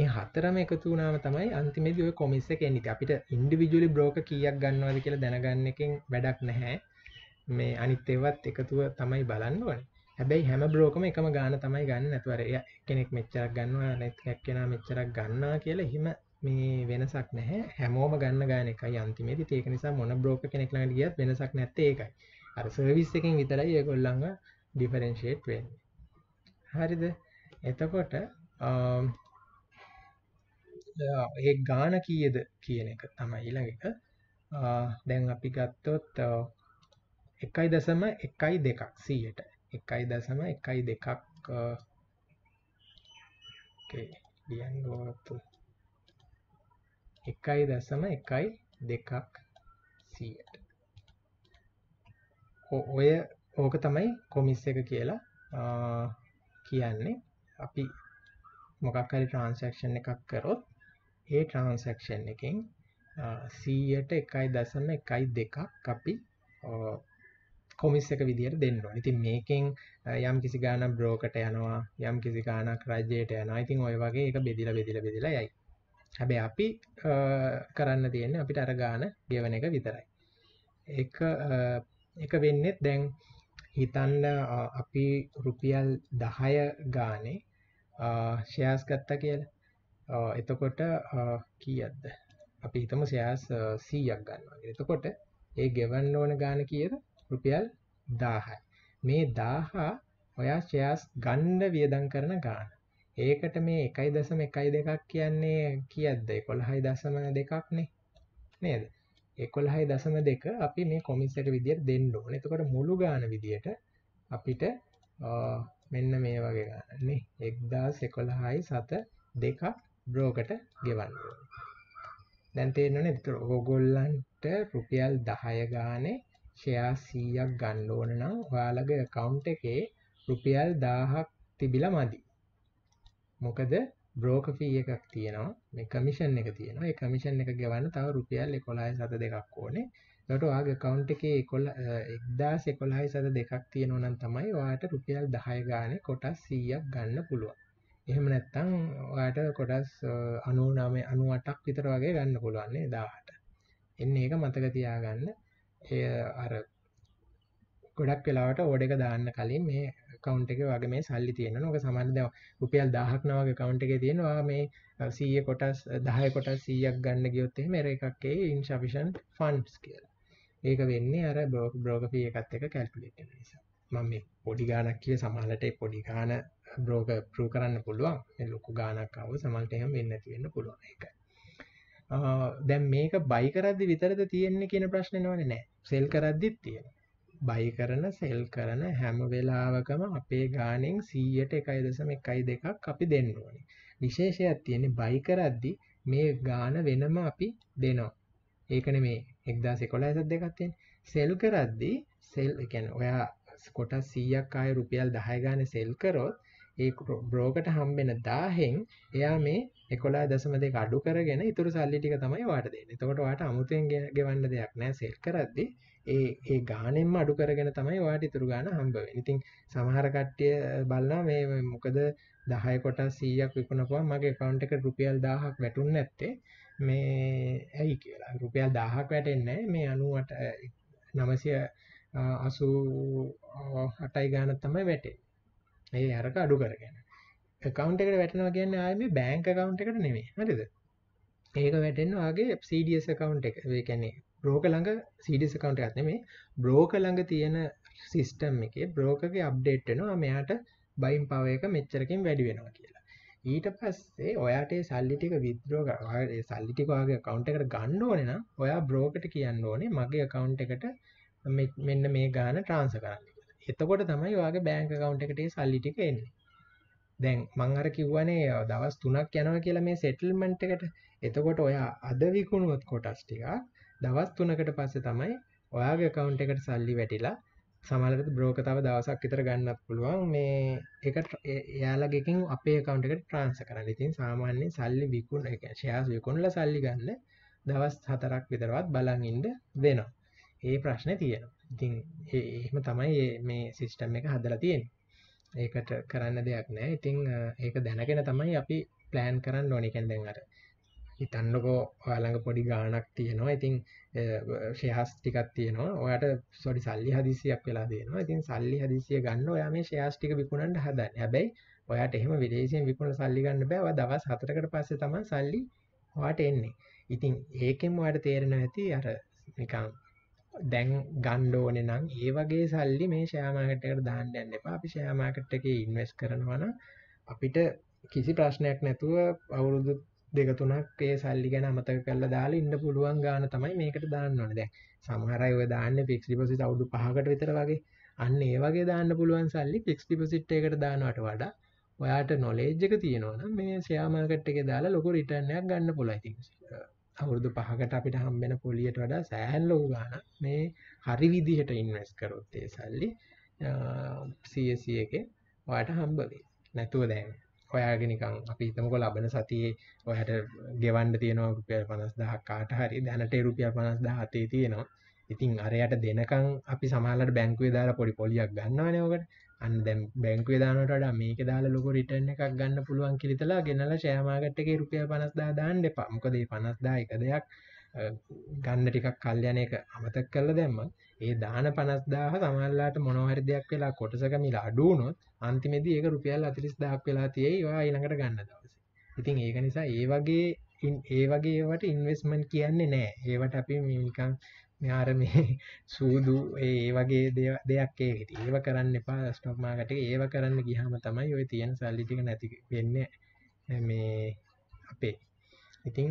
ඒ හතරම එකතු වනාම තමයි අන්තිමේද ඔය කොමිස්ස එක නිති අපිට ඉන්ඩිවිජුලි බ්‍රෝක කියක් ගන්නවද කියලා දැනගන්න එකෙන් වැඩක් නැහැ මේ අනිත් ඒවත් එකතුව තමයි බලන්න ඕන හැබැයි හැම බ්ලෝකම එකම ගාන තමයි ගන්න නැතුවරය කෙනෙක් මෙච්චරක් ගන්නවා නැත්කැක් කෙනා මෙච්චරක් ගන්නා කියලා හිම මේ වෙනසක් නැහැ හැමෝම ගන්න ගාන එක අන්තිමේති ඒක නිසා මොන බ්‍රෝක කෙනෙක්ලාට ගියත් වෙනසක් නැත්තේ ඒකයි අර සර්විස් එකෙන් විතරයි ඒගොල්ලංග ඩිෆරෙන්ශේට් වෙන්නේ හරිද එතකොට ඒ ගාන කීයද කියන එක තමයි ඊළඟක දැන් අපි ගත්තොත් එකයි දසම එකයි දෙකක් සීයට එකයි දසම එකයි දෙකක් ලියන් ගෝරපු එකයි දසම එකයි දෙකක් සීයට ඔය ඕක තමයි කොමිස් එක කියලා කියන්නේ අපි මොකක්කරි ට්‍රන්සක්ෂන් එකක් කරොත් ඒ ට්‍රන්සක්ෂන් එකින් සීයට එකයි දසම එකයි දෙකක් අපි කොමිස් එක විදිහට දෙන්නවා ඉතින් මේකෙන් යම් කිසි ගානක් බ්‍රෝකට යනවා යම් කිසි ගානක් රජයට යනවා ඉතින් ඔය වගේ එක බෙදිල බෙදිල බෙදිල යයි හැබැයි අපි කරන්න තියෙන අපිට අර ගාන ගෙවන එක විතරයි එක එක වෙන්නෙත් දැන් හිතන්න අපි රුපියල් දහය ගානේ ශයාස් ගත්තා කියලා එතකොට කියද්ද අපි හිතම සයාස් සීයක් ගන්නවා එතකොට ඒ ගෙවන්න ඕන ගාන කියද රුපියල් 1000යි. මේ 1000 ඔයා ෂෙයාස් ගන්න වියදම් කරන ගාණ. ඒකට මේ 1.12ක් කියන්නේ කීයක්ද? 11.2ක් නේ. නේද? 11.2 අපි මේ කොමිසයට විදියට දෙන්න ඕනේ. එතකොට මුළු ගාණ විදියට අපිට මෙන්න මේ වගේ ගාණක් නේ. 1111යි 7 බ්‍රෝකට ගෙවන්න ඕනේ. දැන් තේරෙන්නේ නේද? ඒතර ඕගොල්ලන්ට රුපියල් 10 ගානේ ෂෙයා සීයක් ගන්න ඕන නම් ඔයාලගේ කවුන්් එකේ රුපියල් දාහක් තිබිල මදි මොකද බ්‍රෝකෆී එකක් තියෙනවා මේ කමිෂන් එක තියෙනවා ඒ කමිෂන් එක ගෙවන්න තව රුපියල් එකොලායි සත දෙකක් ඕනේ ට ආගේ කවුන්් එක කොල් එක්දාස් එකොළහයි සත දෙකක් තියෙනවනම් තමයි වාට රුපියල් දහය ගානය කොටස් සීයක් ගන්න පුළුවන් එහෙම නැත්තං ඔයාට කොටස් අනුනාමේ අනුවටක් විතර වගේ ගන්න පුළුවන්නේ දාහට එන්න ඒක මතක තියාගන්න එය අර ගොඩක් වෙලාවට ඕඩ එක දාන්න කලින් මේ කවන්් එක වගේ මේ සල්ලි තියෙන නොක සමන්ද උපියල් දාහක්නාවක කවන්් එක තියෙනවා මේ සීය කොටස් දහය කොටස් සීයක් ගන්න ගියොත්තේ මෙර එකක්ේ ඉන්ශපිෂන් ෆන්ස් කියල ඒක වෙන්නේ අර බෝක් බ්‍රෝගපිය එකත් එක කැල්පලට නිසා මම මේ පොඩි ගානක් කිය සමහලට පොඩි ගාන බ්‍රෝග ප්‍රූ කරන්න පුළුවන් ලොකු ගානක්කාව සමල්ටයම් වෙන්න තිවෙන්න පුළුවන් එක දැම් මේක බයිකරදදි විතරද තියෙන්නේ කියන ප්‍රශ්නවාන නෑ සෙල් කරද්දිත් තියෙනවා. බයි කරන සෙල් කරන හැම වෙලාවකම අපේ ගානෙන් 100ට 1.12ක් අපි දෙන්න ඕනේ. විශේෂයක් තියෙන්නේ බයි කරද්දි මේ ගාන වෙනම අපි දෙනවා. ඒකනේ මේ 1011 සද්ද එකක් තියෙන්නේ. සෙල් කරද්දි සෙල් කියන්නේ ඔයා කොටස් 100ක් ආයේ රුපියල් 10 ගානේ සෙල් කරොත් ඒ බ්‍රෝකට හම්බෙන 1000න් එයා මේ 11.2 අඩු කරගෙන ඉතුරු සල්ලි ටික තමයි වාට දෙන්නේ. එතකොට වාට අමුතෙන් ගෙවන්න දෙයක් නැහැ සෙල් කරද්දී. ඒ ඒ ගාණෙන්ම අඩු කරගෙන තමයි වාට ඉතුරු ගාණ හම්බ වෙන්නේ. ඉතින් සමහර කට්ටිය බලනවා මේ මොකද 10 කොට 100ක් විකුණපුවා මගේ account එකට රුපියල් 1000ක් වැටුන්නේ නැත්තේ. මේ ඇයි කියලා. රුපියල් 1000ක් වැටෙන්නේ මේ 98 900 අසූ හටයි ගාන තමයි වැටේ ඒ අරක අඩු කරගෙන කකවන්් එකට වැටනවා කියන්න ආයම බෑංක කකවන්් එකට නෙවේ හරිද ඒක වැටෙන්වාගේ සඩියස් කකවන්් එක කැන්නේ බ්‍රෝක ළඟ සඩිස් කකවන්් ඇත්න මේ බ්‍රෝක ළඟ තියෙන සිිස්ටම් එක බ්‍රෝකගේ අප්ඩේට්නවා මෙයාට බයිම් පවයක මෙච්චරකින් වැඩි වෙනවා කියලා ඊට පස්සේ ඔයාට සල්ලිටික විද්‍රෝග සල්ලිටිකවාගේ කවන්ටකට ගන්න ඕනෙන ඔයා බ්‍රෝකට කියන්න ඕනේ මගේ කවන්් එකට මෙන්න මේ ගාන ට්‍රාන්ස කරන්න එතකොට තමයි ඔයාගේ බෑන්ක account එකට සල්ලි ටික එන්නේ. දැන් මං අර කිව්වනේ දවස් 3ක් යනවා කියලා මේ settlement එකට. එතකොට ඔයා අද විකුණුවොත් කොටස් ටික දවස් 3කට පස්සේ තමයි ඔයාගේ account එකට සල්ලි වැටිලා සමහරවිට බ්‍රෝක තව දවසක් විතර ගන්නත් පුළුවන් මේ ඒක එයාලගේකින් අපේ account එකට transfer කරන්න. ඉතින් සාමාන්‍යයෙන් සල්ලි විකුණ ඒ කියන්නේ shares විකුණලා සල්ලි ගන්න දවස් 4ක් විතරවත් බලන් ඉන්න වෙනවා. ඒ ප්‍රශ්නේ තියෙනවා. ඉතින් එහෙම තමයි මේ සිිස්ටම් එක හදලා තියෙන් ඒකට කරන්න දෙයක් නෑ ඉතිං ඒක දැනගෙන තමයි අපි ප්ලෑන් කරන්න ඕනිකැන්දෙන් අර හිතන්නකෝ ඔයාළඟ පොඩි ගානක් තියෙනවා ඉතිං ශයහස් ටිකක් තියෙනවා ඔයට සොඩි සල්ලි හදිසියක් වෙලා දෙනවා ඉතින් සල්ලි හදිසිය ගන්න ඔයා මේ ශයාෂ්ටික විකුණන්ට හදන්න හැබැයි ඔයාට එහෙම විදේශයෙන් විකුණ සල්ලිගන්න බෑව දවස් හතරකට පස්සේ තම සල්ලි වාට එන්නේ ඉතිං ඒකෙන් වාට තේරෙන ඇති අර නිකම් දැන් ගන්න ඕනේ නම් ඒ වගේ සල්ලි මේ ෂෙයා මාකට් එකට දාන්න යන්න එපා. අපි ෂෙයා මාකට් එකේ ඉන්වෙස්ට් කරනවා නම් අපිට කිසි ප්‍රශ්නයක් නැතුව අවුරුදු දෙක තුනක් ඒ සල්ලි ගැන අමතක කරලා දාලා ඉන්න පුළුවන් ගාන තමයි මේකට දාන්න ඕනේ. දැන් සමහර අය ඔය දාන්නේ ෆික්ස් ඩිපොසිට් අවුරුදු 5කට විතර වගේ. අන්න ඒ වගේ දාන්න පුළුවන් සල්ලි ෆික්ස් ඩිපොසිට් එකකට දානවට වඩා ඔයාට නොලේජ් එක තියෙනවා නම් මේ ෂෙයා මාකට් එකේ දාලා ලොකු රිටර්න් එකක් ගන්න පුළුවන්. අවුරුදු 5කට අපිට හම්බෙන පොලියට වඩා සෑහෙන ලොකු ගාණක් මේ හරි විදිහට ඉන්වෙස්ට් කරොත් ඒ සල්ලි CAC එකේ ඔයාට හම්බ වෙයි. නැතුව දැන් ඔයාගේ නිකන් අපි හිතමුකෝ ලබන සතියේ ඔයාට ගෙවන්න තියෙනවා රුපියල් 50000ක් කාට හරි දැනට රුපියල් 50000 අතේ තියෙනවා. ඉතින් අරයට දෙනකන් අපි සමහරවිට බැංකුවේ දාලා පොඩි පොලියක් ගන්නවනේ ඔකට. අන්න දැම් බැංකේ දානට මේක දාල ලොක රිටන එකක් ගන්න පුළුවන් කිරිතලා ගෙනල ශෑමාගට්ටක රුපිය පනස්දා දාන්න පමකදේ පනස්දා එක දෙයක් ගන්න ටිකක් කල්යනයක අමතක් කරල දැම්ම ඒ දාන පනස්දාහ තමල්ලාට මොනවහරි දෙයක් වෙලා කොටසක මිල අඩුවනොත් අන්තිමෙද ඒක රුපියල් අතිරිස් දක් වෙලා තියේවා ඊළඟට ගන්න දවස ඉතින් ඒක නිසා ඒ වගේ ඒ වගේවට ඉන්වස්මන් කියන්නේ නෑ ඒවට අපි මිකන් මෙයාර මේ සූදු ඒ වගේ දෙයක් ඒ හිට ඒව කරන්න එපා ස්ටොක් මාකට ඒව කරන්න ගිහම තමයි ඔය තියෙන සල්ලිටික නැති වෙන්න මේ අපේ ඉතින්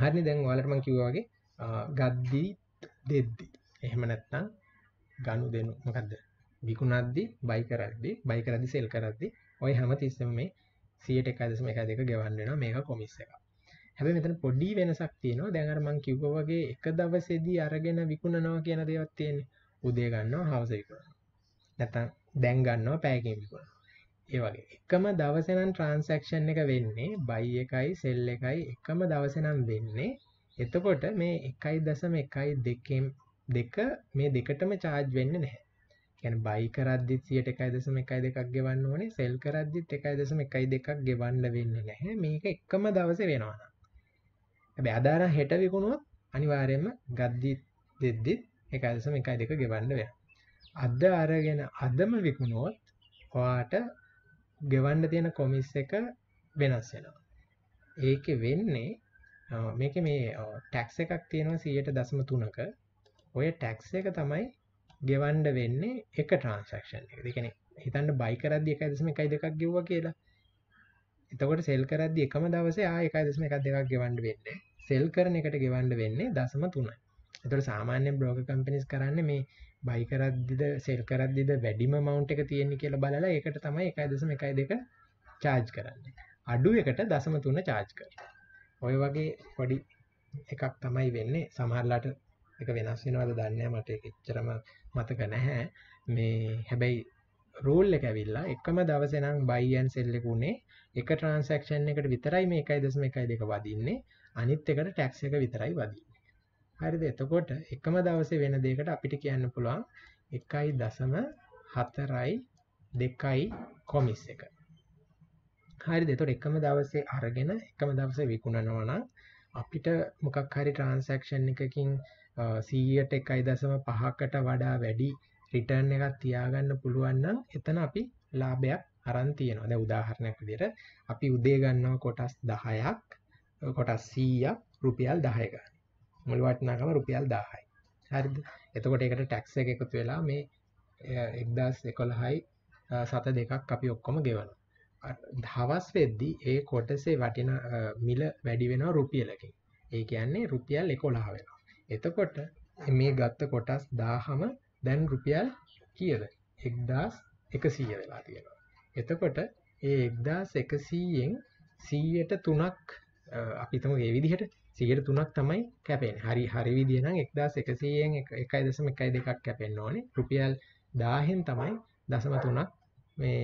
හරි දැන් ඔයාලටම කිව්වාගේ ගද්දී දෙද්දි එහෙම නැත්තම් ගනු දෙනු මොකක්ද විකුණද්දි බයි කරද්දි බයි කරද්දි සෙල් කරද්දි ඔය හැම තිස්සම මේ 101.1 ගෙවන්න වෙනවා මේක කොමිස් එකක් හැබ මෙතන පොඩි වෙනසක් තියෙනවා දැඟර මං කිව්වගේ එක දවසෙදී අරගෙන විකුණනවා කියන දෙවත් තියෙන උදේ ගන්නවා හවසක නැතන් දැන් ගන්නවා පෑකමිකුණ ඒ වගේ එකම දවසනම් ට්‍රන්සක්ෂන් එක වෙන්නේ බයි එකයි සෙල් එකයි එකම දවසනම් වෙන්නේ එතකොට මේ එකයි දසම එකයි දෙකම් දෙක මේ දෙකටම චාර්ජ් වෙන්න නැහැ ැන බයි කරද්දිත් සියට එකයි දෙසම එකයි දෙකක් ගෙවන්න ඕනේ සෙල් කරද්දිත් එකයි දෙසම එකයි දෙකක් ගෙවන්න වෙන්න නැහැ මේක එක්කම දවස වෙනවා හැබැයි අදාරා හෙට විකුණුවොත් අනිවාර්යයෙන්ම ගද්දි දෙද්දි 1.12 ගෙවන්න වෙනවා. අද අරගෙන අදම විකුණුවොත් ඔයාට ගෙවන්න තියෙන කොමිස් එක වෙනස් වෙනවා. ඒක වෙන්නේ මේක මේ ටැක්ස් එකක් තියෙනවා 100.3ක. ඔය ටැක්ස් එක තමයි ගෙවන්න වෙන්නේ එක ට්‍රාන්සැක්ෂන් එක. ඒ කියන්නේ හිතන්න බයි කරද්දි 1.12ක් ගෙවුවා කියලා. එතකොට සෙල් කරද එකම දවස ආයක දෙසම එකක් දෙකක් ගෙවන්ඩ වෙන්න සෙල් කරන එකට ගෙවන්ඩ වෙන්නේ දසම තුන එතට සාමාන්‍ය බ්‍රෝග කම්පිනිස් කරන්න මේ බයිකරද්දිද සෙල් කරද්දිද වැඩිම මවන්් එක තියෙන්නේ කියලා බලලා එකට තමයි එකයි දෙසම එකයි දෙක චාජ් කරන්න අඩු එකට දසම තුන්න චාජ් කර ඔය වගේ පොඩි එකක් තමයි වෙන්නේ සමහරලාට එක වෙනස් වෙනවද දන්නේ මට එච්චරම මතක නැහැ මේ හැබැයි රෝල් එක ඇවිල්ලා එකම දවසනම් බයියන් සෙල්ලෙකුුණේ එක ට්‍රන්සක්ෂන් එකට විතරයි මේ එකයි දෙසම එකයි දෙක වදින්නේ අනිත් එකට ටැක්ස් එක විතරයි වදින්නේ හරිද එතකොට එකම දවසේ වෙන දෙයකට අපිට කියන්න පුළුවන් එකයි දසම හතරයි දෙකයි කොමිස් එක හරි දෙතොට එකම දවසේ අරගෙන එකම දවසේ විකුණනවා නම් අපිට මොකක් හරි ට්‍රන්සක්ෂන් එකකින් සීයට එකයි දසම පහකට වඩා වැඩි රිටර්න් එකක් තියාගන්න පුළුවන් නම් එතන අපි ලාභයක් අරන් තියෙනවා දැන් උදාහරණයක් විදිහට අපි උදේ ගන්නවා කොටස් 10ක් කොටස් 100ක් රුපියල් 10 ගන්න. මුල් වටිනාකම රුපියල් 1000යි. හරිද? එතකොට ඒකට ටැක්ස් එක එකතු වෙලා මේ 1011යි සත දෙකක් අපි ඔක්කොම ගෙවනවා. දවස් වෙද්දී ඒ කොටසේ වටින මිල වැඩි වෙනවා රුපියලකින්. ඒ කියන්නේ රුපියල් 11 වෙනවා. එතකොට මේ ගත්ත කොටස් 1000ම දැන් රුපියල් කීයද? 1100 වෙලා තියෙනවා. එතකොට ඒ 1100න් 100ට 3ක් අපි හිතමු මේ විදිහට 100ට 3ක් තමයි කැපෙන්නේ. හරි හරි විදිහ නම් 1100න් 1.12ක් කැපෙන්න ඕනේ. රුපියල් 1000න් තමයි 0.3ක් මේ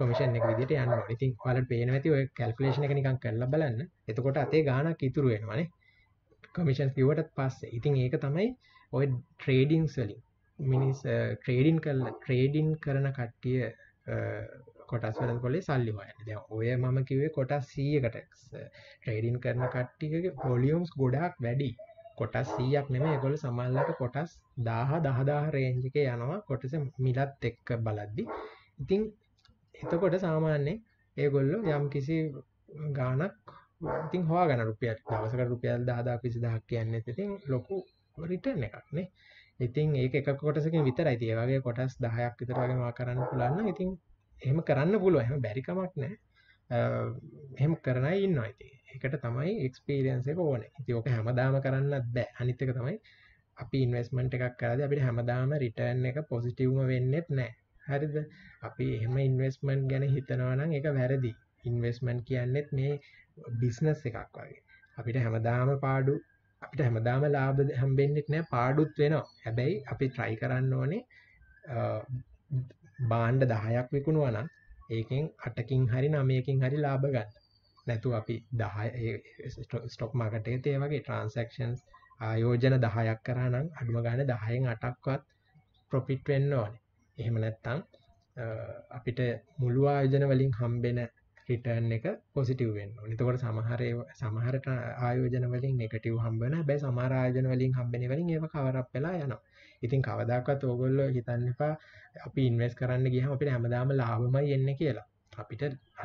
කොමිෂන් එක විදිහට යන්න ඕනේ. ඉතින් ඔයාලට පේනවා ඇති ඔය කැල්කියුලේෂන් එක නිකන් කරලා බලන්න. එතකොට අතේ ගාණක් ඉතුරු වෙනවානේ. කොමිෂන් කිව්වට පස්සේ. ඉතින් ඒක තමයි ඔය ට්‍රේඩින්ග්ස් වලින් මිනිස් ට්‍රේඩින් කරලා ට්‍රේඩින් කරන කට්ටිය කොටස් වැරදි කොලේ සල්ලි හොයන්න. දැන් ඔය මම කිව්වේ කොටස් 100කට ට්‍රේඩින් කරන කට්ටියගේ වොලියම්ස් ගොඩාක් වැඩි. කොටස් 100ක් නෙමෙයි ඒගොල්ලෝ සමහරලාට කොටස් 1000 10000 රේන්ජ් එකේ යනවා කොටස මිලත් එක්ක බලද්දි. ඉතින් එතකොට සාමාන්‍යයෙන් ඒගොල්ලෝ යම්කිසි ගාණක් ඉතින් හොයාගෙන රුපියල් දවසකට රුපියල් 10000ක් 20000ක් කියන්නේ ඉතින් ලොකු රිටර්න් එකක් නේ. ඉතින් ඒක එක කොටසකින් විතරයි. ඒ වගේ කොටස් 10ක් විතර වගේ මා කරන්න පුළුවන් නම් ඉතින් එහෙම කරන්න පුළුවන්. එහෙම බැරි කමක් නැහැ. එහෙම කරන අය ඉන්නවා ඉතින්. ඒකට තමයි එක්ස්පීරියන්ස් එක ඕනේ. ඉතින් ඔක හැමදාම කරන්නත් බෑ. අනිත් එක තමයි අපි ඉන්වස්මන්ට් එකක් කරාදී අපිට හැමදාම රිටර්න් එක පොසිටිව්ම වෙන්නෙත් නැහැ. හරිද? අපි එහෙම ඉන්වස්මන්ට් ගැන හිතනවා නම් ඒක වැරදි. ඉන්වස්මන්ට් කියන්නේත් මේ බිස්නස් එකක් වගේ. අපිට හැමදාම පාඩු අපිට හැමදාම ලාභ හම්බෙන්නෙත් නැහැ පාඩුත් වෙනවා. හැබැයි අපි try කරන්න ඕනේ බාණ්ඩ 10ක් විකුණුවා නම් ඒකෙන් 8කින් හරි 9කින් හරි ලාභ ගන්න. නැතු අපි 10 ස්ටොක් මාකට් එකේ ඒ වගේ ට්‍රාන්සැක්ෂන්ස් ආයෝජන 10ක් කරා නම් අඩුම ගානේ 10න් 8ක්වත් ප්‍රොෆිට් වෙන්න ඕනේ. එහෙම නැත්නම් අපිට මුළු ආයෝජන වලින් හම්බෙන රිටර්න් එක පොසිටිව් වෙන්න ඕනේ. එතකොට සමහර සමහර ආයෝජන වලින් නෙගටිව් හම්බ වෙනවා. හැබැයි සමහර ආයෝජන වලින් හම්බෙන වලින් ඒව කවර් අප් වෙලා යනවා. ඉතින් කවදාකවත් ඕගොල්ලෝ හිතන්න එපා අපි ඉන්වෙස්ට් කරන්න ගියහම අපිට හැමදාම ලාභමයි එන්නේ කියලා. අපිට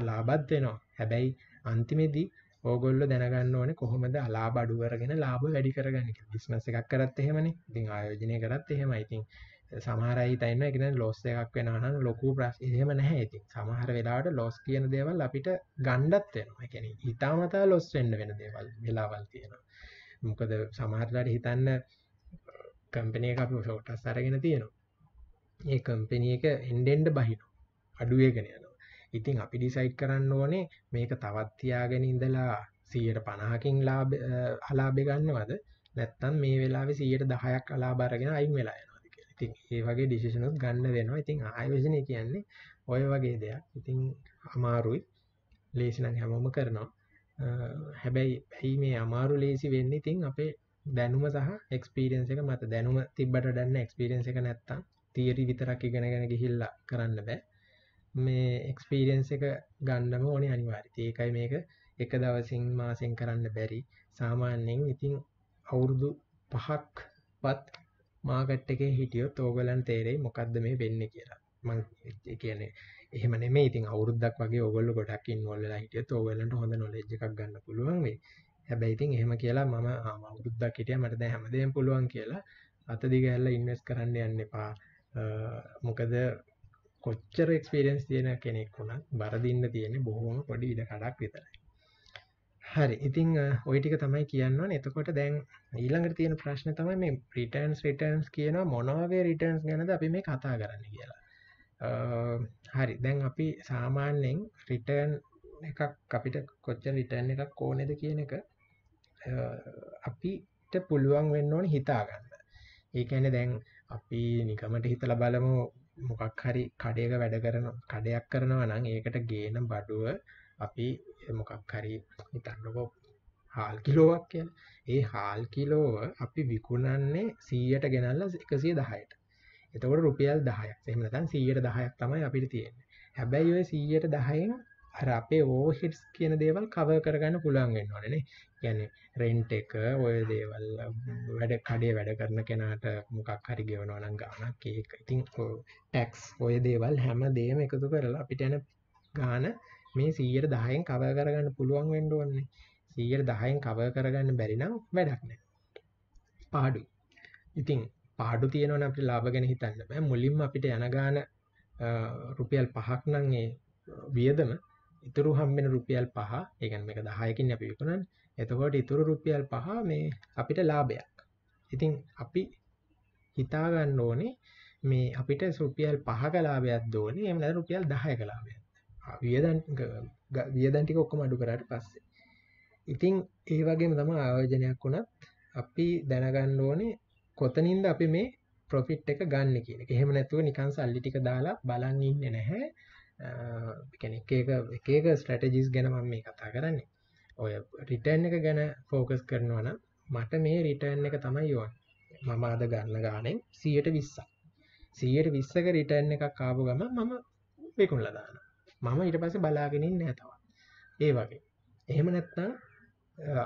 ලාභත් වෙනවා. හැබැයි අන්තිමේදී ඕගොල්ලෝ දැනගන්න ඕනේ කොහොමද ලාභ අඩු කරගෙන ලාභ වැඩි කරගන්නේ කියලා. බිස්නස් එකක් කරත් එහෙමනේ. ඉතින් ආයෝජනය කරත් එහෙමයි. ඉතින් සමහර අය හිතන්නේ ඒක දැන් ලොස් එකක් වෙනවා නම් ලොකු ප්‍රශ්න එහෙම නැහැ ඉතින්. සමහර වෙලාවට ලොස් කියන දේවල් අපිට ගණ්ඩත් වෙනවා. ඒ කියන්නේ හිතාමතා ලොස් වෙන්න වෙන දේවල් වෙලාවල් තියෙනවා. මොකද සමහරලාට හිතන්න කම්පනය එකම ෂෝටස් අරගෙන තියෙනවා ඒ කම්පෙනිය එක එන්ඩෙන්ඩ බහිනු අඩුවේගෙන යනවා ඉතින් අපි ඩිසයිට් කරන්න ඕනේ මේක තවත්තියාගෙන ඉඳලා සීයට පණහකින් ලාබ අලාබෙ ගන්නවද නැත්තන් මේ වෙලාවෙ සීයට දහයක් අලාබාරගෙන අයින් වෙලා යනවාද ඉතින් ඒ වගේ ඩිසිෂනුත් ගන්න වෙනවා ඉතින් ආයෝජනය කියන්නේ ඔය වගේ දෙයක් ඉතින් අමාරුයි ලේසිනං හැමෝම කරනවා හැබැයි ඇයි මේ අමාරු ලේසි වෙන්න ඉතින් අපේ දැනුම සහ එක්ස්පිරියන්ස් එක මත දැනුම තිබ්බට දන්න එක්ස්පිරියන්ස් එක නැත්තම් තියරි විතරක් ඉගෙනගෙන ගිහිල්ලා කරන්න බෑ මේ එක්ස්පිරියන්ස් එක ගණ්ඩම ඕනේ අනිවාර්ය ඒකයි මේක එක දවසින් මාසෙන් කරන්න බැරි සාමාන්‍යයෙන් ඉතිං අවුරුදු පහක් වත් මාගට් එකේ හිටියොත් ඕගලන් තේරෙයි මොකක්ද මේ වෙන්න කියලා මං කියන්නේ එහෙම නෙමේ ඉතින් අවුරුද්දක් වගේ ඔගොල්ලෝ ගොඩක් ඉන්වෝල්ව් වෙලා හිටියොත් ඕගලන්ට හොඳ නොලෙජ් එකක් ගන්න පුළුවන් වෙයි හැබැයි ඉතින් එහෙම කියලා මම අවුරුද්දක් හිටියා මට දැන් හැමදේම පුළුවන් කියලා අත දිගහැරලා ඉන්වෙස්ට් කරන්න යන්න එපා. මොකද කොච්චර එක්ස්පීරියන්ස් තියෙන කෙනෙක් වුණත් බර දින්න තියෙන්නේ බොහොම පොඩි ඉඩ කඩක් විතරයි. හරි. ඉතින් ওই ටික තමයි කියන්න ඕනේ. එතකොට දැන් ඊළඟට තියෙන ප්‍රශ්නේ තමයි මේ returns returns කියනවා මොන වගේ returns ගැනද අපි මේ කතා කරන්නේ කියලා. හරි. දැන් අපි සාමාන්‍යයෙන් return එකක් අපිට කොච්චර රිටර්න් එකක් ඕනේද කියන එක අපිට පුළුවන් වෙන්න ඕනේ හිතා ගන්න. ඒ කියන්නේ දැන් අපි නිකමට හිතලා බලමු මොකක් හරි කඩයක වැඩ කරන කඩයක් කරනවා නම් ඒකට ගේන බඩුව අපි මොකක් හරි හිතන්නකෝ හාල් කිලෝවක් කියලා. ඒ හාල් කිලෝව අපි විකුණන්නේ 100ට ගෙනල්ලා 110ට. එතකොට රුපියල් 10ක්. එහෙම නැත්නම් 110ක් තමයි අපිට තියෙන්නේ. හැබැයි ওই 110න් අර අපේ ඕහිටස් කියන දේවල් කව කරගන්න පුළුවන්ගෙන් ඕනනේ ගැන රෙන්ට් එක ඔය දේවල් වැඩ කඩේ වැඩ කරන කෙනාට මොකක් හරි ගෙවන අනං ගානක් ඒ ඉතින් ටැක්ස් ඔය දේවල් හැම දේම එකතු කරලා අපිට යන ගාන මේ සීයට දහයෙන් කව කරගන්න පුළුවන් වෙන්ඩ ඕන්නේ සීයට දහයෙන් කව කරගන්න බැරිනම් වැඩක්න පාඩු ඉතින් පාඩු තියෙනවන අපට ලාබ ගැෙන හිතන්න බෑ මුලින්ම අපිට යන ගාන රුපියල් පහක් නංගේ වියදම ඉතුරු හම්බෙන රුපියල් පහ ඒගැන් එක දහයකින් අපි විකුණන් එතකොට ඉතුරු රුපියල් පහ මේ අපිට ලාභයක් ඉතිං අපි හිතාගන්න ඕනේ මේ අපිට සුපියල් පහ කලාභයක් දෝන එම රුපියල් දහය කලාභයක් වියදන් වියදන්ටික ඔක්කොම අඩු කරට පස්සේ ඉතිං ඒ වගේම තම ආයෝජනයක් වුණත් අපි දැනගන්න ඕනේ කොතනින්ද අපි මේ ප්‍රොෆිට් එක ගන්න කියන එහෙම නැතුව නිකන් සල්ලි ටික දාලා බලන් ඉන්න නැහැ එක එක එක ස්ට්‍රටජිස් ගැනම මේ කතා කරන්නේ ඔය රිටර්න් එක ගැන ෆෝකස් කරනවන මට මේ රිටර්න් එක තමයි යෝන් මම අද ගන්න ගානෙන් සියට විස්සා සියට විස්සක රිටර්න් එකක් කාපු ගම මම වෙකුන් ලදාන මම ඉට පස බලාගෙනින් නැතවා ඒ වගේ එහෙම නැත්තං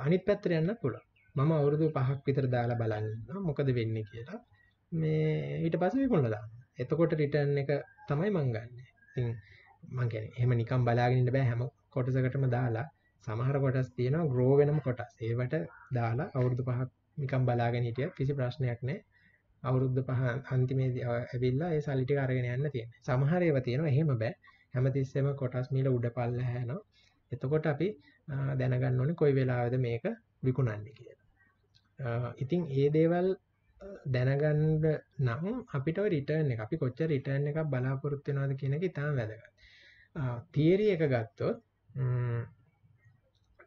අනිත් පැත්තර යන්න පුළ මම අවුරුදු පහක් විතර දාලා බලන්න මොකද වෙන්න කියලා මේ ඊට පස විකුණලදා එතකොට රිටර්න් එක තමයි මංගන්නේ මං කියන්නේ එහෙම නිකන් බලාගෙන ඉන්න බෑ හැම කොටසකටම දාලා සමහර කොටස් තියෙනවා grow වෙනම කොටස්. ඒවට දාලා අවුරුදු 5ක් නිකන් බලාගෙන හිටියත් කිසි ප්‍රශ්නයක් නෑ. අවුරුදු 5 අන්තිමේදී ඇවිල්ලා ඒ සල්ලි ටික අරගෙන යන්න තියෙනවා. සමහර ඒවා තියෙනවා එහෙම බෑ. හැමතිස්සෙම කොටස් මිල උඩ පල්ල හැනවා. එතකොට අපි දැනගන්න ඕනේ කොයි වෙලාවද මේක විකුණන්නේ කියලා. ඉතින් ඒ දේවල් දැනගන්න නම් අපිට රිටර්න් එක අපි කොච්චර රිටර්න් එකක් බලාපොරොත්තු වෙනවද කියන එක ඉතාම වැදගත්. තියරි එක ගත්තොත්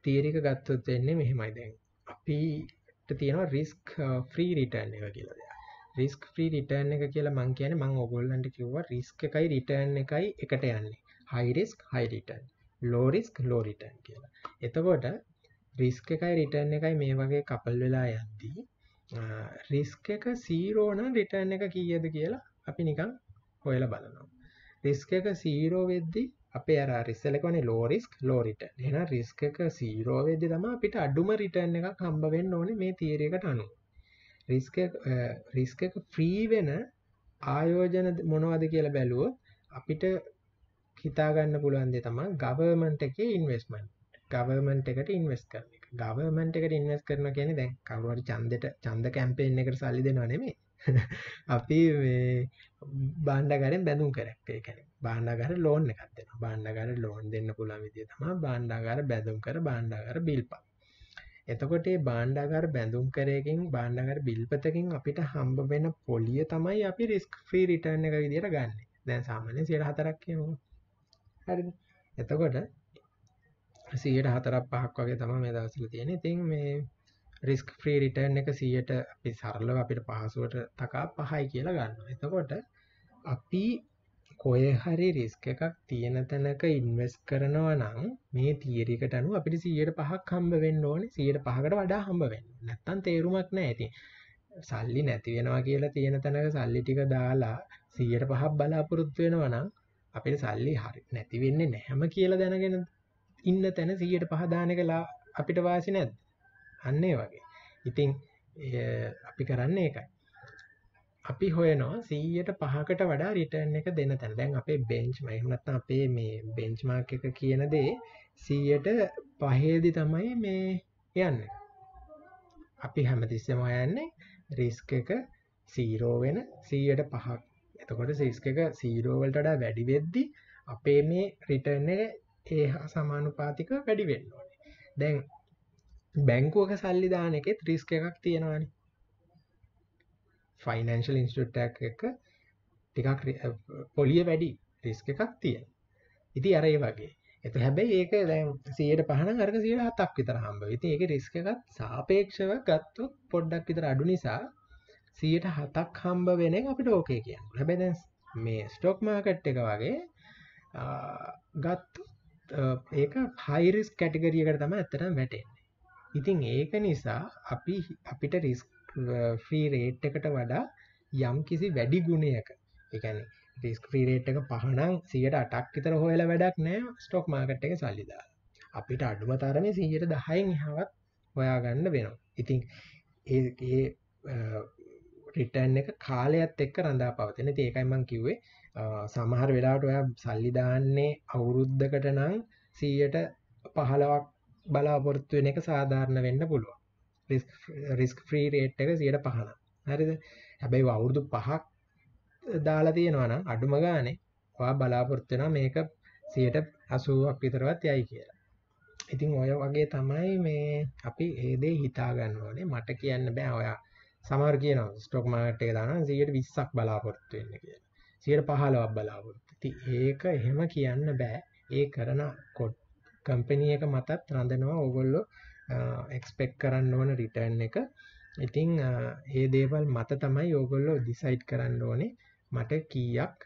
තියරික ගත්තොත් වෙන්නේ මෙහෙමයි දැන් අපිට තියෙනවා රිස්ක් ෆ්‍රී රිටර්න් එක කියලා දෙයක් රිස්ක් ෆ්‍රී රිටර්න් එක කියලා මං කියන්නේ මං ඔයගොල්ලන්ට කිව්වා රිස්ක් එකයි රිටර්න් එකයි එකට යන්නේ high risk high return low risk low return කියලා. එතකොට රිස්ක් එකයි රිටර්න් එකයි මේ වගේ කපල් වෙලා යද්දී රිස්ක් එක 0 නම් රිටර්න් එක කීයද කියලා අපි නිකන් හොයලා බලනවා. රිස්ක එක සීරෝ වෙද්දි අපේ අර රිස්සලකනේ ලෝරිස්ක් ලෝරිට එන රිස්ක සීරෝවෙද්දි තම අපිට අඩුම රිටර්න් එකක් හම්බවෙන්න ඕනේ මේ තීරයකට අනු රිස්ක රිස්ක ෆ්‍රී වෙන ආයෝජන මොනවද කියලා බැලුව අපිට හිතාගන්න පුළුවන්දේ තමා ගවර්මන්ට එක ඉන්වස්මන් ගවර්මන්ට එකට ඉන්වස් කරන එක ගවර්මන්ට එකට ඉන්වස් කරන කියන දැන් කවරුවට චන්දට චන්ද කැම්පෙන් එකට සල්ලි දෙනවා නෙමේ අපි මේ බාණ්ඩාගාරයෙන් බැඳුම් කරක් ඒ කියන්නේ බාණ්ඩාගාර ලෝන් එකක් දෙනවා. බාණ්ඩාගාර ලෝන් දෙන්න පුළුවන් විදිය තමයි බාණ්ඩාගාර බැඳුම් කර බාණ්ඩාගාර බිල්පත්. එතකොට මේ බාණ්ඩාගාර බැඳුම් කරේකින් බාණ්ඩාගාර බිල්පතකින් අපිට හම්බ වෙන පොලිය තමයි අපි රිස්ක් ෆ්‍රී රිටර්න් එක විදියට ගන්න. දැන් සාමාන්‍යයෙන් 104ක් කියමු. හරිද? එතකොට 104ක් 5ක් වගේ තමයි මේ දවස්වල තියෙන්නේ. ඉතින් මේ රිස්ක් ෆ්‍රී රිටර්න් එක 100ට අපි සරලව අපිට පහසුවට තකා 5යි කියලා ගන්නවා. එතකොට අපි කොහේ හරි රිස්ක් එකක් තියෙන තැනක ඉන්වෙස්ට් කරනවා නම් මේ තියරි එකට අනුව අපිට 105ක් හම්බ වෙන්න ඕනේ 105කට වඩා හම්බ වෙන්න. නැත්තම් තේරුමක් නැහැ ඉතින්. සල්ලි නැති වෙනවා කියලා තියෙන තැනක සල්ලි ටික දාලා 105ක් බලාපොරොත්තු වෙනවා නම් අපිට සල්ලි හරි නැති වෙන්නේ නැහැම කියලා දැනගෙන ඉන්න තැන 105 දාන එකලා අපිට වාසි නැද්ද? අන්න ඒ වගේ. ඉතින් අපි කරන්නේ ඒකයි. අපි හොයනවා 100ට 5කට වඩා රිටර්න් එක දෙන තැන. දැන් අපේ බෙන්ච් මයිම් නැත්නම් අපේ මේ බෙන්ච්මාර්ක් එක කියන දේ 100ට 5 තමයි මේ යන්නේ. අපි හැමතිස්සෙම හොයන්නේ රිස්ක් එක 0 වෙන 100ට 5ක්. එතකොට රිස්ක් එක 0 වලට වඩා වැඩි වෙද්දී අපේ මේ රිටර්න් එක ඒ හා සමානුපාතිකව වැඩි වෙන්න ඕනේ. දැන් බැංකුවක සල්ලි දාන එකේ ත්‍රිස්ක එකක් තියෙනවානි ෆයිනන්ශල් ඉන්ස්ටටක් එක ටිකක් පොලිය වැඩි රිස්ක එකක් තියෙන ඉති අරය වගේ එත හැබැයි ඒක දැම් සියට පහන අරග සියට හතක් විතර හම්බ විති ඒක රිස්ක එකත් සාපේක්ෂව ගත්තු පොඩ්ඩක් විතර අඩු නිසා සියට හතක් හම්බ වෙන අපිට ඕකේ කියන්න හැබැද මේ ස්ටොක් මාකට් එක වගේ ගත්තු ඒක හයිරිස් කැටිගරියකට තම ඇතරම් වැටෙන්නේ ඉතින් ඒක නිසා අපි අපිට රිස්ක් ෆ්‍රී රේට් එකට වඩා යම් කිසි වැඩි ගුණයක එකන රිස්ක් ්‍රී රේට් එක පහනම් සියට අටක් විතර හොයලා වැඩක් නෑ ස්ටොක් මාකට් එක සල්ලිදා අපිට අඩුම තරමේ සීයට දහයෙන් හවත් හොයාගන්න වෙනවා ඉතිං ඒ රිටන් එක කාලයත් එක්ක රඳා පවතන ඒකයිමං කිව්වේ සමහර වෙලාට ඔය සල්ලිදාන්නේ අවුරුද්ධකට නං සීයට පහලවක් බලාපොරොත්තු වෙන එක සාධාරණ වෙන්න පුළුවන්. රිස්ක් රිස්ක් ෆ්‍රී රේට් එක 5%. හරිද? හැබැයි අවුරුදු 5ක් දාලා තියෙනවා නම් අඩුම ගානේ ඔයා බලාපොරොත්තු වෙනවා මේක 80ක් විතරවත් යයි කියලා. ඉතින් ඔය වගේ තමයි මේ අපි ඒ දේ හිතා ගන්න ඕනේ. මට කියන්න බෑ ඔයා සමහර කියනවා ස්ටොක් මාකට් එක දානවා 120ක් බලාපොරොත්තු වෙන්න කියලා. 15ක් බලාපොරොත්තු. ඉතින් ඒක එහෙම කියන්න බෑ. ඒ කරන කොට කම්පැනි එක මතත් රඳනවා ඕගොල්ලෝ එක්ස්පෙක් කරන්න ඕන රිටර්න් එක ඉතිං ඒ දේවල් මත තමයි ඕගොල්ලෝ ඩිසයිට් කරන්න ඕනේ මට කීයක්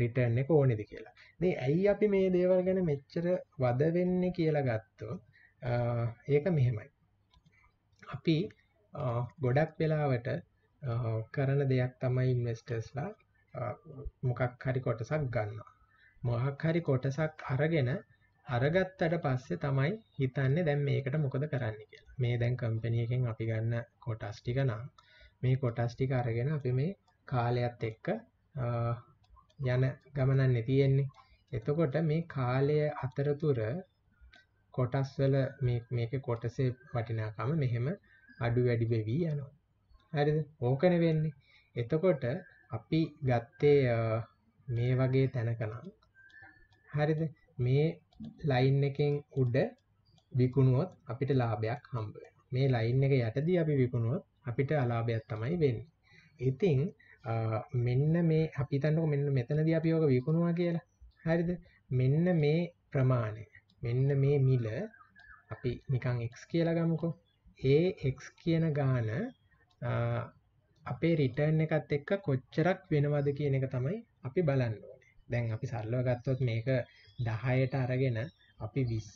රිටර්න් එක ඕනෙද කියලා මේ ඇයි අපි මේ දේවල් ගැන මෙච්චර වද වෙන්නේ කියලා ගත්තෝ ඒක මෙහෙමයි අපි ගොඩක් වෙලාවට කරන දෙයක් තමයි ඉන්වස්ටර්ස්ලා මොකක් හරි කොටසක් ගන්නවා මොහක් හරි කොටසක් අරගෙන අරගත්තට පස්සේ තමයි හිතන්නේ දැන් මේකට මොකද කරන්න කියලා. මේ දැන් කම්පැනි එකෙන් අපි ගන්න කොටස් ටික නම් මේ කොටස් ටික අරගෙන අපි මේ කාලයත් එක්ක යන ගමනන්නේ තියෙන්නේ. එතකොට මේ කාලය අතරතුර කොටස් වල මේ මේකේ කොටසේ වටිනාකම මෙහෙම අඩු වැඩි වෙවි යනවා. හරිද? ඕකනේ වෙන්නේ. එතකොට අපි ගත්තේ මේ වගේ තැනක නම් හරිද? මේ ලයින් එකෙන් උඩ විකුණුවොත් අපිට ලාභයක් හම්බ මේ ලයින් එක යටදී අපි විකුණුවොත් අපිට අලාභයක් තමයි වෙන්නේ. ඉතින් මෙන්න මේ අපි හිතන්නකෝ මෙන්න මෙතනදී අපි ඔක විකුණුවා කියලා. හරිද? මෙන්න මේ ප්‍රමාණය. මෙන්න මේ මිල අපි නිකන් x කියලා ගමුකෝ. ඒ x කියන ගාන අපේ රිටර්න් එකත් එක්ක කොච්චරක් වෙනවද කියන එක තමයි අපි බලන්න ඕනේ. දැන් අපි සරලව ගත්තොත් මේක දහයට අරගෙන අපි විස්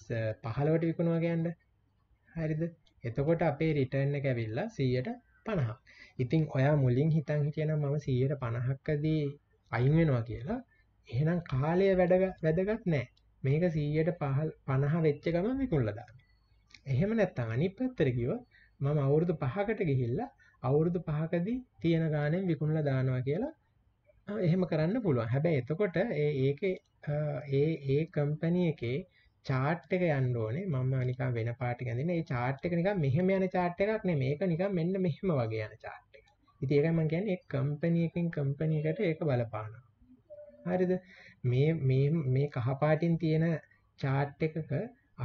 පහලවට විකුණවා ගන්ඩ හරිද එතකොට අපේ රිටර්න්න කැවිල්ලා සීයට පණහා ඉතින් ඔයා මුලින් හිතන් හිටියන මම සීයට පණහක්කදී අයිවෙනවා කියලා එහෙනම් කාලය වැඩග වැදගත් නෑ මේක සීයට පහල් පණහ වෙච්ච ගම විකුල්ලදා එහෙම නැත්තං අනි පත්තරකිව මම අවුරුදු පහකට ගිහිල්ලා අවුරුදු පහකදී තියෙන ගානෙන් විකුණල දානවා කියලා එහෙම කරන්න පුළුව හැබැ එතකොට ඒක ඒ ඒ කම්පැනි එකේ චාට් එක යන්න ඕනේ මම නිකන් වෙන පාට ගැඳෙන ඒ චාට් එක නිකන් මෙහෙම යන චාට් එකක් නෙමෙයි මේක නිකන් මෙන්න මෙහෙම වගේ යන චාට් එක. ඉතින් ඒකයි මම කියන්නේ ඒ කම්පැනි එකෙන් කම්පැනි එකට ඒක බලපානවා. හරිද? මේ මේ මේ කහ පාටින් තියෙන චාට් එකක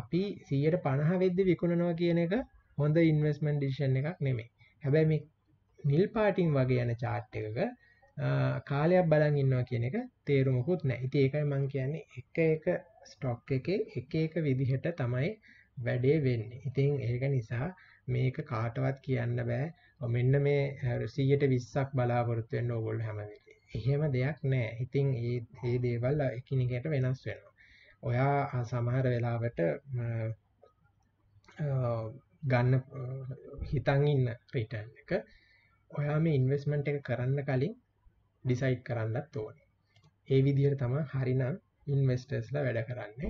අපි 150 වෙද්දි විකුණනවා කියන එක හොඳ ඉන්වෙස්ට්මන්ට් ඩිසිෂන් එකක් නෙමෙයි. හැබැයි මේ නිල් පාටින් වගේ යන චාට් එකක කාලයක් බලන් ඉන්නවා කියන එක තේරුමකුත් නෑ ඉති ඒකයි මං කියන්නේ එක එක ස්ටොක් එක එක එක විදිහට තමයි වැඩේ වෙන්න ඉතින් ඒක නිසා මේක කාටවත් කියන්න බෑ මෙන්න මේ සීයට විස්සක් බලාපොරොත්තුවෙන් ඕගොල් හැමවෙේ එහෙම දෙයක් නෑ ඉතිං ඒ ඒ දේවල් එකනිකට වෙනස් වෙනවා ඔයා සමහර වෙලාවට ගන්න හිතන් ඉන්න රිටන් එක ඔයා මේ ඉන්වස්මන්ට් එක කරන්න කලින් ඩිසයිට් කරන්නත් ඕන ඒ විදිහයට තම හරිනම් ඉන්වස්ටර්ස්ලා වැඩ කරන්නේ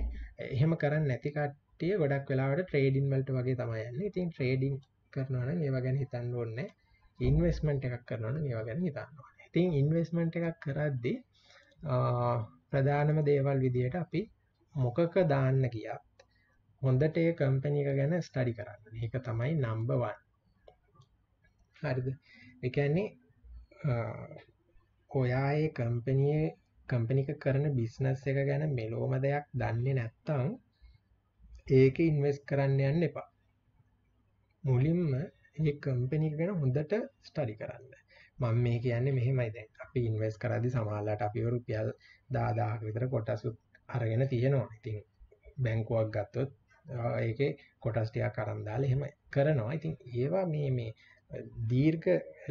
එහෙම කරන්න නැතිකට්ටිය ගොඩක් වෙලාට ට්‍රේඩින් වලට වගේ තමයන්න ඉතින් ට්‍රේඩිං කරනවන ඒව ගැන හිතන්න ඕන්න ඉන්වස්මෙන්ට් එකක් කරනවන ඒව ගැන හිතන්න ඉතින් ඉන්වස්මෙන්ට් එකක් කරද්දි ප්‍රධානම දේවල් විදියට අපි මොකක දාන්න කියත් හොඳට ඒ කම්පැනික ගැන ස්ටඩි කරන්න ඒක තමයි නම්බවන් හරිද එකන්නේ ඔයා ඒ කම්පනිය කම්පනික කරන බිස්නස් එක ගැන මෙලෝම දෙයක් දන්නේ නැත්තං ඒක ඉන්වස් කරන්න යන්න එපා මුලින්ම ඒ කම්පනි ගැන හොඳට ස්ටඩි කරන්න මම මේ කියන්න මෙහෙමයි දැන් අපි ඉන්වස් කරදි සමාල්ලට අපි රුපියල් දාදාහක විතර කොටසුත් අරගෙන තියෙනවා ඉතින් බැංකුවක් ගත්තොත් ඒක කොටස්ටියක් කරන්දාල එහෙම කරනවා ඉතින් ඒවා මේ මේ දීර්ක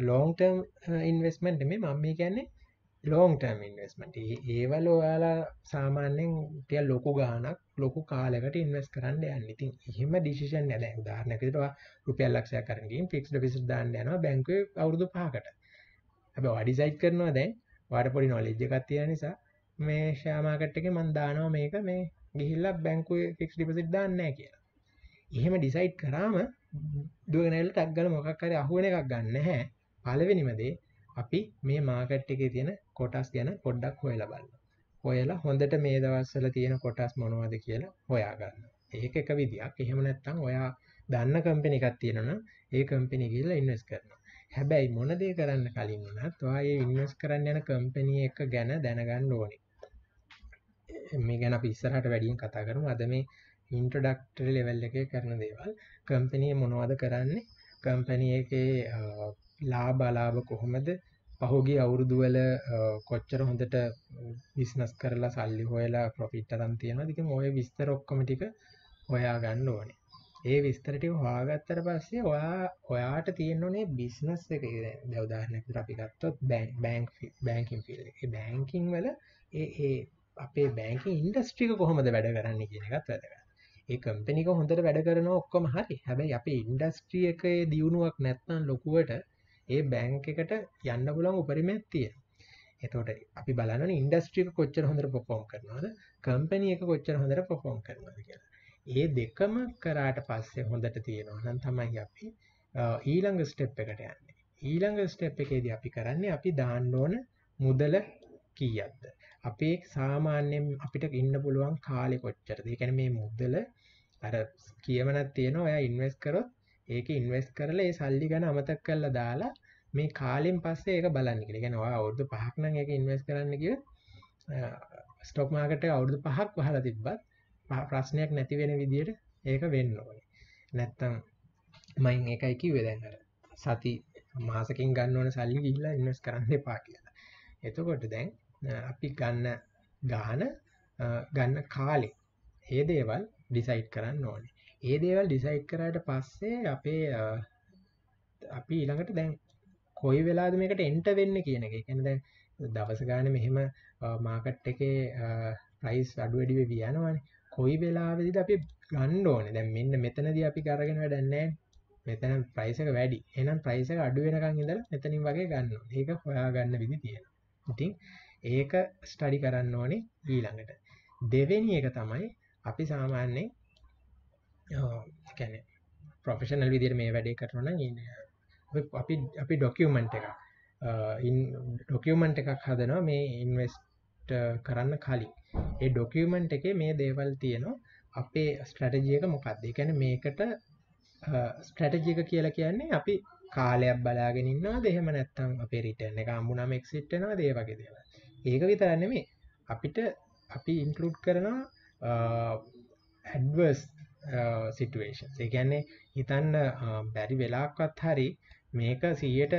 ලෝන්ටර්ම් ඉන්වස්මෙන්ට් මේ මම මේ කියන්නේ ලෝන්ටර්ම් ඉන්වස්මට ඒවල ඔයාලා සාමාන්‍යෙන් තිය ලොකු ගානක් ලොකු කාලකට ඉන්වස් කරන්න යන්න ඉතින් එහෙම ඩිසිෂන් නැ උදාහරනකටවා රුපියල් ලක්ෂය කරගින් ෆික්ස් පිසි දාන්න යන බැංක අවුදු පාකට ඇබ වඩිසයිට් කරනවා දැන් වාට පොඩි නොලෙජ්ජ කත්තිය නිසා මේ ශයාමාකට් එක මන්දානවා මේක මේ ගිහිල්ල බැංකුව ෆික්ස් ඩිපසිට් දාන්න කියලා එහෙම ඩිසයිට් කරාම දුවනැල්ල ටක්ගල මොකක් හරි අහුවෙන එකක් ගන්න හැ පලවෙනිම දේ අපි මේ මාකට් එකේ තියෙන කොටස් ගැන පොඩ්ඩක් හොයලා බලන්න. හොයලා හොඳට මේ දවස්වල තියෙන කොටස් මොනවද කියලා හොයාගන්න. ඒක එක විදියක්. එහෙම නැත්නම් ඔයා දන්න කම්පැනි එකක් තියෙනවා ඒ කම්පැනි ගිහලා ඉන්වෙස්ට් කරනවා. හැබැයි මොන දේ කරන්න කලින් වුණත් ඔයා ඒ ඉන්වෙස්ට් කරන්න යන කම්පැනි එක ගැන දැනගන්න ඕනේ. මේ ගැන අපි ඉස්සරහට වැඩියෙන් කතා කරමු. අද මේ ඉන්ට්‍රඩක්ටරි ලෙවල් එක කරන දේවල් කම්පනය මොනවද කරන්නේ කම්පැනිය එක ලා බලාභ කොහොමද පහුගේ අවුරුදුවල කොච්චර හොඳට විස්නස් කරලා සල්ලි හොයලා ප්‍රොෆිට් අරන් තියෙනවා ඉතින් ඔය විස්තර ඔක්කොම ටික හොයා ගන්න ඕනේ. ඒ විස්තර ටික හොයාගත්තට පස්සේ ඔයා ඔයාට තියෙන්න ඕනේ බිස්නස් එක. දැන් උදාහරණයක් විදිහට අපි ගත්තොත් බැංක් බැංකින් ෆීල්ඩ් එක. ඒ බැංකින් වල ඒ ඒ අපේ බැංකින් ඉන්ඩස්ට්‍රි එක කොහොමද වැඩ කරන්නේ කියන එකත් වැදගත්. ඒ කම්පෙනික හොඳට වැඩ කරන ඔක්කොම හරි හැබැයි අප ඉන්ඩස්ට්‍රිය එකේ දියුණුවක් නැත්නම් ලොකුවට ඒ බැංක එකට යන්න පුලන් උපරිමැත්තිය එතට අපි බලන ඉන්ඩස්ට්‍රික කොච්චර හොඳට පොෆෝම් කරනවාද කම්පැනිය එක කොච්චර හොඳට පොෆෝම් කරනවාද කියලා ඒ දෙකම කරාට පස්සේ හොඳට තියෙනවා නම් තමයි අපි ඊළඟ ස්ටෙප් එකට යන්නේ ඊළඟ ස්ටෙප් එකේද අපි කරන්නේ අපි දාණ්ඩෝන මුදල කීයක්ද අපේ සාමාන්‍යයෙන් අපිට ඉන්න පුළුවන් කාලෙ කොච්චරද. ඒ කියන්නේ මේ මුදල අර කියවනක් තියෙනවා ඔයා ඉන්වෙස්ට් කරොත් ඒක ඉන්වෙස්ට් කරලා ඒ සල්ලි ගැන අමතක කරලා දාලා මේ කාලෙන් පස්සේ ඒක බලන්න කියලා. ඒ කියන්නේ ඔයා අවුරුදු 5ක් නම් ඒක ඉන්වෙස්ට් කරන්න කිව්වොත් ස්ටොක් මාකට් එක අවුරුදු 5ක් වහලා තිබ්බත් ප්‍රශ්නයක් නැති වෙන විදිහට ඒක වෙන්න ඕනේ. නැත්තම් මයින් එකයි කිව්වේ දැන් අර සති මාසකින් ගන්න ඕන සල්ලි ගිහිල්ලා ඉන්වෙස්ට් කරන්න එපා කියලා. එතකොට දැන් අපි ගන්න ගාන ගන්න කාලේ ඒ දේවල් ඩිසයිට් කරන්න ඕනේ. ඒ දේවල් ඩිසයිට් කරාට පස්සේ අපේ අපි ඊළඟට දැන් කොයි වෙලාද මේකට එන්ට වෙන්න කියන එක. කියන්නේ දැන් දවස ගානේ මෙහෙම මාකට් එකේ ප්‍රයිස් අඩු වැඩි වෙවි යනවනේ. කොයි වෙලාවෙදිද අපි ගන්න ඕනේ. දැන් මෙන්න මෙතනදී අපි කරගෙන වැඩක් නැහැ. මෙතන ප්‍රයිස් එක වැඩි. එහෙනම් ප්‍රයිස් එක අඩු වෙනකන් ඉඳලා මෙතනින් වගේ ගන්න ඕනේ. ඒක හොයාගන්න විදි තියෙනවා. ඉතින් ඒක ස්ටඩි කරන්න ඕනේ ඊළඟට දෙවෙනි එක තමයි අපි සාමාන්‍යයෙන් කැනෙ ප්‍රොෆෙෂනල් විදිර මේ වැඩේ කරන ඉන්න අපි අපි ඩොකියමන්ට් එක ඩොකියමන්ට් එකක් හදනවා මේ ඉන්වස්ට කරන්න කලින් ඒ ඩොකියමන්ට් එක මේ දේවල් තියෙනවා අපේ ස්ට්‍රටජියක මොකක්ද එකැන මේකට ස්ට්‍රටජික කියලා කියන්නේ අපි කාලයක් බලාගෙනන්නවා දෙහෙම නැත්තම් අප රිටන එක අම්බුනමෙක්සිට්නවා දේවගේ දේව ඒක විතර නෙමේ අපිට අපි ඉන්කලුඩ් කරනවා හැඩවර්ස් සිටුවේෂන් ඒ ගැන්නේ හිතන්න බැරි වෙලාක්වත් හරි මේක සීයට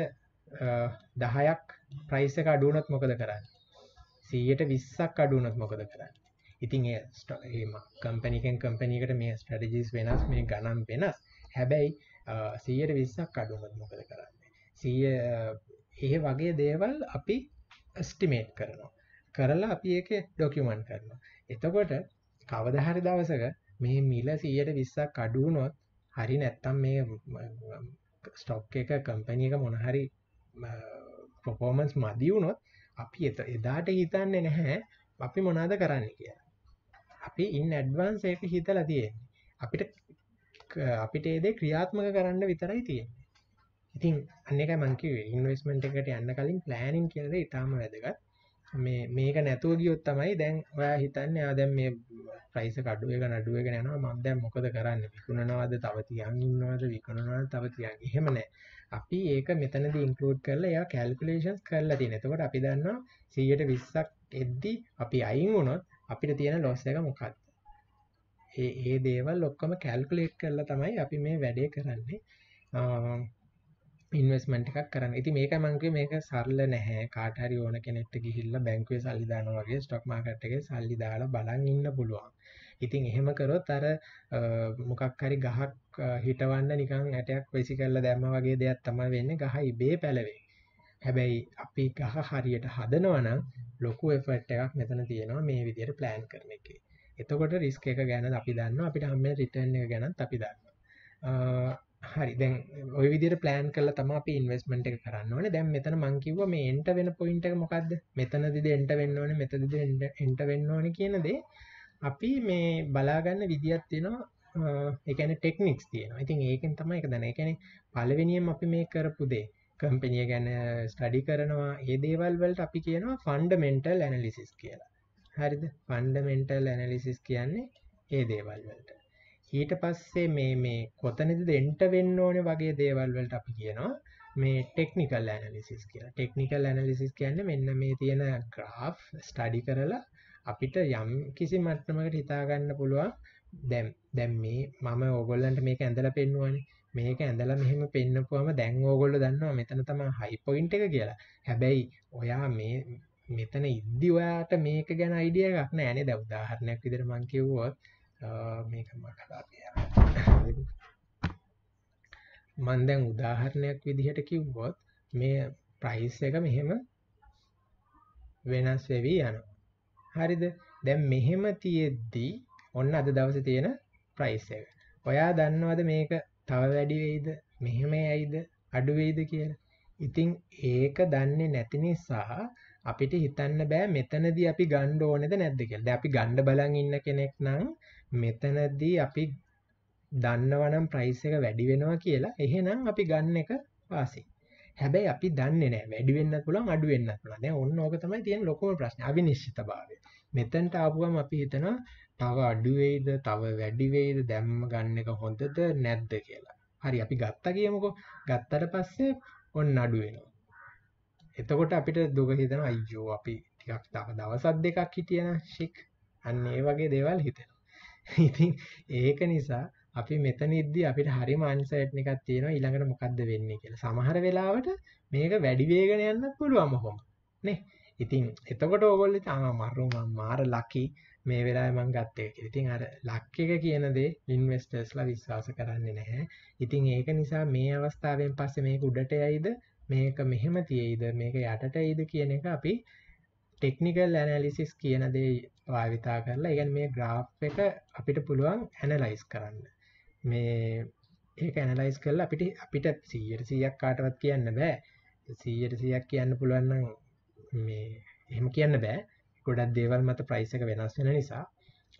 දහයක් ප්‍රයිස එක අඩුවනොත් මොකද කරන්න සීයට විස්සක් අඩුවනොත් මොකද කරන්න ඉතින් ඒ කම්පනිකෙන් කම්පනීකට මේ ස්ටඩජිස් වෙනස් මේ ගණන් වෙනස් හැබැයි සීයට විස්සක් අඩුවනොත් මොකද කරන්න සීය ඒ වගේ දේවල් අපි ස්ටිමේට් කරනවා කරලා අපි ඒක ඩොකිමන් කරනවා එතකොට කවදහරි දවසක මේ මිල සීයට විස්සක් අඩුවනොත් හරි නැත්තම් මේ ස්ටොක් එක කම්පැනික මොනහරි ප්‍රපෝමන්ස් මදියුණොත් අපි එත එදාට හිතන්නේ නැහැ අපි මොනාද කරන්න කියලා අපි ඉන් ඇඩ්වන්ස් ඒක හිතලා තියෙන්නේ අපිට අපිට ඒදේ ක්‍රියාත්මක කරන්න විතරයි තියෙන්නේ ඉතින් අන්නක මංකිවේ ඉන්වස්මට එකට යන්න කලින් ප්ලෑනින් කියද ඉතාම වැදක මේ මේක නැතුව ගියොත් තමයි දැන් ඔයා හිතන්න යාදැම් මේ ප්‍රයිස කඩුව එක නඩුව එක යනවා මන්දැම් මොකද කරන්න විකුණනවාද තවතියන් ඉන්නවාද විකුණනවාද තවතියන් එහෙමනෑ අපි ඒක මෙතනද ඉන්කලෝඩ් කරලා ය කැල්කුලේෂන්ස් කරලා තියෙන එතකොට අපි දන්නවා සීයට විස්සක් එද්දි අපි අයින් වුණොත් අපිට තියෙන ලොස්ස එක මොකක්ද ඒ ඒ දේවල් ඔක්කම කැල්කුලේට් කරලා තමයි අපි මේ වැඩේ කරන්නේ ඉන්වස්මට එකක් කරන්න ඇති මේක මංගේ මේක සරල නැහැ කාටරි ඕන කෙනෙක්ට ගිහිල්ල බැංකවේ සල්ලිධන වගේ ස්ටොක් මාකට්ගේ සල්ලි දාලා බලන් ඉන්න පුළුවන් ඉතින් එහෙම කරොත් අර මොකක්හරි ගහක් හිටවන්න නිකං ඇටයක් වෙසි කරලා දැම්ම වගේ දෙයක් තම වෙන්න ගහයි බේ පැලවේ හැබැයි අපි ගහ හරියට හදනවනම් ලොකු එෆට් එකක් මෙතන තියෙනවා මේ විදියට ප්ලෑන් කරන එක එතකොට රිස්ක එක ගැන අපි දන්න අපිට හම්ම රිටර්න් එක ගැන අපි දන්න හරි දැන් ඔය විදිර පලෑන් කල තම අප ඉන්වස්මට එක කරන්නවන දැන් මෙතන මංකිව මේ එන්ට වෙන පොයින්ට මොකක්ද මෙතනදිද එන්ට වෙන්නවන මෙතද එන්ට වෙන්නවන කියනදේ අපි මේ බලාගන්න විදිහත් තියෙනවා එකන ටෙක්නික්ස් තියෙන ඉතින් ඒකෙන් තම එක දැන එකන පලවෙනියම් අපි මේ කරපුදේ කම්පෙනිය ගැන ස්ටඩි කරනවා ඒ දේවල් වලට අපි කියනවා ෆන්ඩමෙන්ටල් ඇනලිසිස් කියලා හරිද ෆන්ඩමෙන්ටල් ඇනලිසිස් කියන්නේ ඒ දේවල් වලට ඊට පස්සේ මේ මේ කොතනද එන්ට වෙන්න ඕන වගේ දේවල් වලට අපි කියනවා මේ ටෙක්නිකල් ඇනලිසිස් කියලා ටෙක්නිකල් ඇනලිසිස් කියන්න මෙන්න මේ තියෙන ග්‍රාෆ් ස්ටඩි කරලා අපිට යම් කිසි මට්ටමකට හිතාගන්න පුළුවන් දැම් දැම් මේ මම ඕගොල්ලන්ට මේක ඇඳල පෙන්නුවනි මේක ඇඳල මෙහෙම පෙන්න්නපුුවම දැන් ඕගොල්ල දන්නවා මෙතන තම හයිපොයින්ට එක කියලා හැබැයි ඔයා මේ මෙතන ඉද්දි ඔයාට මේක ගැන අයිඩිය ගක්න ඇනේ දවදාහරණයක් විදරමංකිව්වොත් මේක මම කතා මම දැන් උදාහරණයක් විදිහට කිව්වොත් මේ ප්‍රයිස් එක මෙහෙම වෙනස් වෙවි යනවා. හරිද? දැන් මෙහෙම තියෙද්දි ඔන්න අද දවසේ තියෙන ප්‍රයිස් එක. ඔයා දන්නවද මේක තව වැඩි වෙයිද? මෙහෙම ඇයිද? අඩු වෙයිද කියලා? ඉතින් ඒක දන්නේ නැති නිසා අපිට හිතන්න බෑ මෙතනදී අපි ගන්න ඕනේද නැද්ද කියලා. දැන් අපි ගන්න බලන් ඉන්න කෙනෙක් නම් මෙතනදී අපි දන්නවනම් ප්‍රයිස් එක වැඩි වෙනවා කියලා එහෙනම් අපි ගන්න එක වාසි හැබැයි අපි දන්නේ නැහැ වැඩි වෙන්නත් පුළුවන් අඩු වෙන්නත් පුළුවන් දැන් ඔන්න ඕක තමයි තියෙන ලොකම ප්‍රශ්නේ අවිනිශ්චිතභාවය මෙතනට ආපුවම අපි හිතනවා තව අඩු වෙයිද තව වැඩි වෙයිද දැම්ම ගන්න එක හොඳද නැද්ද කියලා. හරි අපි ගත්තා කියමුකෝ. ගත්තට පස්සේ ඔන්න අඩු වෙනවා. එතකොට අපිට දුක හිතෙනවා අයියෝ අපි ටිකක් තව දවසක් දෙකක් හිටියනම් ෂික්. අන්න ඒ වගේ දේවල් හිතෙනවා. ඉතින් ඒක නිසා අපි මෙතනදී අපිට හරිම අන්සර්ටන් එකක් තියෙනවා ඊළඟට මොකද්ද වෙන්නේ කියලා. සමහර වෙලාවට මේක වැඩි වේගන යන්නත් පුළුවන් මොකම. නේ? ඉතින් එතකොට ඕගොල්ලෝ ඉතින් ආ මරු මම මාර ලකි මේ වෙලාවේ මම ගත්ත එක කියලා. ඉතින් අර ලක් එක කියන දේ ඉන්වෙස්ටර්ස්ලා විශ්වාස කරන්නේ නැහැ. ඉතින් ඒක නිසා මේ අවස්ථාවෙන් පස්සේ මේක උඩට යයිද මේක මෙහෙම තියෙයිද මේක යටට එයිද කියන එක අපි ටෙක්නිකල් ඇනලිසිස් කියන දේ භාවිතා කරලා ඒ කියන්නේ මේ graph එක අපිට පුළුවන් analyze කරන්න. මේ ඒක ඇනලයිස් කරලා අපිට අපිට 100ට 100ක් කාටවත් කියන්න බෑ 100ට 100ක් කියන්න පුළුවන් නම් මේ එහෙම කියන්න බෑ ගොඩක් දේවල් මත ප්‍රයිස් එක වෙනස් වෙන නිසා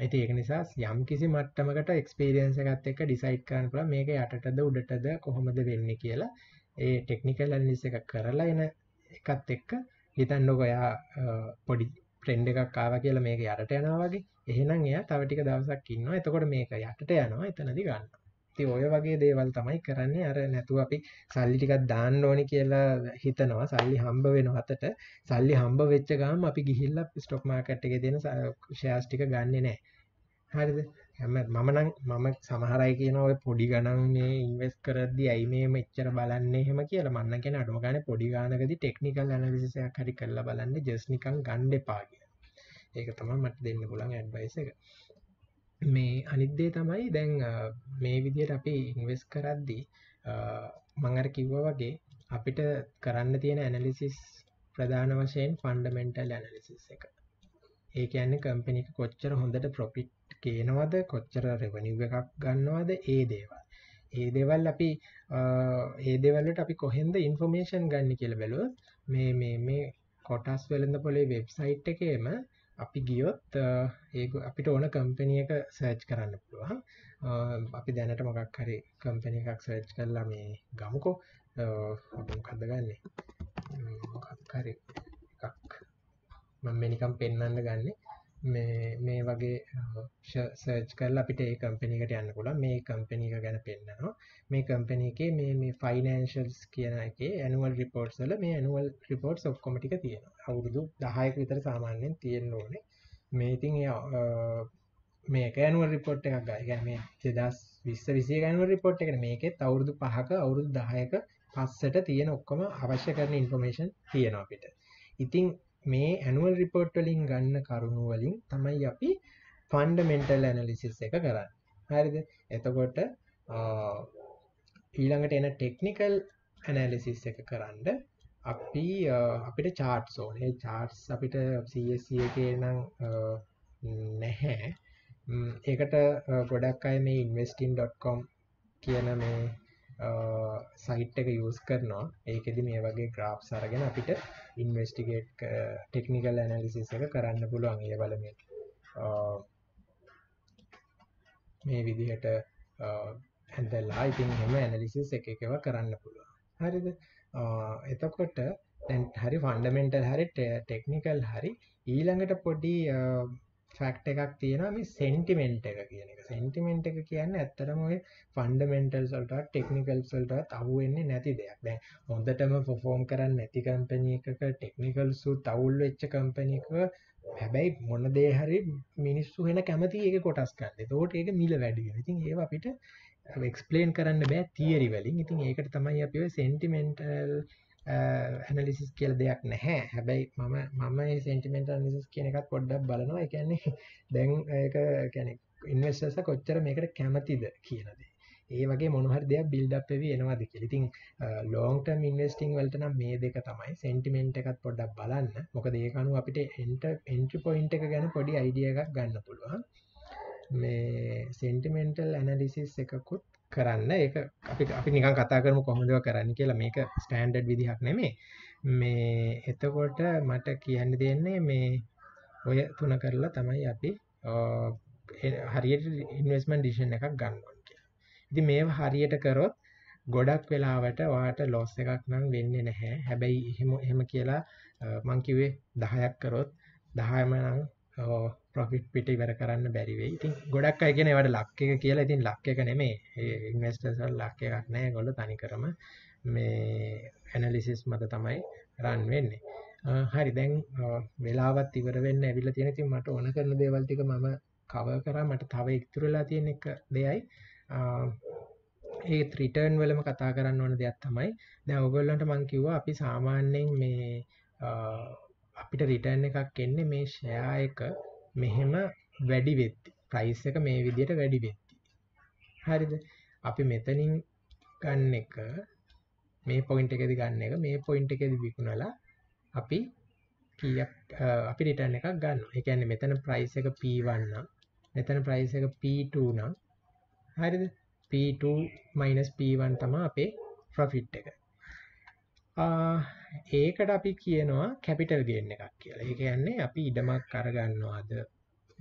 ඉතින් ඒක නිසා යම් කිසි මට්ටමකට එක්ස්පීරියන්ස් එකත් එක්ක ඩිසයිඩ් කරන්න පුළුවන් මේක යටටද උඩටද කොහොමද වෙන්නේ කියලා ඒ ටෙක්නිකල් ඇනලිස් එක කරලා එන එකත් එක්ක හිතන්නකෝ එයා පොඩි ට්‍රෙන්ඩ් එකක් ආවා කියලා මේක යටට යනවා වගේ. එහෙනම් එයා තව ටික දවසක් ඉන්නවා. එතකොට මේක යටට යනවා. එතනදී ගන්නවා. ඉතින් ඔය වගේ දේවල් තමයි කරන්නේ. අර නැතුව අපි සල්ලි ටිකක් දාන්න ඕනි කියලා හිතනවා. සල්ලි හම්බ වෙන අතට සල්ලි හම්බ වෙච්ච ගාම අපි ගිහිල්ලා ස්ටොක් මාකට් එකේ දෙන ෂෙයාර්ස් ටික ගන්නෙ නැහැ. හරිද? හැම මම නම් මම සමහර අය කියනවා ඔය පොඩි ගණන් මේ ඉන්වෙස්ට් කරද්දී ඇයි මේ මෙච්චර බලන්නේ එහෙම කියලා. මම නම් කියන්නේ අඩුම ගානේ පොඩි ගානකදී ටෙක්නිකල් ඇනලිසිස් එකක් හරි කරලා බලන්න ජස්ට් නිකන් ගන්න එපා කියලා. ඒක තම මට දෙන්න පුළන් ඇඩ්බයිස එක මේ අනිද්දේ තමයි දැන් මේ විදියට අපි ඉන්වෙස් කරද්දී මංගර කිව්ව වගේ අපිට කරන්න තියෙන ඇනලිසිස් ප්‍රධාන වශයෙන් ෆන්ඩමෙන්ටල් ඇනලිසිස් එක ඒ යන්න කම්පිනික කොච්චර හොඳට ප්‍රොපිට් කියනවද කොච්චර රෙවනිව් එකක් ගන්නවාද ඒ දේවල් ඒ දෙවල් අපි ඒ දෙවල්ලට අපි කොහෙන්ද ඉන්ෆෝර්මේෂන් ගන්න කියල බැලු මේ මේ මේ කොටස් වෙළඳ පොලේ වෙබ්සයිට් එකේම අපි ගියොත් ඒ අපිට ඕන කම්පැනිය එක සර්ච් කරන්න පුළුවන් අපි දැනට මොකක් හරි කම්පැනි එකක් සර්ච් කරලා මේ ගමුකෝ කදගන්නේ හරි එකක් මම නිකම් පෙන්වන්න ගන්නේ මේ වගේ සර්ච් කරල අපිට ඒ කම්පනිකට යන්න පුළ මේ කම්පනික ගැන පෙන්න්නනවා මේ කම්පනි එක මේ මේ ෆයිනන්ශල්ස් කියන එක ඇනුවල් රිපෝට්සල මේ ඇනුවල් රිපෝට්ස් ඔක්කොමටික තියෙන අවුරුදු දහයක විතර සාමාන්‍යෙන් තියෙන් ඕනේ මේ ඉතින් මේක ඇනුවල් රිපෝට් එකක් ගයගැ මේ දෙදස් විස්ස විසි ගැනුව රිපෝට් එක මේකෙත් අවුරුදු පහක අවුරුදු දහයක පස්සට තියෙන ඔක්කොම අවශ්‍ය කරන ඉන්ෆෝමේෂන් තියෙන අපිට ඉතිං මේ ඇනුවල් රිපෝට් වලින් ගන්න කරුණු වලින් තමයි අපි ෆන්ඩමෙන්ටල් ඇනලිසිස් එක කරන්න හරිද එතකොට ඊළඟට එන ටෙක්නිකල් ඇනලිසිස් එක කරන්න අපි අපිට චාට් සෝන චාට්ස් අපිට e එක නම් නැහැ ඒකට ගොඩක් අය මේ ඉන්වස්ටින්.කොම් කියන මේ සයිට් එක යස් කරනවා ඒකෙදි මේ වගේ ග්‍රාප් සරගෙන අපිට ඉන්වස්ටිගේට් ටෙක්නිකල් ඇනලිසිස් එක කරන්න පුළුවන් ඒ බලමින් මේ විදිහට හැඳල්ලා ඉතින් හෙම ඇනලිසිස් එක එකව කරන්න පුළුවන් හරිද එතකොට දැන් හරි ෆන්ඩමෙන්ටල් හරි ටෙක්නිකල් හරි ඊළඟට පොඩි ෆැක්ට එකක් තියෙන මේ සෙන්ටිමෙන්ට් එක කියන එක සෙන්ටිමෙන්ට් එක කියන්න ඇත්තරම ඔය ෆන්ඩමෙන්ටල්සල්ට ටෙක්නිකල්සල්ට අහුවෙන්නේ නැති දෙයක් දැ හොඳටම ෆොෆෝම් කරන්න නැති කම්පනය එකක ටෙක්නිකල් සු තවුල් වෙච්ච කම්පනයක හැබැයි මොන දේහරි මිනිස්සු වෙන කැමති ඒක කොටස් කරන්න තෝට ඒක මිල වැඩිය ඉතින් ඒ අපිට එක්ස්පලේන් කරන්න බෑ තියරි වලින් ඉතින් ඒකට තමයි අප සෙන්ටිමෙන්ටල් හැනලිසිස් කියල දෙයක් නැහැ හැබැයි මම මම සෙන්ටිමෙන්ට නිසිස් කියන එකත් පොඩ්ඩක් බලනවා එකන්නේ දැන් කැනෙ ඉන්වස්ස කොච්චර මේකට කැමතිද කියනද ඒ වගේ මොනහර දෙයක් බිල්ඩප්වී එනවාද කියලඉතින් ලෝන්ටම් ඉන්වස්ටිං වලටනම් මේ දෙක තමයි සෙන්ටිමෙන්ට් එකත් පොඩ්ඩක් බලන්න මොක දේකනු අපිට එන්ට එන්ට්‍රි පොයින්ට එක ගැන පොඩි අයිඩිය එකක් ගන්න පුළුවන් මේ සෙන්ටිමෙන්ටල් ඇනලිසිස් එකකුත් කරන්න ඒක අපි අපි නිකන් කතා කරමු කොහොමද ඒක කරන්න කියලා මේක ස්ටෑන්ඩඩ් විදිහක් නෙමෙයි මේ එතකොට මට කියන්න දෙන්නේ මේ ඔය තුන කරලා තමයි අපි හරියට ඉන්වෙස්ට්මන්ට් ඩිසිෂන් එකක් ගන්න ඕන කියලා. ඉතින් මේව හරියට කරොත් ගොඩක් වෙලාවට ඔයාට ලොස් එකක් නම් වෙන්නේ නැහැ. හැබැයි එහෙම එහෙම කියලා මං කිව්වේ 10ක් කරොත් 10ම නම් ප්‍රොෆිට් පිට ඉවර කරන්න බැරි වෙයි. ඉතින් ගොඩක් අය කියන ඒවට ලක් එක කියලා. ඉතින් ලක් එක නෙමෙයි. ඒ ඉන්වෙස්ටර්ස් වල ලක් එකක් නැහැ. ඒගොල්ලෝ තනිකරම මේ ඇනලිසිස් මත තමයි රන් වෙන්නේ. හරි දැන් වෙලාවත් ඉවර වෙන්න ඇවිල්ලා තියෙන. ඉතින් මට ඕන කරන දේවල් ටික මම කවර් කරා. මට තව ඉතුරු වෙලා තියෙන එක දෙයයි. ඒ රිටර්න් වලම කතා කරන්න ඕන දෙයක් තමයි. දැන් ඔයගොල්ලන්ට මම කිව්වා අපි සාමාන්‍යයෙන් මේ අපිට රිටර්න් එකක් එන්නේ මේ ෂෙයා එක මෙහෙම වැඩි වෙද්දි ප්‍රයිස් එක මේ විදියට වැඩි වෙද්දි හරිද අපි මෙතනින් ගන්න එක මේ පොයින්ට් එකේදී ගන්න එක මේ පොයින්ට් එකේදී විකුණලා අපි කීයක් අපි රිටර්න් එකක් ගන්නවා. ඒ කියන්නේ මෙතන price එක P1 නම් මෙතන price එක P2 නම් හරිද? P2 P1 තමයි අපේ profit එක. ඒකට අපි කියනවා කැපිටල් ගේන් එකක් කියලා. ඒ කියන්නේ අපි ඉඩමක් අරගන්නවාද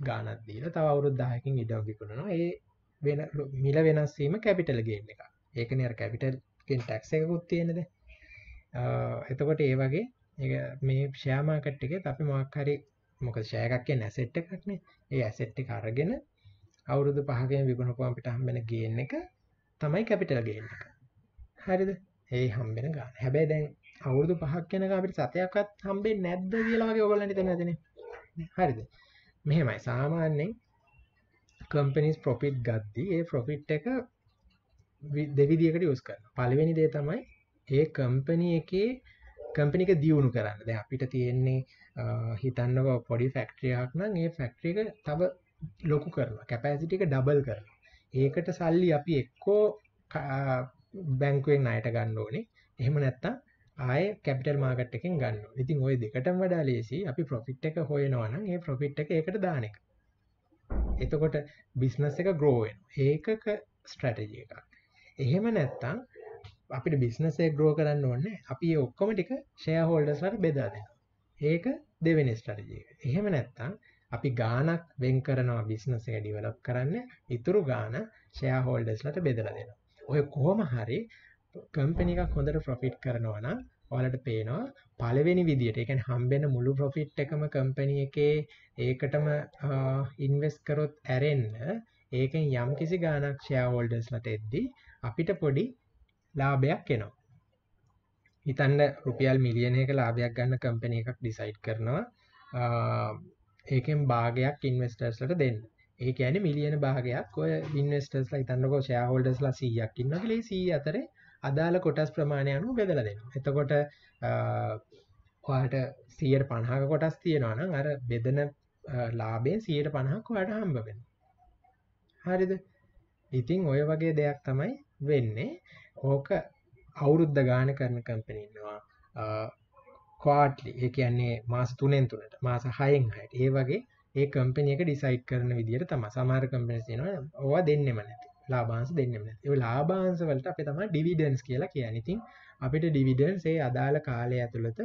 ගාණක් දීලා තව අවුරුදු 10කින් ඉඩම් විකුණනවා. ඒ වෙන මිල වෙනස් වීම කැපිටල් ගේන් එකක්. ඒකනේ අර කැපිටල් ගේන් ටැක්ස් එකකුත් තියෙන්නේ දැන්. එතකොට ඒ වගේ ඒක මේ ෂෙයා මාකට් එකේ අපි මොකක් හරි මොකද ෂෙයා එකක් කියන්නේ ඇසෙට් එකක්නේ. ඒ ඇසෙට් එක අරගෙන අවුරුදු 5කින් විකුණපුවම අපිට හම්බෙන ගේන් එක තමයි කැපිටල් ගේන් එක. හරිද? ඒ හම්බෙන ගාන. හැබැයි දැන් අවුරුදු 5ක් යනකම් අපිට සතයක්වත් හම්බෙන්නේ නැද්ද කියලා වගේ ඔයගොල්ලන් හිතන්න ඇතිනේ. හරිද? මෙහෙමයි සාමාන්‍යයෙන් companies profit ගද්දී ඒ profit එක දෙවිදියකට යූස් කරනවා. පළවෙනි දේ තමයි ඒ company එකේ company එක දියුණු කරන්න. දැන් අපිට තියෙන්නේ හිතන්නකෝ පොඩි factory එකක් නම් ඒ factory එක තව ලොකු කරනවා. capacity එක double කරනවා. ඒකට සල්ලි අපි එක්කෝ බැංකුවෙන් ණයට ගන්න ඕනේ. එහෙම නැත්නම් ආයේ කැපිටල් මාකට් එකෙන් ගන්න ඕනේ. ඉතින් ওই දෙකටම වඩා ලේසි අපි ප්‍රොෆිට් එක හොයනවා නම් ඒ ප්‍රොෆිට් එක ඒකට දාන එක. එතකොට බිස්නස් එක grow වෙනවා. ඒකක strategy එකක්. එහෙම නැත්නම් අපිට බිස්නස් එක grow කරන්න ඕනේ. අපි ඒ ඔක්කොම ටික shareholders බෙදා දෙනවා. ඒක දෙවෙනි strategy එක. එහෙම නැත්නම් අපි ගානක් වෙන් කරනවා බිස්නස් එක ඩිවලොප් කරන්න. ඉතුරු ගාන shareholders ලට බෙදලා දෙනවා. ඔය කොහොම හරි කම්පනිකක් හොඳට ප්‍රොෆිට් කරනවා නම් ඔයාලට පේනවා පළවෙනි විදියට එකන් හම්බෙන මුළු ප්‍රොෆිට් එකම කම්පැනි එකේ ඒකටම ඉන්වස් කරොත් ඇරෙන්න ඒකෙන් යම් කිසි ගානක් ෂයාවෝල්ඩස්ලට එද්දි අපිට පොඩි ලාභයක් එනවා හිතන්න රුපියල් මිලියනයක ලාභයක් ගන්න කම්පැනි එකක් ඩිසයිට් කරනවා ඒකෙන් භාගයක් ඉන්වස්ටර්ස්ලට දෙන්න ඒ කියන්නේ මිලියන භාගයක් ඔය ඉන්වෙස්ටර්ස්ලා හිතන්නකෝ ෂෙයාහෝල්ඩර්ස්ලා 100ක් ඉන්නවා කියලා ඒ 100 අතරේ අදාළ කොටස් ප්‍රමාණය අනුව බෙදලා දෙනවා. එතකොට ඔයාලට 150ක කොටස් තියෙනවා නම් අර බෙදෙන ලාභයෙන් 150ක් ඔයාලට හම්බ වෙනවා. හරිද? ඉතින් ඔය වගේ දෙයක් තමයි වෙන්නේ. ඕක අවුරුද්ද ගාන කරන කම්පැනි ඉන්නවා. ක්වාට්ලි ඒ කියන්නේ මාස 3ෙන් 3ට මාස 6ෙන් 6ට ඒ වගේ ඒ කම්පනියක ඩිසයිට් කරන විදිහට තම සමාර කම්පිනස් තියෙනවා ඕවා දෙන්නෙම නැති ලාබාන්ස දෙන්නෙම නැති ඒ ලාබාන්ස වලට අපි තමයි ඩිවිඩන්ස් කියලා කියන්නේ. ඉතින් අපිට ඩිවිඩන්ස් ඒ අදාළ කාලය ඇතුළත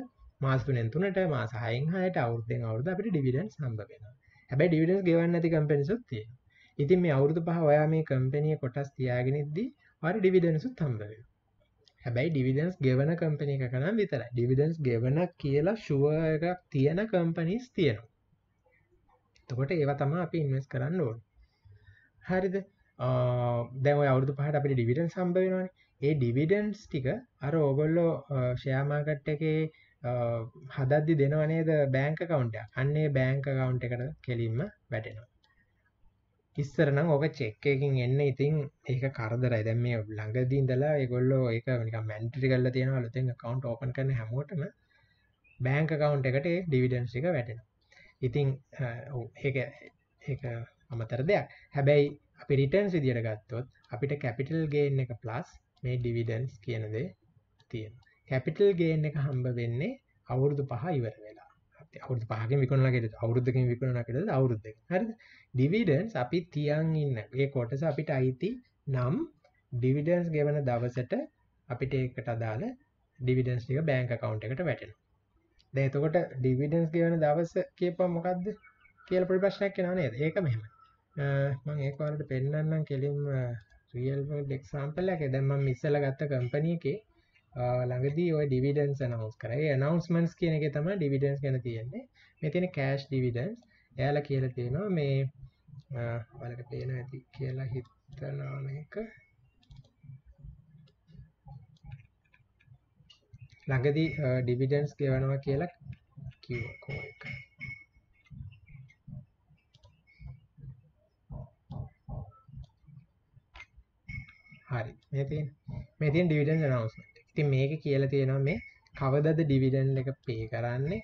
මාස තුනෙන් තුනට මාස 6න් 6ට අවුරුද්දෙන් අවුරුද්ද අපිට ඩිවිඩන්ස් හම්බ වෙනවා. හැබැයි ඩිවිඩන්ස් ගෙවන්නේ නැති කම්පැනිසුත් තියෙනවා. ඉතින් මේ අවුරුදු පහ ඔයා මේ කම්පැනිය කොටස් තියාගෙන ඉද්දී ඔයාට ඩිවිඩන්ඩ්සුත් හම්බ වෙනවා. හැබැයි ඩිවිඩන්ඩ්ස් ගෙවන කම්පැනි එකක නම් විතරයි. ඩිවිඩන්ඩ්ස් ගෙවන කියලා ෂුවර් එකක් තියෙන කම්පැනිස් තියෙනවා. තකොට ඒව තම අපි ඉන්වස් කරන්න ඕන හරිද දැව අවුදු පහට අපි ඩිවිඩන් සම්බවෙනවාන ඒ ඩිවිඩන්ස් ටික අර ඕගොල්ලෝ ෂයාමාකට් එකේ හදද්දි දෙනවනේද බෑංක කවුන්ට අන්නේ බෑංක කවුන්් එකට කෙලින්ම වැටෙනවා ඉස්සරනම් ඕක චෙක්කයකින් එන්න ඉතින් ඒක කරදරයි දැම මේ ළඟදීන්දලා ඒගොල්ලෝ ඒක නික මැන්ටි කල්ල තියෙන අලුතෙන් කවන්් ඕපන් කරන හැමෝටම බෑංක කවුන්් එකට ඩිවිඩන්ස් එක වැටෙන ඉතින් ඒක ඒක අමතර දෙයක් හැබැයි අපි රිටර්න්ස් විදියට ගත්තොත් අපිට කැපිටල් ගේන් එක ප්ලස් මේ ඩිවිඩන්ස් කියන දේ තියෙනවා. කැපිටල් ගේන් එක හම්බ වෙන්නේ අවුරුදු 5 ඉවර වෙලා. අවුරුදු 5කින් විකුණලා ගෙදර අවුරුද්දකින් විකුණලා ගෙදර අවුරුද්දක. හරිද? ඩිවිඩන්ස් අපි තියන් ඉන්න. ඒ කොටස අපිට අයිති නම් ඩිවිඩන්ස් ගෙවන දවසට අපිට ඒකට අදාළ ඩිවිඩන්ස් ටික බැංක account එකට වැටෙනවා. දේතකොට ඩිවිඩන්ස් ගවන දවස කියප මොකක්ද කියල ප්‍රශ්නයක් නනේ ඒක මෙම මං ඒකාලට පෙන්න්නන්නම් කෙලින් ්‍රියල් ඩෙක්සාම්පල් එක දැම්ම මිස්සල ගත්ත කම්පනිය එක ළඟදී ඔය ඩිවිඩන්ස් නවස් කරයි නවස්මන්ස් කියන එක තම ඩිවිඩන්ස් ගැන තියෙන්නේ මෙතින කෑශ් ඩිවිඩන්ස් එයාල කියල තියෙනවා මේ වලට පේන ඇති කියලා හිතනාම එක ළඟදී ඩිවිඩන්ස් ගෙවනවා කියලා කිව්වා කෝ එක. හරි. මේ තියෙන මේ තියෙන ඩිවිඩන්ඩ් ඇනවුස්මන්ට්. ඉතින් මේක කියලා තියෙනවා මේ කවදද ඩිවිඩන්ඩ් එක පේ කරන්නේ?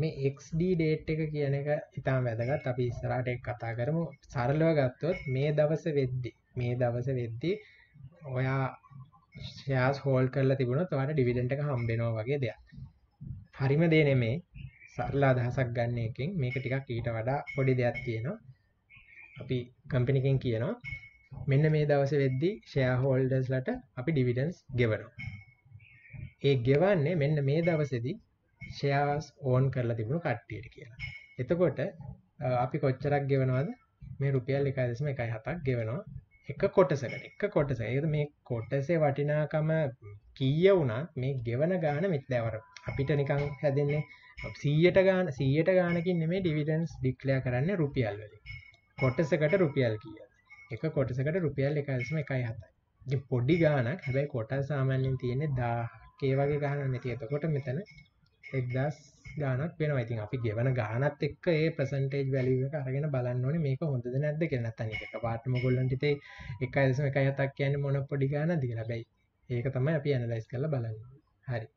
මේ XD date එක කියන එක ඉතාම වැදගත්. අපි ඉස්සරහට ඒක කතා කරමු. සරලව ගත්තොත් මේ දවස වෙද්දි මේ දවස වෙද්දි ඔයා ෂයාස් හෝල් කරලා තිබුණොත් ඔයාට ඩිවිඩන්ට් එක හම්බෙනවා වගේ දෙයක්. හරිම දේ නෙමෙයි. සරල අදහසක් ගන්න එකෙන් මේක ටිකක් ඊට වඩා පොඩි දෙයක් තියෙනවා. අපි කම්පැනි එකෙන් කියනවා මෙන්න මේ දවසේ වෙද්දී ෂෙයා හෝල්ඩර්ස්ලට අපි ඩිවිඩන්ඩ්ස් ගෙවනවා. ඒ ගෙවන්නේ මෙන්න මේ දවසේදී ෂෙයාස් ඕන් කරලා තිබුණු කට්ටියට කියලා. එතකොට අපි කොච්චරක් ගෙවනවද? මේ රුපියල් 1.107ක් ගෙවනවා. එක කොටසකට එක කොටස ඒද මේ කොටසේ වටිනාකම කීය වුණා මේ ගෙවන ගාන මිත්දෑවර අපිට නිකං හැදන්නේ සීයට ගාන සීයට ගානකින් නෙමේ ඩිවිඩන්ස් ඩික්ලයා කරන්න රුපියල් වලින් කොටසකට රුපියල් කිය එක කොටසකට රුපියල් එකල්සම එකයි හතයි පොඩි ගානක් හැබැයි කොටල් සාමාන්‍යෙන් තියෙන දා ඒ වගේ ගහන නැති එතකොට මෙතන එක්දස් ගානක් වෙනවා. ඉතින් අපි ගෙවන ගානත් එක්ක ඒ percentage value එක අරගෙන බලන්න ඕනේ මේක හොඳද නැද්ද කියලා. නැත්නම් එක පාටම ඔයගොල්ලන්ට ඉතින් 1.17ක් කියන්නේ මොන පොඩි ගානක්ද කියලා. හැබැයි ඒක තමයි අපි ඇනලයිස් කරලා බලන්නේ. හරි.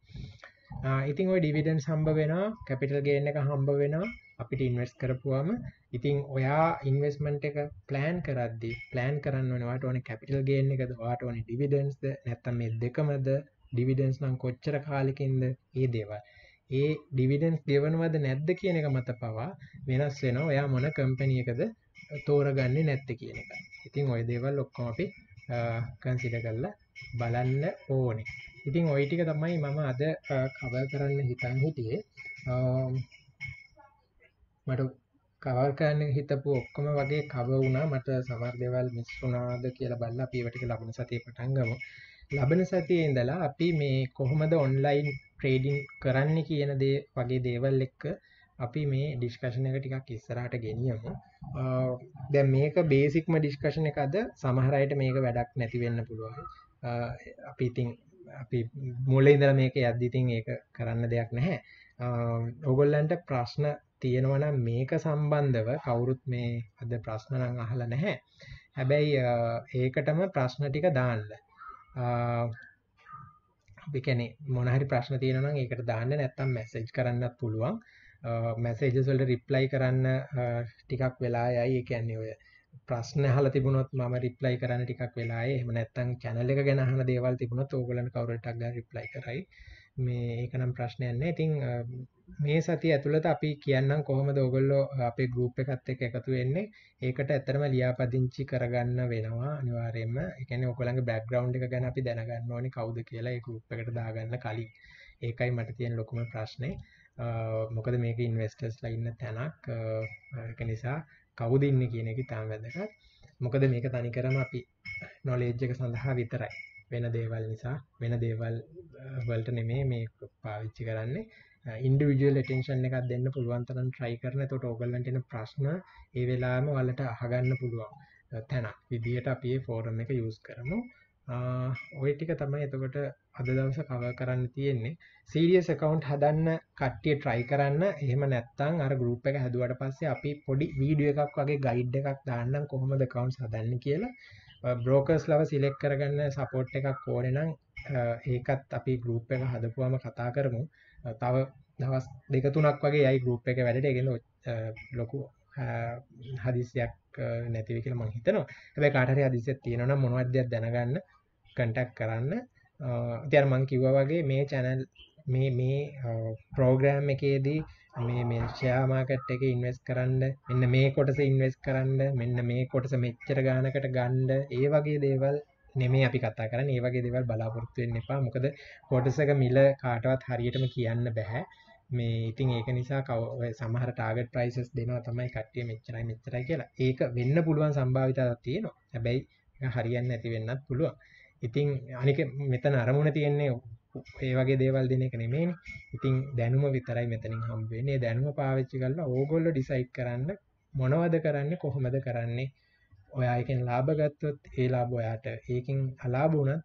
ඉතින් ඔය ඩිවිඩන්ස් හම්බ වෙනවා, කැපිටල් ගේන් එක හම්බ වෙනවා. අපිට ඉන්වස් කරපුවාම ඉතින් ඔයා ඉන්වස්මට් එක පලෑන් කරද්දි පලෑන් කරන්න වට ඕන කැපිටල් ගේන්න එකද වාට ඕන ඩිවිඩන්ස්ද නැත්තම් මේ දෙකමද ඩිවිඩන්ස් නම් කොච්චර කාලෙකින්ද ඒ දේවල් ඒ ඩිවිඩන්ස් ගෙවනවද නැද්ද කියන එක මත පවා වෙනස් වෙන ඔයා මොන කම්පැනියකද තෝරගන්නේ නැත්ත කියන එක ඉතිං ඔය දේවල් ඔක්කොම අපි කන්සිට කල්ලා බලන්න ඕනේ ඉතිං ඔයිටික තමයි මම අද කවල් කරන්න හිතන් හිටියේ මට කවල් කරන්න හිතපු ඔක්කොම වගේ කව වුණා මට සමර් දෙවල් මිස් වුණාද කියලා බල්ලා අපිවටික ලබන සතිය පටන්ගම ලබන සතිය ඉඳලා අපි මේ කොහොමද ඔන්ලයින් ට්‍රේඩින් කරන්න කියන දේ වගේ දේවල් එක්ක අපි මේ ඩිස්කශන එක ටිකක් ඉස්සරහට ගෙනියමු දැ මේක බේසික්ම ඩිස්කශන එකද සමහරයට මේක වැඩක් නැතිවෙන්න පුළුවන් අපි ඉතිං අපි මුල ඉදර මේක අද්දිතින් ඒක කරන්න දෙයක් නැහැ ඔගොල්ලන්ට ප්‍රශ්න තියෙනවන මේක සම්බන්ධව කවුරුත් මේ අද ප්‍රශ්නනං අහල නැහැ හැබැයි ඒකටම ප්‍රශ්න ටික දාන්න අපි කැනෙ මොනහරි ප්‍රශ්න තියෙනනම් ඒකට දාන්න නැත්තම් මැසේජ් කරන්නත් පුළුවන් මැසේජස් වලට රිප්ලයි කරන්න ටිකක් වෙලා යයි ඒ කියන්නේ ඔය ප්‍රශ්න හලා තිබුණොත් මම රිප්ලයි කරන්න ටිකක් වෙලායි එහෙම නැත්නම් channel එක ගැන අහන දේවල් තිබුණොත් ඕගොල්ලන්ට කවුරුටක් ගාන රිප්ලයි කරයි මේ ඒකනම් ප්‍රශ්නයක් නැහැ ඉතින් මේ සතිය ඇතුළත අපි කියන්නම් කොහොමද ඔයගොල්ලෝ අපේ group එකත් එක්ක එකතු වෙන්නේ. ඒකට ඇත්තටම ලියාපදිංචි කරගන්න වෙනවා අනිවාර්යයෙන්ම. ඒ කියන්නේ ඔයගොල්ලන්ගේ background එක ගැන අපි දැනගන්න ඕනේ කවුද කියලා ඒ group එකට දාගන්න කලින්. ඒකයි මට තියෙන ලොකුම ප්‍රශ්නේ. මොකද මේක ඉන්වෙස්ටර්ස්ලා ඉන්න තැනක්. ඒක නිසා කවුද ඉන්නේ කියන එක ඉතාම වැදගත්. මොකද මේක තනිකරම අපි knowledge එක සඳහා විතරයි. වෙන දේවල් නිසා වෙන දේවල් වලට නෙමෙයි මේ පාවිච්චි කරන්නේ. ඉන්ඩවිජල් ටේෂන් එකක් දෙන්න පුළුවන්තරන් ට්‍රයි කරන තොට ඔගල්ලටන ප්‍රශ්න ඒ වෙලාම වලට අහගන්න පුළුවන් තැනක් විදිහට අපේ ෆෝරම් එක යස් කරමු ඔය ටික තමයි එතකොට අද දවස කව කරන්න තියෙන්නේ සීරියස් එකකවන්් හදන්න කට්ටිය ට්‍රයි කරන්න එහෙම නැත්තං අර ගරුප් එක හැදුවට පස්සේ අපි පොඩි වීඩිය එකක් වගේ ගයිඩ් එකක් දාන්නම් කොහොමද කවන්් හදන්න කියලා බ්‍රෝකර්ස් ලව සිලෙක් කරගන්න සපෝට් එකක් ඕනෙනම් ඒකත් අපි ගරුප් එක හදපුුවම කතා කරමු තව දවස් දෙක තුනක් වගේ යයි ගරුප් එක වැඩට එකෙන ලොකු හදිසියක් නැතිව කියල මං හිතනවා හැබැ කාටරය හදිසිය තියෙනන මොනවදයක් දැනගන්න කටක් කරන්න අතර මං කිව්ව වගේ මේ චැනල් මේ මේ ප්‍රෝග්‍රෑම් එකේදී මේ මේ ෂයාමාකට් එක ඉන්වස් කරන්න මෙන්න මේ කොටස ඉන්වස් කරන්න මෙන්න මේ කොටස මෙච්චර ගානකට ගණ්ඩ ඒ වගේ දේවල් නෙමේ අපි කතා කරන්නේ. මේ වගේ දේවල් බලාපොරොත්තු වෙන්න එපා. මොකද ක්වොටර්ස් එක මිල කාටවත් හරියටම කියන්න බෑ. මේ ඉතින් ඒක නිසා කව සමහර ටාගට් ප්‍රයිසස් දෙනවා තමයි කට්ටිය මෙච්චරයි මෙච්චරයි කියලා. ඒක වෙන්න පුළුවන් සම්භාවිතාවක් තියෙනවා. හැබැයි හරියන්නේ නැති වෙන්නත් පුළුවන්. ඉතින් අනික මෙතන අරමුණ තියෙන්නේ ඒ වගේ දේවල් දෙන එක නෙමෙයිනේ. ඉතින් දැනුම විතරයි මෙතනින් හම්බ වෙන්නේ. දැනුම පාවිච්චි කරලා ඕගොල්ලෝ ඩිසයිඩ් කරන්න මොනවද කරන්නේ කොහොමද කරන්නේ ඔයා එකෙන් ලාභ ගත්තොත් ඒ ලාභ ඔයාට ඒකෙන් අලාභ වුණත්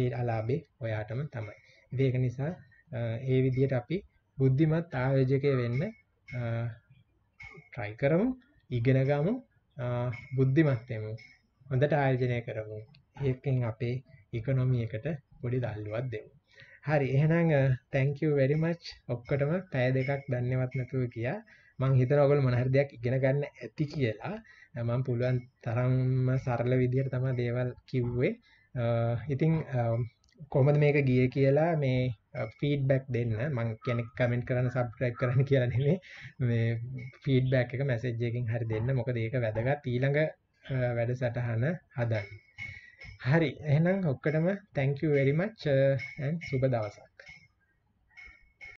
ඒ අලාභේ ඔයාටම තමයි. ඉතින් ඒක නිසා ඒ විදිහට අපි බුද්ධිමත් ආයෝජකය වෙන්න try කරමු, ඉගෙන ගමු, බුද්ධිමත් වෙමු. හොඳට ආයෝජනය කරමු. ඒකෙන් අපේ ඉකොනොමි එකට පොඩි දල්ලුවක් දෙමු. හරි එහෙනම් thank you very much ඔක්කොටම පැය දෙකක් දන්නේවත් නැතුව ගියා. මං හිතනවා ඔයගොල්ලෝ මොන හරි දෙයක් ඉගෙන ගන්න ඇති කියලා. මම පුළුවන් තරම්ම සරල විදිහට තම දේවල් කිව්වේ ඉතිං කොමද මේක ගිය කියලා මේ ෆීඩබැක් දෙන්න මං කෙනෙක් කමෙන්ට් කරන්න සබ්‍රයි් කරන කියලනේ මේ ෆීඩබැක් එක මැසෙජ්ජයකින් හරි දෙන්න මොක දේක වැදගත් ඊළඟ වැඩ සටහන හදන්න හරි එහනම් ඔක්කටම තැංකවරිමච් සුබ දවසා